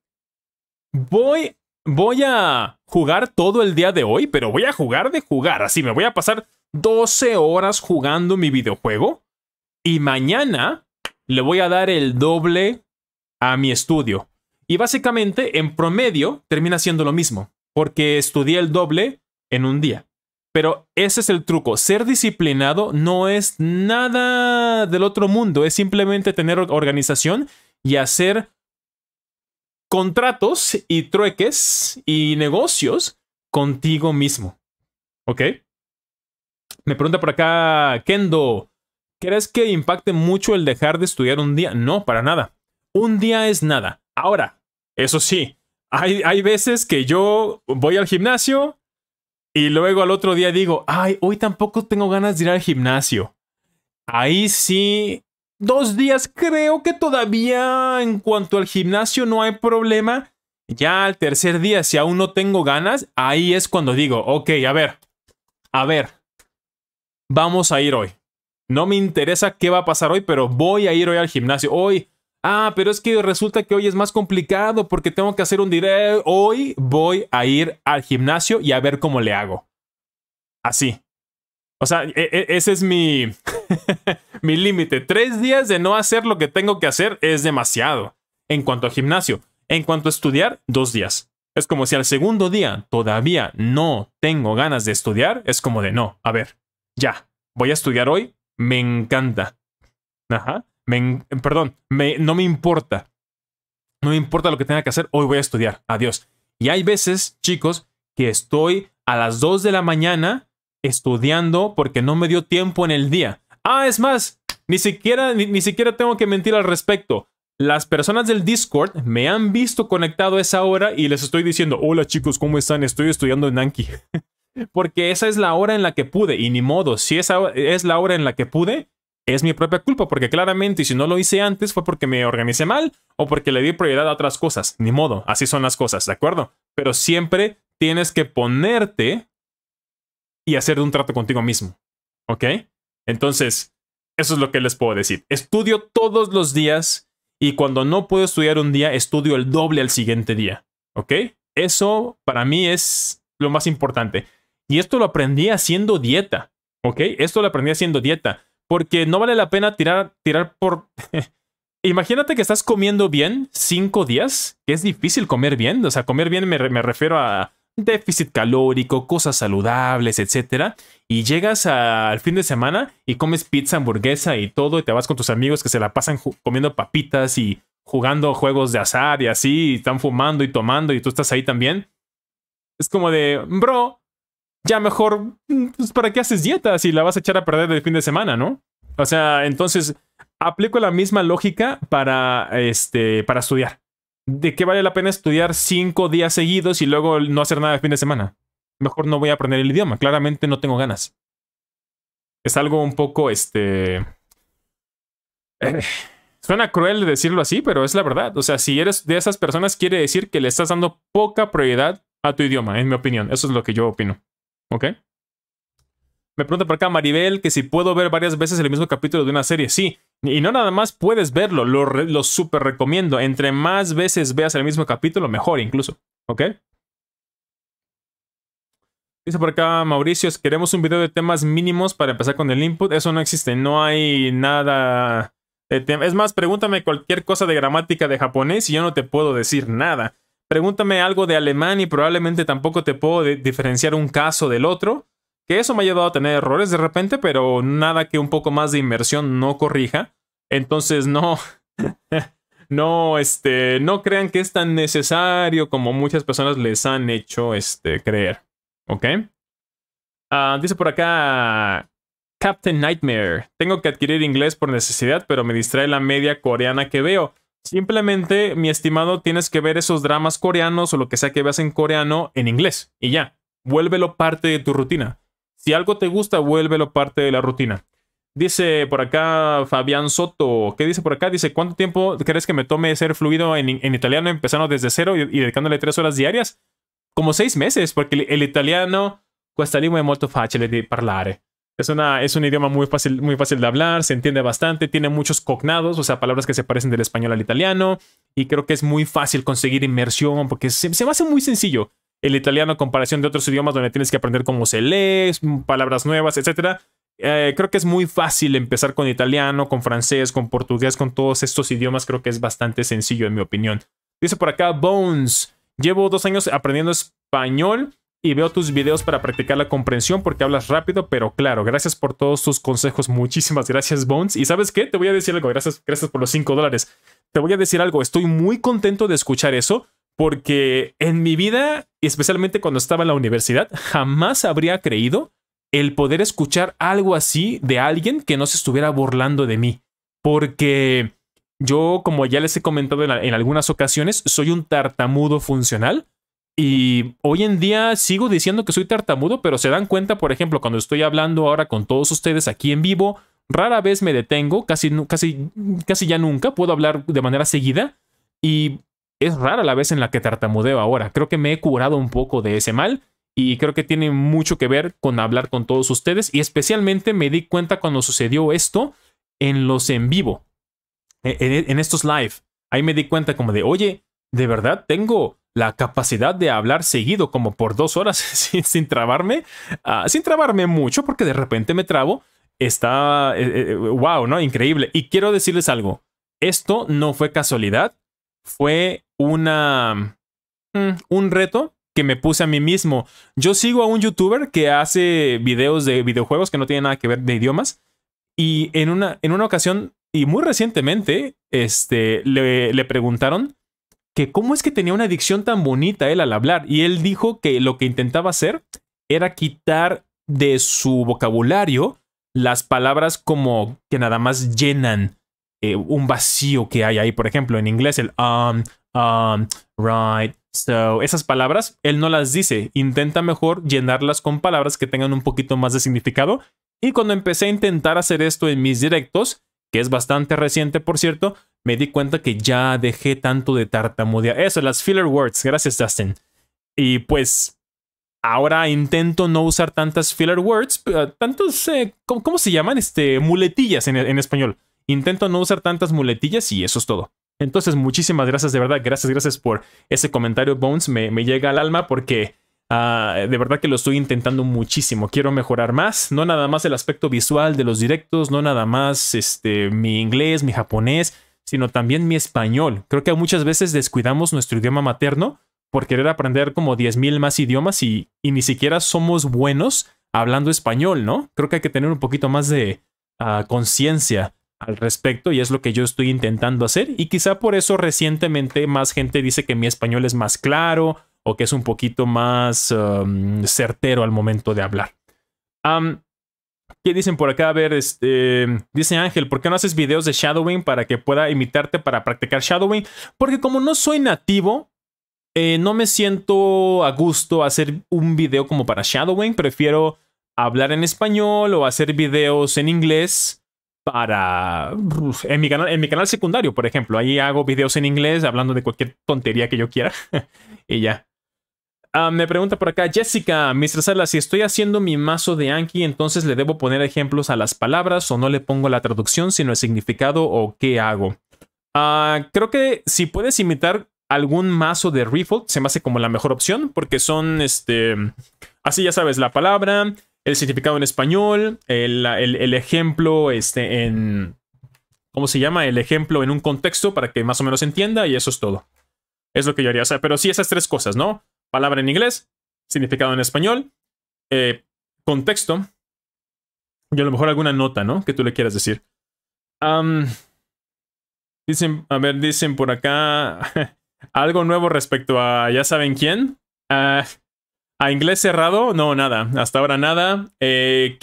Voy, voy a jugar todo el día de hoy, pero voy a jugar de jugar. Así me voy a pasar 12 horas jugando mi videojuego y mañana le voy a dar el doble a mi estudio. Y básicamente, en promedio, termina siendo lo mismo, porque estudié el doble en un día. Pero ese es el truco. Ser disciplinado no es nada del otro mundo. Es simplemente tener organización y hacer contratos y trueques y negocios contigo mismo. ¿Ok? Me pregunta por acá, Kendo, ¿crees que impacte mucho el dejar de estudiar un día? No, para nada. Un día es nada. Ahora, eso sí, hay, hay veces que yo voy al gimnasio, y luego al otro día digo, ay, hoy tampoco tengo ganas de ir al gimnasio. Ahí sí, dos días creo que todavía en cuanto al gimnasio no hay problema. Ya al tercer día, si aún no tengo ganas, ahí es cuando digo, ok, a ver, a ver, vamos a ir hoy. No me interesa qué va a pasar hoy, pero voy a ir hoy al gimnasio. Hoy Ah, pero es que resulta que hoy es más complicado porque tengo que hacer un directo. Hoy voy a ir al gimnasio y a ver cómo le hago. Así. O sea, e, e, ese es mi, mi límite. Tres días de no hacer lo que tengo que hacer es demasiado. En cuanto al gimnasio, en cuanto a estudiar, dos días. Es como si al segundo día todavía no tengo ganas de estudiar, es como de no, a ver, ya, voy a estudiar hoy, me encanta. Ajá perdón, no me importa. No me importa lo que tenga que hacer, hoy voy a estudiar. Adiós. Y hay veces, chicos, que estoy a las 2 de la mañana estudiando porque no me dio tiempo en el día. Ah, es más, ni siquiera, ni, ni siquiera tengo que mentir al respecto. Las personas del Discord me han visto conectado a esa hora y les estoy diciendo, hola chicos, ¿cómo están? Estoy estudiando en Anki. porque esa es la hora en la que pude y ni modo, si esa es la hora en la que pude, es mi propia culpa, porque claramente si no lo hice antes fue porque me organicé mal o porque le di prioridad a otras cosas. Ni modo, así son las cosas, ¿de acuerdo? Pero siempre tienes que ponerte y hacer un trato contigo mismo, ¿ok? Entonces, eso es lo que les puedo decir. Estudio todos los días y cuando no puedo estudiar un día, estudio el doble al siguiente día, ¿ok? Eso para mí es lo más importante. Y esto lo aprendí haciendo dieta, ¿ok? Esto lo aprendí haciendo dieta porque no vale la pena tirar, tirar por... Imagínate que estás comiendo bien cinco días, que es difícil comer bien. O sea, comer bien me, refiero a déficit calórico, cosas saludables, etc. Y llegas al fin de semana y comes pizza, hamburguesa y todo, y te vas con tus amigos que se la pasan comiendo papitas y jugando juegos de azar y así, y están fumando y tomando, y tú estás ahí también. Es como de, bro, ya mejor, mm, pues, ¿para qué haces dieta si la vas a echar a perder el fin de semana, no? O sea, entonces, aplico la misma lógica para, este, para estudiar. ¿De qué vale la pena estudiar cinco días seguidos y luego no hacer nada el fin de semana? Mejor no voy a aprender el idioma, claramente no tengo ganas. Es algo un poco, este... Eh, suena cruel decirlo así, pero es la verdad. O sea, si eres de esas personas, quiere decir que le estás dando poca prioridad a tu idioma, en mi opinión. Eso es lo que yo opino. Ok. Me pregunta por acá Maribel que si puedo ver varias veces el mismo capítulo de una serie. Sí, y no nada más puedes verlo, lo, super recomiendo. Entre más veces veas el mismo capítulo, mejor incluso. ¿Ok? Dice por acá Mauricio, queremos un video de temas mínimos para empezar con el input. Eso no existe, no hay nada... es más, pregúntame cualquier cosa de gramática de japonés y yo no te puedo decir nada. Pregúntame algo de alemán y probablemente tampoco te puedo diferenciar un caso del otro. Que eso me ha llevado a tener errores de repente, pero nada que un poco más de inmersión no corrija. Entonces no, no, este, no crean que es tan necesario como muchas personas les han hecho este, creer. ¿Ok? Ah, dice por acá Captain Nightmare. Tengo que adquirir inglés por necesidad, pero me distrae la media coreana que veo. Simplemente, mi estimado, tienes que ver esos dramas coreanos o lo que sea que veas en coreano en inglés y ya. Vuélvelo parte de tu rutina. Si algo te gusta, vuélvelo parte de la rutina. Dice por acá Fabián Soto. ¿Qué dice por acá? Dice, ¿cuánto tiempo crees que me tome ser fluido en, italiano empezando desde cero y, dedicándole tres horas diarias? Como seis meses, porque el, italiano cuesta muy fácil de parlare. Es, un idioma muy fácil, muy fácil de hablar, se entiende bastante, tiene muchos cognados, o sea, palabras que se parecen del español al italiano, y creo que es muy fácil conseguir inmersión porque se, me hace muy sencillo el italiano en comparación de otros idiomas donde tienes que aprender cómo se lee, mm, palabras nuevas, etc. Eh, creo que es muy fácil empezar con italiano, con francés, con portugués, con todos estos idiomas. Creo que es bastante sencillo, en mi opinión. Dice por acá Bones. Llevo dos años aprendiendo español y veo tus videos para practicar la comprensión porque hablas rápido, pero claro, gracias por todos tus consejos, muchísimas gracias Bones. Y sabes qué, te voy a decir algo, gracias, gracias por los 5 dólares. Te voy a decir algo, estoy muy contento de escuchar eso porque en mi vida, especialmente cuando estaba en la universidad, jamás habría creído el poder escuchar algo así de alguien que no se estuviera burlando de mí. Porque yo, como ya les he comentado en algunas ocasiones, soy un tartamudo funcional y hoy en día sigo diciendo que soy tartamudo, pero se dan cuenta, por ejemplo, cuando estoy hablando ahora con todos ustedes aquí en vivo, rara vez me detengo, casi, casi, casi ya nunca, puedo hablar de manera seguida y es rara la vez en la que tartamudeo ahora. Creo que me he curado un poco de ese mal y creo que tiene mucho que ver con hablar con todos ustedes y especialmente me di cuenta cuando sucedió esto en los en vivo, e, en, en estos live. Ahí me di cuenta como de, oye, de verdad tengo la capacidad de hablar seguido como por dos horas sin, trabarme, ah, sin trabarme mucho porque de repente me trabo, está, wow, eh, eh, eh, ¿no? Increíble. Y quiero decirles algo, esto no fue casualidad, fue una, mm, un reto que me puse a mí mismo. Yo sigo a un youtuber que hace videos de videojuegos que no tienen nada que ver de idiomas y en una, en una ocasión y muy recientemente este, le, le preguntaron que cómo es que tenía una adicción tan bonita él al hablar. Y él dijo que lo que intentaba hacer era quitar de su vocabulario las palabras como que nada más llenan eh, un vacío que hay ahí. Por ejemplo, en inglés el um, um, right, so. Esas palabras él no las dice. Intenta mejor llenarlas con palabras que tengan un poquito más de significado. Y cuando empecé a intentar hacer esto en mis directos, que es bastante reciente, por cierto, me di cuenta que ya dejé tanto de tartamudear. Eso, las filler words. Gracias, Dustin. Y pues ahora intento no usar tantas filler words, eh, tantos, eh, ¿cómo, se llaman? Este, muletillas en, español. Intento no usar tantas muletillas y eso es todo. Entonces, muchísimas gracias, de verdad. Gracias, gracias por ese comentario, Bones. Me, me llega al alma porque Ah, de verdad que lo estoy intentando muchísimo. Quiero mejorar más. No nada más el aspecto visual de los directos, no nada más este, mi inglés, mi japonés, sino también mi español. Creo que muchas veces descuidamos nuestro idioma materno por querer aprender como 10.000 más idiomas y, ni siquiera somos buenos hablando español, ¿no? Creo que hay que tener un poquito más de ah, conciencia al respecto y es lo que yo estoy intentando hacer y quizá por eso recientemente más gente dice que mi español es más claro o que es un poquito más um, certero al momento de hablar. ¿Qué dicen por acá? A ver, este, dice Ángel, ¿por qué no haces videos de shadowing para que pueda imitarte para practicar shadowing? Porque como no soy nativo, eh, no me siento a gusto hacer un video como para shadowing. Prefiero hablar en español o hacer videos en inglés para... En mi, canal, en mi canal secundario, por ejemplo, ahí hago videos en inglés hablando de cualquier tontería que yo quiera. y ya. Ah, me pregunta por acá Jessica, Mr. Sala, si estoy haciendo mi mazo de Anki, entonces le debo poner ejemplos a las palabras o no le pongo la traducción, sino el significado o qué hago. Ah, creo que si puedes imitar algún mazo de Refold, se me hace como la mejor opción, porque son, este, así ya sabes, la palabra, el significado en español, el, ejemplo, este, en, ¿cómo se llama? El ejemplo en un contexto para que más o menos entienda y eso es todo. Es lo que yo haría. pero sí esas tres cosas, ¿no? palabra en inglés, significado en español, eh, contexto y a lo mejor alguna nota, ¿no? Que tú le quieras decir. dicen, a ver, dicen por acá algo nuevo respecto a ya saben quién. a inglés cerrado, no, nada. Hasta ahora nada. Eh,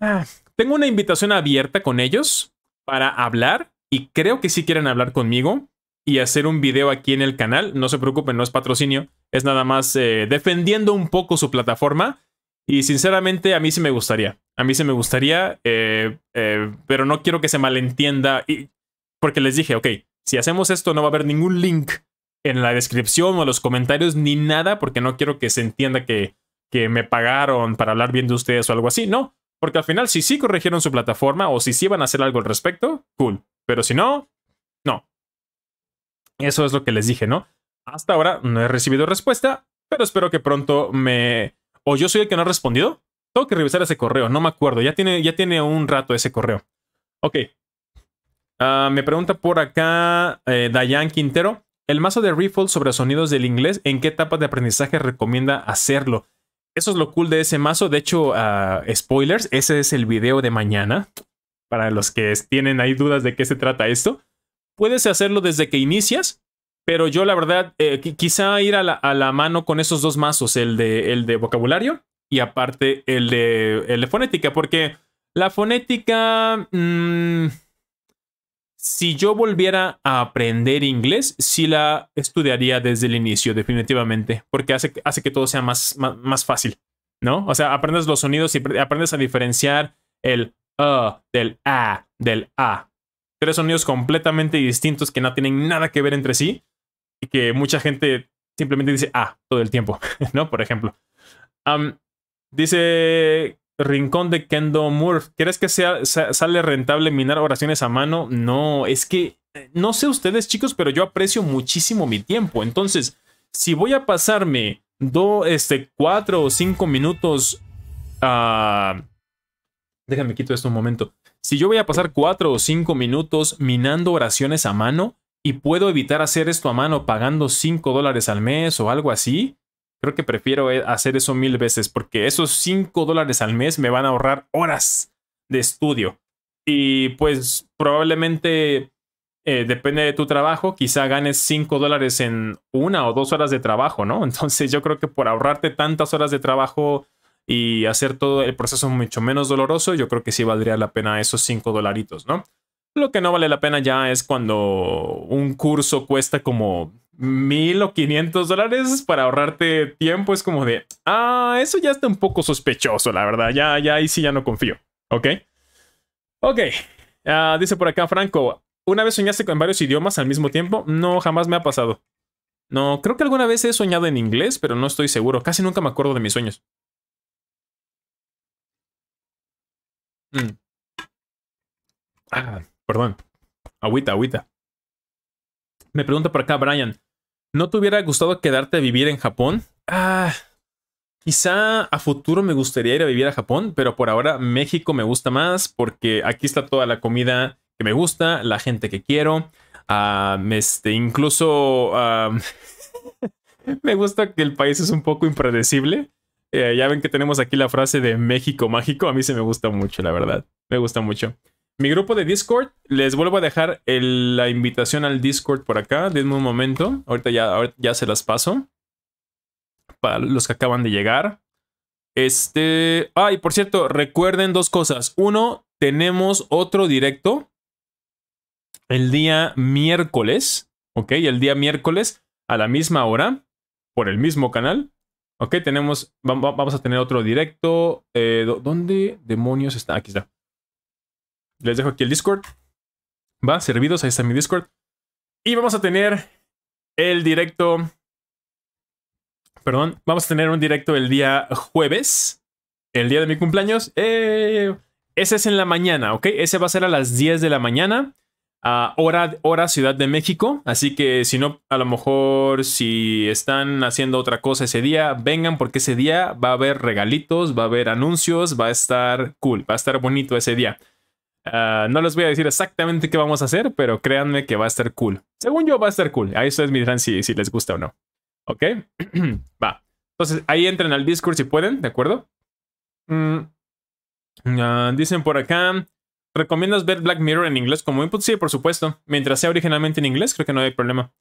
ah, tengo una invitación abierta con ellos para hablar y creo que sí quieren hablar conmigo y hacer un video aquí en el canal. No se preocupen, no es patrocinio, es nada más eh, defendiendo un poco su plataforma. Y sinceramente a mí sí me gustaría, a mí sí me gustaría, eh, eh, pero no quiero que se malentienda. Y, porque les dije, ok, si hacemos esto no va a haber ningún link en la descripción o en los comentarios ni nada, porque no quiero que se entienda que, que me pagaron para hablar bien de ustedes o algo así. No, porque al final si sí corrigieron su plataforma o si sí van a hacer algo al respecto, cool. Pero si no, no. Eso es lo que les dije, ¿no? Hasta ahora no he recibido respuesta, pero espero que pronto me... O yo soy el que no ha respondido. Tengo que revisar ese correo, no me acuerdo. Ya tiene, ya tiene un rato ese correo. Ok. Ah, me pregunta por acá eh, Dayan Quintero. El mazo de Riffle sobre sonidos del inglés, ¿en qué etapa de aprendizaje recomienda hacerlo? Eso es lo cool de ese mazo. De hecho, ah, spoilers, ese es el video de mañana. Para los que tienen ahí dudas de qué se trata esto. Puedes hacerlo desde que inicias, pero yo la verdad, eh, quizá ir a la, mano con esos dos mazos, el de, el de vocabulario y aparte el de, fonética, porque la fonética... Mm, si yo volviera a aprender inglés, sí la estudiaría desde el inicio, definitivamente, porque hace, hace que todo sea más, más, fácil, ¿no? O sea, aprendes los sonidos y aprendes a diferenciar el "-a", uh, del a, del a, sonidos completamente distintos que no tienen nada que ver entre sí y que mucha gente simplemente dice, ah, todo el tiempo, ¿no? Por ejemplo. dice Rincón de Kendo Murph, ¿crees que sea, sale rentable minar oraciones a mano? No, es que, eh, no sé ustedes chicos, pero yo aprecio muchísimo mi tiempo. Entonces, si voy a pasarme do, este, cuatro o cinco minutos a... Ah, déjame quito esto un momento si yo voy a pasar cuatro o cinco minutos minando oraciones a mano y puedo evitar hacer esto a mano pagando cinco dólares al mes o algo así, creo que prefiero eh, hacer eso mil veces porque esos cinco dólares al mes me van a ahorrar horas de estudio. Y pues probablemente eh, depende de tu trabajo, quizá ganes cinco dólares en una o dos horas de trabajo, ¿no? Entonces yo creo que por ahorrarte tantas horas de trabajo y hacer todo el proceso mucho menos doloroso, yo creo que sí valdría la pena esos 5 dolaritos, ¿no? Lo que no vale la pena ya es cuando un curso cuesta como mil o 500 dólares para ahorrarte tiempo. Es como de, ah, eso ya está un poco sospechoso, la verdad. Ya, ya, ahí sí ya no confío. ¿Ok? Ok. Ah, dice por acá Franco, ¿una vez soñaste con varios idiomas al mismo tiempo? No, jamás me ha pasado. No, creo que alguna vez he soñado en inglés, pero no estoy seguro. Casi nunca me acuerdo de mis sueños. Mm. Ah, perdón. Agüita, agüita. Me pregunta por acá, Brian. ¿No te hubiera gustado quedarte a vivir en Japón? Ah, quizá a futuro me gustaría ir a vivir a Japón, pero por ahora México me gusta más porque aquí está toda la comida que me gusta, la gente que quiero. Ah, este, incluso ah, me gusta que el país es un poco impredecible. Eh, ya ven que tenemos aquí la frase de México mágico. A mí se me gusta mucho, la verdad. Me gusta mucho. Mi grupo de Discord, les vuelvo a dejar la invitación al Discord por acá. Denme un momento. Ahorita ya, ahorita ya se las paso. Para los que acaban de llegar. Este. Ah, por cierto, recuerden dos cosas. Uno, tenemos otro directo el día miércoles. Ok, el día miércoles a la misma hora por el mismo canal. Ok, tenemos, vamos a tener otro directo. Eh, ¿Dónde demonios está? Aquí está. Les dejo aquí el Discord. Va, servidos, ahí está mi Discord. Y vamos a tener el directo. Perdón, vamos a tener un directo el día jueves, el día de mi cumpleaños. Eh, ese es en la mañana, ¿ok? Ese va a ser a las 10 de la mañana hora, Ciudad de México. Así que si no, a lo mejor si están haciendo otra cosa ese día, vengan porque ese día va a haber regalitos, va a haber anuncios, va a estar cool, va a estar bonito ese día. Ah, no les voy a decir exactamente qué vamos a hacer, pero créanme que va a estar cool. Según yo, va a estar cool. Ahí ustedes me si, si les gusta o no. ¿Ok? va. Entonces, ahí entren al Discord si pueden, ¿de acuerdo? Mm, ah, dicen por acá, ¿Recomiendas ver Black Mirror en inglés como input? Sí, por supuesto. Mientras sea originalmente en inglés, creo que no hay problema.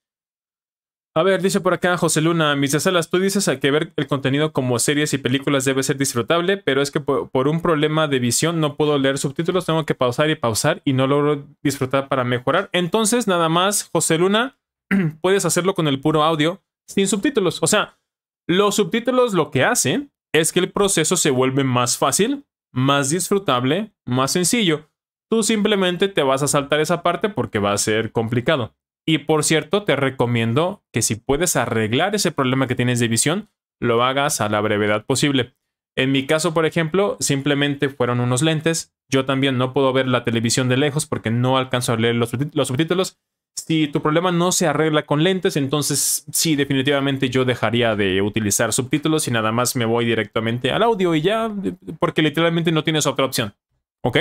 A ver, dice por acá José Luna, mis Salas, tú dices que ver el contenido como series y películas debe ser disfrutable, pero es que por, por, un problema de visión no puedo leer subtítulos, tengo que pausar y pausar y no logro disfrutar para mejorar. Entonces, nada más, José Luna, puedes hacerlo con el puro audio sin subtítulos. O sea, los subtítulos lo que hacen es que el proceso se vuelve más fácil, más disfrutable, más sencillo. Tú simplemente te vas a saltar esa parte porque va a ser complicado. Y por cierto, te recomiendo que si puedes arreglar ese problema que tienes de visión, lo hagas a la brevedad posible. En mi caso, por ejemplo, simplemente fueron unos lentes. Yo también no puedo ver la televisión de lejos porque no alcanzo a leer los, subtítulos. Si tu problema no se arregla con lentes, entonces sí, definitivamente yo dejaría de utilizar subtítulos y nada más me voy directamente al audio y ya, porque literalmente no tienes otra opción. ¿Ok?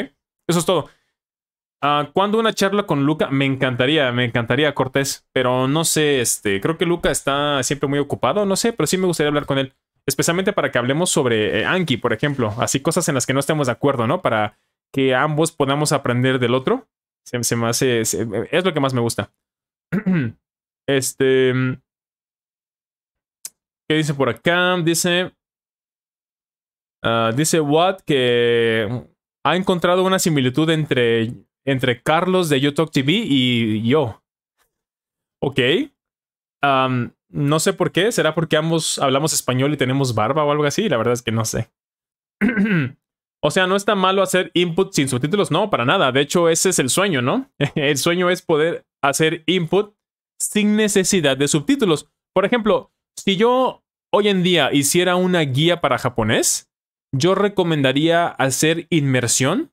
Eso es todo. Ah, cuando ¿Cuándo una charla con Luca? Me encantaría, me encantaría, Cortés. Pero no sé, este, creo que Luca está siempre muy ocupado, no sé, pero sí me gustaría hablar con él. Especialmente para que hablemos sobre eh, Anki, por ejemplo. Así cosas en las que no estemos de acuerdo, ¿no? Para que ambos podamos aprender del otro. Se, me hace. es lo que más me gusta. este. ¿Qué dice por acá? Dice. Ah, dice Watt que ha encontrado una similitud entre entre Carlos de YouTube TV y yo. Ok. no sé por qué. ¿Será porque ambos hablamos español y tenemos barba o algo así? La verdad es que no sé. o sea, no está malo hacer input sin subtítulos. No, para nada. De hecho, ese es el sueño, ¿no? el sueño es poder hacer input sin necesidad de subtítulos. Por ejemplo, si yo hoy en día hiciera una guía para japonés, yo recomendaría hacer inmersión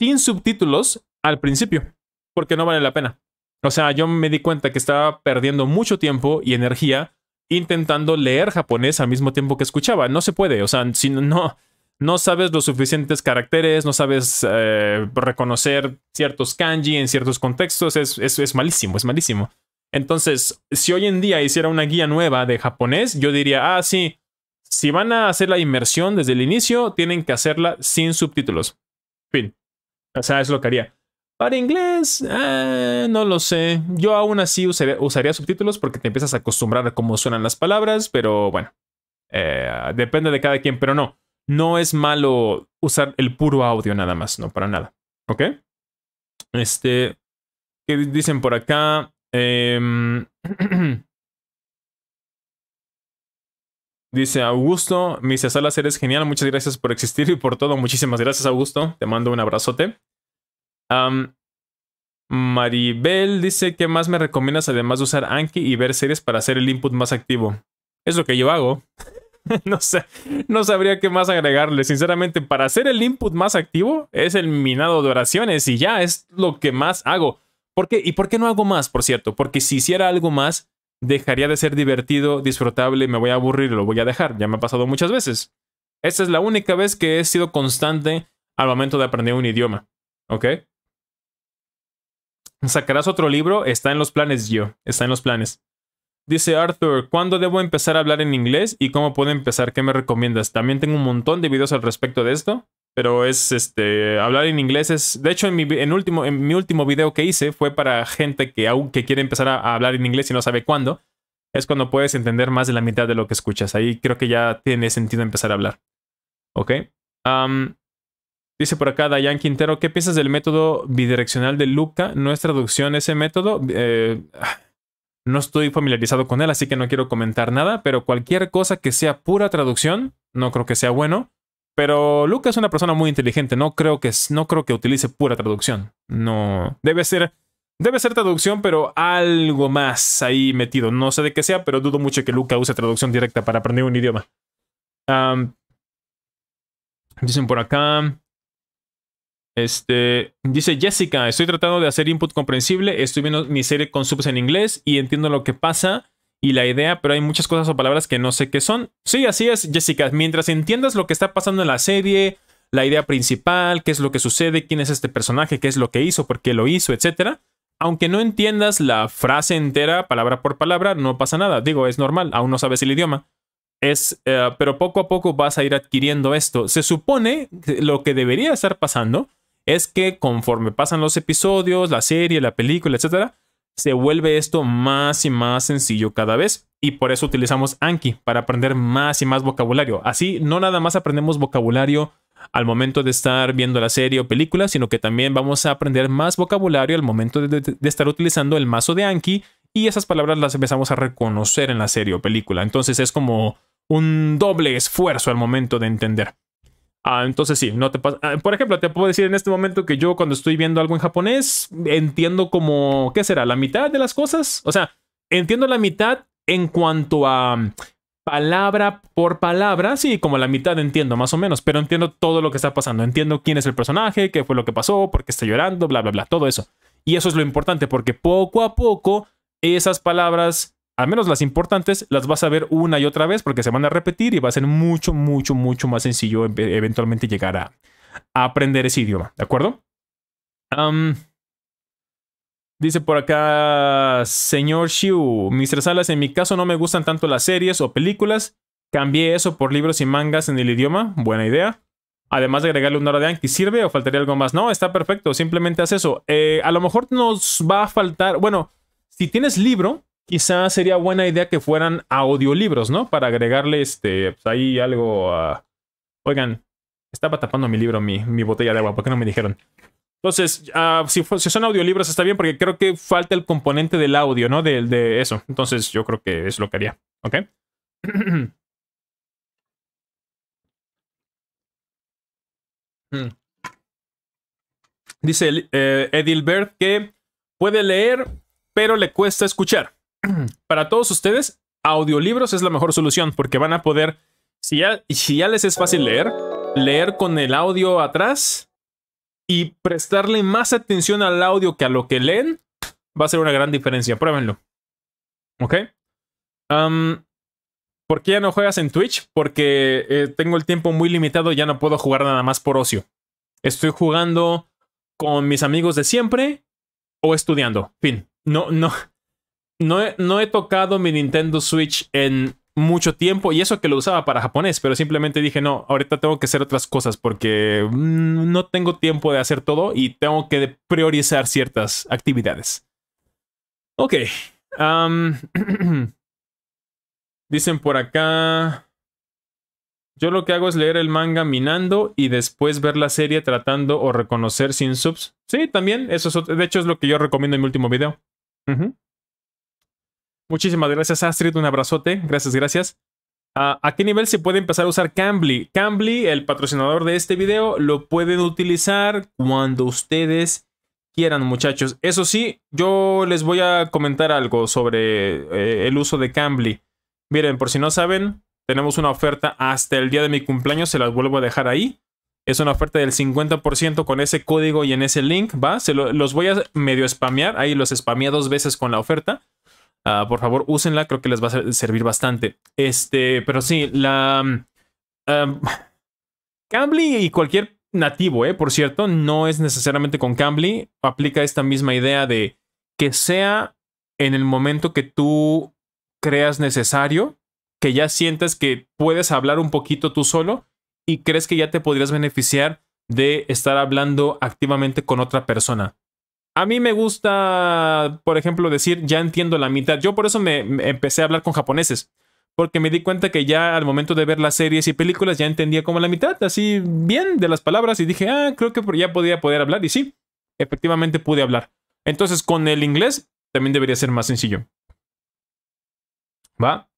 sin subtítulos al principio, porque no vale la pena. O sea, yo me di cuenta que estaba perdiendo mucho tiempo y energía intentando leer japonés al mismo tiempo que escuchaba. No se puede, o sea, si no, no sabes los suficientes caracteres, no sabes eh, reconocer ciertos kanji en ciertos contextos, es, es malísimo, es malísimo. Entonces, si hoy en día hiciera una guía nueva de japonés, yo diría, ah, sí, si van a hacer la inmersión desde el inicio, tienen que hacerla sin subtítulos. O sea, es lo que haría. Para inglés, eh, no lo sé. Yo aún así usaría, subtítulos porque te empiezas a acostumbrar a cómo suenan las palabras, pero bueno, eh, depende de cada quien, pero no. No es malo usar el puro audio nada más, no, para nada. ¿Ok? Este, ¿qué dicen por acá? Eh, Dice Augusto, mi Salas, eres genial. Muchas gracias por existir y por todo. Muchísimas gracias, Augusto. Te mando un abrazote. Maribel dice, ¿qué más me recomiendas además de usar Anki y ver series para hacer el input más activo? Es lo que yo hago. no, sé, no sabría qué más agregarle. Sinceramente, para hacer el input más activo es el minado de oraciones y ya es lo que más hago. ¿Por ¿Y por qué no hago más, por cierto? Porque si hiciera algo más, dejaría de ser divertido, disfrutable, me voy a aburrir, lo voy a dejar. Ya me ha pasado muchas veces. Esta es la única vez que he sido constante al momento de aprender un idioma. ¿Ok? ¿Sacarás otro libro? Está en los planes, yo. Está en los planes. Dice Arthur, ¿cuándo debo empezar a hablar en inglés y cómo puedo empezar? ¿Qué me recomiendas? También tengo un montón de videos al respecto de esto. Pero es este. Hablar en inglés es. De hecho, en mi, último, en mi último video que hice fue para gente que aún quiere empezar a, hablar en inglés y no sabe cuándo. Es cuando puedes entender más de la mitad de lo que escuchas. Ahí creo que ya tiene sentido empezar a hablar. Ok. dice por acá Dayan Quintero: ¿Qué piensas del método bidireccional de Luca? ¿No es traducción ese método? Eh, no estoy familiarizado con él, así que no quiero comentar nada. Pero cualquier cosa que sea pura traducción, no creo que sea bueno pero Luca es una persona muy inteligente, no creo que, no creo que utilice pura traducción. No, debe ser, debe ser traducción, pero algo más ahí metido. No sé de qué sea, pero dudo mucho que Luca use traducción directa para aprender un idioma. dicen por acá. Este, dice Jessica, estoy tratando de hacer input comprensible, estoy viendo mi serie con subs en inglés y entiendo lo que pasa, y la idea, pero hay muchas cosas o palabras que no sé qué son. Sí, así es, Jessica. Mientras entiendas lo que está pasando en la serie, la idea principal, qué es lo que sucede, quién es este personaje, qué es lo que hizo, por qué lo hizo, etcétera. Aunque no entiendas la frase entera, palabra por palabra, no pasa nada. Digo, es normal, aún no sabes el idioma. Es, eh, pero poco a poco vas a ir adquiriendo esto. Se supone que lo que debería estar pasando es que conforme pasan los episodios, la serie, la película, etcétera, se vuelve esto más y más sencillo cada vez. Y por eso utilizamos Anki, para aprender más y más vocabulario. Así, no nada más aprendemos vocabulario al momento de estar viendo la serie o película, sino que también vamos a aprender más vocabulario al momento de, estar utilizando el mazo de Anki y esas palabras las empezamos a reconocer en la serie o película. Entonces es como un doble esfuerzo al momento de entender. Ah, entonces sí, no te pasa. Ah, por ejemplo, te puedo decir en este momento que yo cuando estoy viendo algo en japonés, entiendo como, ¿qué será? ¿La mitad de las cosas? O sea, entiendo la mitad en cuanto a mm, palabra por palabra, sí, como la mitad entiendo más o menos, pero entiendo todo lo que está pasando, entiendo quién es el personaje, qué fue lo que pasó, por qué está llorando, bla, bla, bla, todo eso. Y eso es lo importante porque poco a poco esas palabras al menos las importantes, las vas a ver una y otra vez porque se van a repetir y va a ser mucho, mucho, mucho más sencillo em, e, eventualmente llegar a, aprender ese idioma, ¿de acuerdo? dice por acá, señor Shiu, Mr. Salas, en mi caso no me gustan tanto las series o películas. Cambié eso por libros y mangas en el idioma, buena idea. Además de agregarle un hora de Anki, ¿sirve o faltaría algo más? No, está perfecto, simplemente haz eso. Eh, a lo mejor nos va a faltar, bueno, si tienes libro, quizá sería buena idea que fueran audiolibros, ¿no? Para agregarle este, pues, ahí algo a... Oigan, estaba tapando mi libro, mi, botella de agua, ¿por qué no me dijeron? Entonces, ah, si, son audiolibros está bien porque creo que falta el componente del audio, ¿no? De, de eso. Entonces yo creo que es lo que haría, ¿ok? Mm. Dice eh, Edilbert que puede leer, pero le cuesta escuchar. para todos ustedes, audiolibros es la mejor solución porque van a poder, si ya, si ya les es fácil leer, leer con el audio atrás y prestarle más atención al audio que a lo que leen, va a ser una gran diferencia. Pruébenlo. ¿Ok? ¿Por qué ya no juegas en Twitch? Porque eh, tengo el tiempo muy limitado, y ya no puedo jugar nada más por ocio. Estoy jugando con mis amigos de siempre o estudiando. Fin. No, no, no he, tocado mi Nintendo Switch en mucho tiempo y eso que lo usaba para japonés, pero simplemente dije, no, ahorita tengo que hacer otras cosas porque mm, no tengo tiempo de hacer todo y tengo que priorizar ciertas actividades. Ok. dicen por acá... Yo lo que hago es leer el manga minando y después ver la serie tratando o reconocer sin subs. Sí, también. Eso es, de hecho, es lo que yo recomiendo en mi último video. Muchísimas gracias, Astrid. Un abrazote. Gracias, gracias. Ah, ¿A qué nivel se puede empezar a usar Cambly? Cambly, el patrocinador de este video, lo pueden utilizar cuando ustedes quieran, muchachos. Eso sí, yo les voy a comentar algo sobre eh, el uso de Cambly. Miren, por si no saben, tenemos una oferta hasta el día de mi cumpleaños, se las vuelvo a dejar ahí. Es una oferta del 50% con ese código y en ese link, ¿va? Se los voy a medio spamear, ahí los spameé dos veces con la oferta. Ah, por favor, úsenla, creo que les va a servir bastante. Este, pero sí, la. Cambly y cualquier nativo, eh, por cierto, no es necesariamente con Cambly. Aplica esta misma idea de que sea en el momento que tú creas necesario, que ya sientas que puedes hablar un poquito tú solo y crees que ya te podrías beneficiar de estar hablando activamente con otra persona. A mí me gusta, por ejemplo, decir, ya entiendo la mitad. Yo por eso me, empecé a hablar con japoneses, porque me di cuenta que ya al momento de ver las series y películas ya entendía como la mitad, así bien de las palabras, y dije, ah, creo que ya podía poder hablar, y sí, efectivamente pude hablar. Entonces, con el inglés también debería ser más sencillo. ¿Va?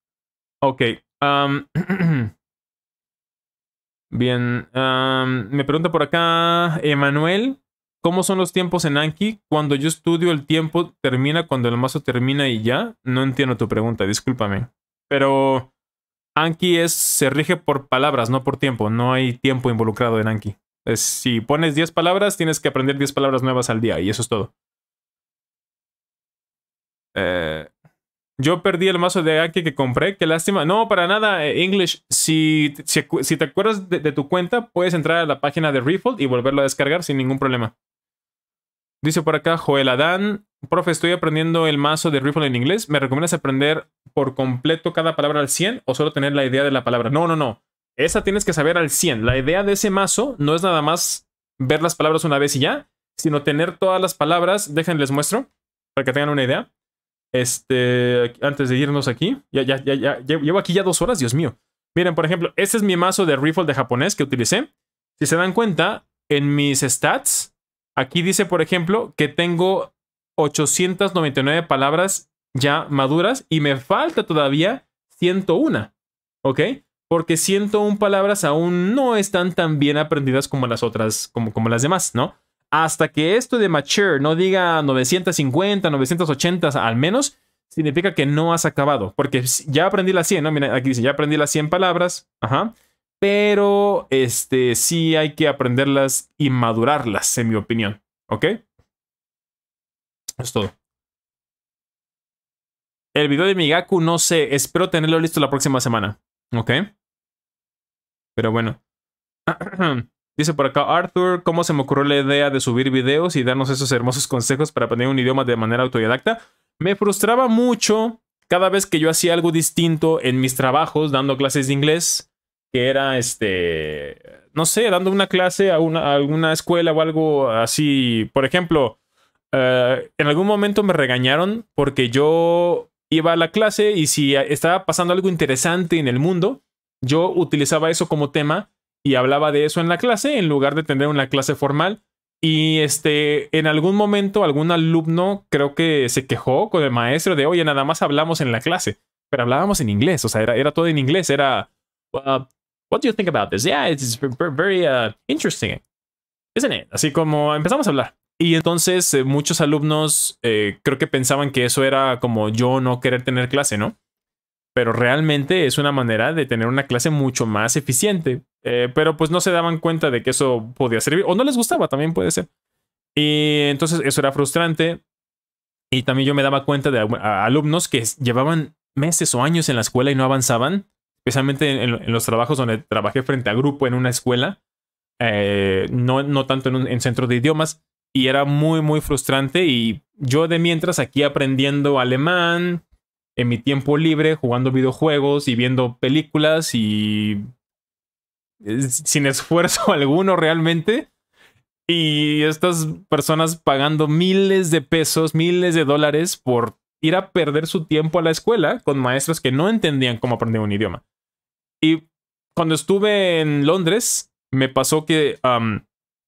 Ok. bien. me pregunta por acá, Emanuel. ¿Cómo son los tiempos en Anki? Cuando yo estudio el tiempo termina cuando el mazo termina y ya. No entiendo tu pregunta, discúlpame. Pero Anki es, se rige por palabras, no por tiempo. No hay tiempo involucrado en Anki. si pones 10 palabras, tienes que aprender 10 palabras nuevas al día y eso es todo. Eh, yo perdí el mazo de Anki que compré, qué lástima. No, para nada, eh, English. Si, te acuerdas de, de, tu cuenta, puedes entrar a la página de Refold y volverlo a descargar sin ningún problema. Dice por acá Joel Adán, profe, estoy aprendiendo el mazo de rifle en inglés. ¿Me recomiendas aprender por completo cada palabra al 100 o solo tener la idea de la palabra? No, no, no. Esa tienes que saber al 100. La idea de ese mazo no es nada más ver las palabras una vez y ya, sino tener todas las palabras. Déjenles muestro para que tengan una idea. Este, antes de irnos aquí, ya, ya, ya, ya, llevo aquí ya dos horas, Dios mío. Miren, por ejemplo, este es mi mazo de rifle de japonés que utilicé. Si se dan cuenta, en mis stats Aquí dice, por ejemplo, que tengo 899 palabras ya maduras y me falta todavía 101, ¿ok? Porque 101 palabras aún no están tan bien aprendidas como las otras, como, como las demás, ¿no? Hasta que esto de mature no diga 950, 980 al menos, significa que no has acabado, porque ya aprendí las 100, ¿no? Mira, aquí dice, ya aprendí las 100 palabras, ajá, pero este, sí hay que aprenderlas y madurarlas, en mi opinión. ¿Ok? Es todo. El video de Migaku, no sé, espero tenerlo listo la próxima semana. ¿Ok? Pero bueno. Dice por acá Arthur, ¿cómo se me ocurrió la idea de subir videos y darnos esos hermosos consejos para aprender un idioma de manera autodidacta? Me frustraba mucho cada vez que yo hacía algo distinto en mis trabajos, dando clases de inglés que era este, no sé, dando una clase a, una, alguna escuela o algo así. Por ejemplo, eh, en algún momento me regañaron porque yo iba a la clase y si estaba pasando algo interesante en el mundo, yo utilizaba eso como tema y hablaba de eso en la clase en lugar de tener una clase formal. Y este, en algún momento algún alumno creo que se quejó con el maestro de, oye, nada más hablamos en la clase, pero hablábamos en inglés, o sea, era, todo en inglés, era, ah, What do you think about this? Yeah, it's very uh, interesting, isn't it? Así como empezamos a hablar. Y entonces eh, muchos alumnos eh, creo que pensaban que eso era como yo no querer tener clase, ¿no? Pero realmente es una manera de tener una clase mucho más eficiente. Eh, pero pues no se daban cuenta de que eso podía servir. O no les gustaba, también puede ser. Y entonces eso era frustrante. Y también yo me daba cuenta de alumnos que llevaban meses o años en la escuela y no avanzaban especialmente en, los trabajos donde trabajé frente a grupo en una escuela, eh, no, tanto en, un, en centros de idiomas, y era muy, muy frustrante. Y yo de mientras aquí aprendiendo alemán, en mi tiempo libre, jugando videojuegos y viendo películas y eh, sin esfuerzo alguno realmente. Y estas personas pagando miles de pesos, miles de dólares por ir a perder su tiempo a la escuela con maestros que no entendían cómo aprender un idioma. Y cuando estuve en Londres, me pasó que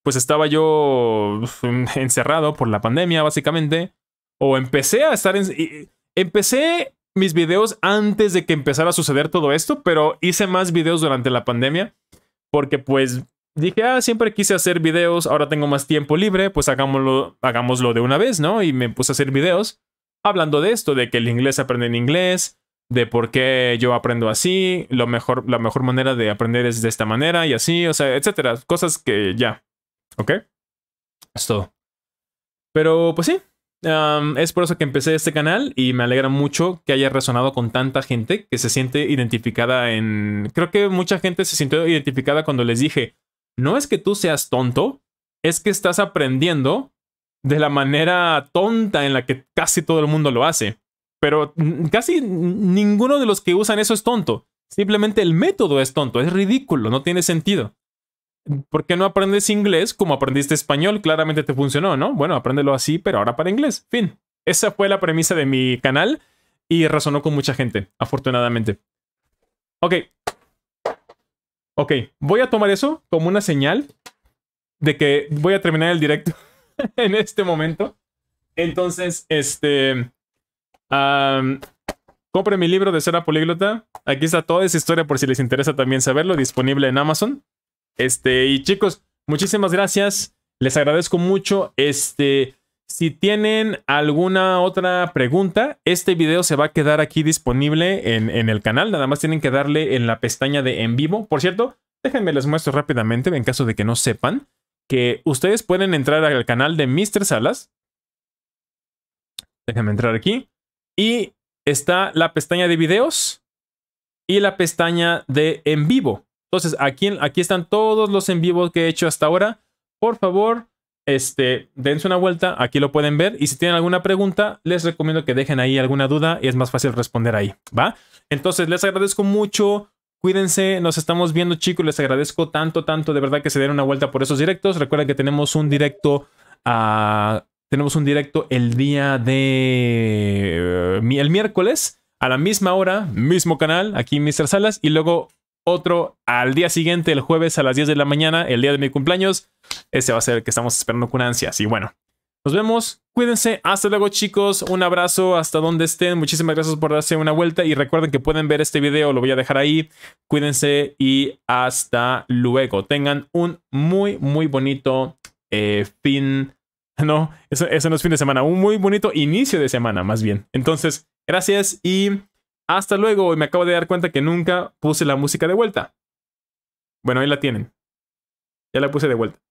pues estaba yo encerrado por la pandemia, básicamente. O empecé a estar en... Empecé mis videos antes de que empezara a suceder todo esto, pero hice más videos durante la pandemia. Porque pues dije, ah, siempre quise hacer videos, ahora tengo más tiempo libre, pues hagámoslo, hagámoslo de una vez, ¿no? Y me puse a hacer videos hablando de esto, de que el inglés aprende en inglés, de por qué yo aprendo así, lo mejor, la mejor manera de aprender es de esta manera y así, o sea, etcétera. Cosas que ya. ¿Ok? Es todo. Pero pues sí. es por eso que empecé este canal y me alegra mucho que haya resonado con tanta gente que se siente identificada en... Creo que mucha gente se sintió identificada cuando les dije, no es que tú seas tonto, es que estás aprendiendo de la manera tonta en la que casi todo el mundo lo hace. Pero casi ninguno de los que usan eso es tonto. Simplemente el método es tonto, es ridículo, no tiene sentido. ¿Por qué no aprendes inglés como aprendiste español? Claramente te funcionó, ¿no? Bueno, apréndelo así, pero ahora para inglés. Fin. Esa fue la premisa de mi canal y resonó con mucha gente, afortunadamente. Ok. Ok, voy a tomar eso como una señal de que voy a terminar el directo. en este momento. Entonces, este. compre mi libro de Cera Políglota. Aquí está toda esa historia por si les interesa también saberlo, disponible en Amazon. Este, y chicos, muchísimas gracias. Les agradezco mucho. Este. Si tienen alguna otra pregunta, este video se va a quedar aquí disponible en, en, el canal. Nada más tienen que darle en la pestaña de en vivo. Por cierto, déjenme les muestro rápidamente en caso de que no sepan que ustedes pueden entrar al canal de Mr. Salas. Déjenme entrar aquí. Y está la pestaña de videos y la pestaña de en vivo. Entonces, aquí, aquí están todos los en vivos que he hecho hasta ahora. Por favor, este, dense una vuelta, aquí lo pueden ver. Y si tienen alguna pregunta, les recomiendo que dejen ahí alguna duda y es más fácil responder ahí, ¿va? Entonces, les agradezco mucho Cuídense, nos estamos viendo chicos, les agradezco tanto, tanto de verdad que se den una vuelta por esos directos. Recuerden que tenemos un directo ah, tenemos un directo el día de eh, el miércoles a la misma hora, mismo canal, aquí Mr. Salas y luego otro al día siguiente, el jueves a las 10 de la mañana, el día de mi cumpleaños. Ese va a ser el que estamos esperando con ansias. Y bueno, nos vemos. Cuídense. Hasta luego, chicos. Un abrazo hasta donde estén. Muchísimas gracias por darse una vuelta. Y recuerden que pueden ver este video. Lo voy a dejar ahí. Cuídense y hasta luego. Tengan un muy, muy bonito eh, fin. No, eso, no es fin de semana. Un muy bonito inicio de semana, más bien. Entonces, gracias y hasta luego. me acabo de dar cuenta que nunca puse la música de vuelta. Bueno, ahí la tienen. Ya la puse de vuelta.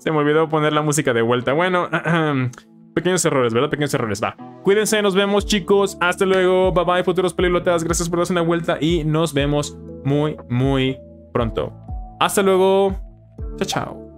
Se me olvidó poner la música de vuelta. Bueno, pequeños errores, ¿verdad? Pequeños errores. Va. Cuídense, nos vemos, chicos. Hasta luego. Bye bye, futuros películas. Gracias por darse una vuelta y nos vemos muy, muy pronto. Hasta luego. Chao, chao.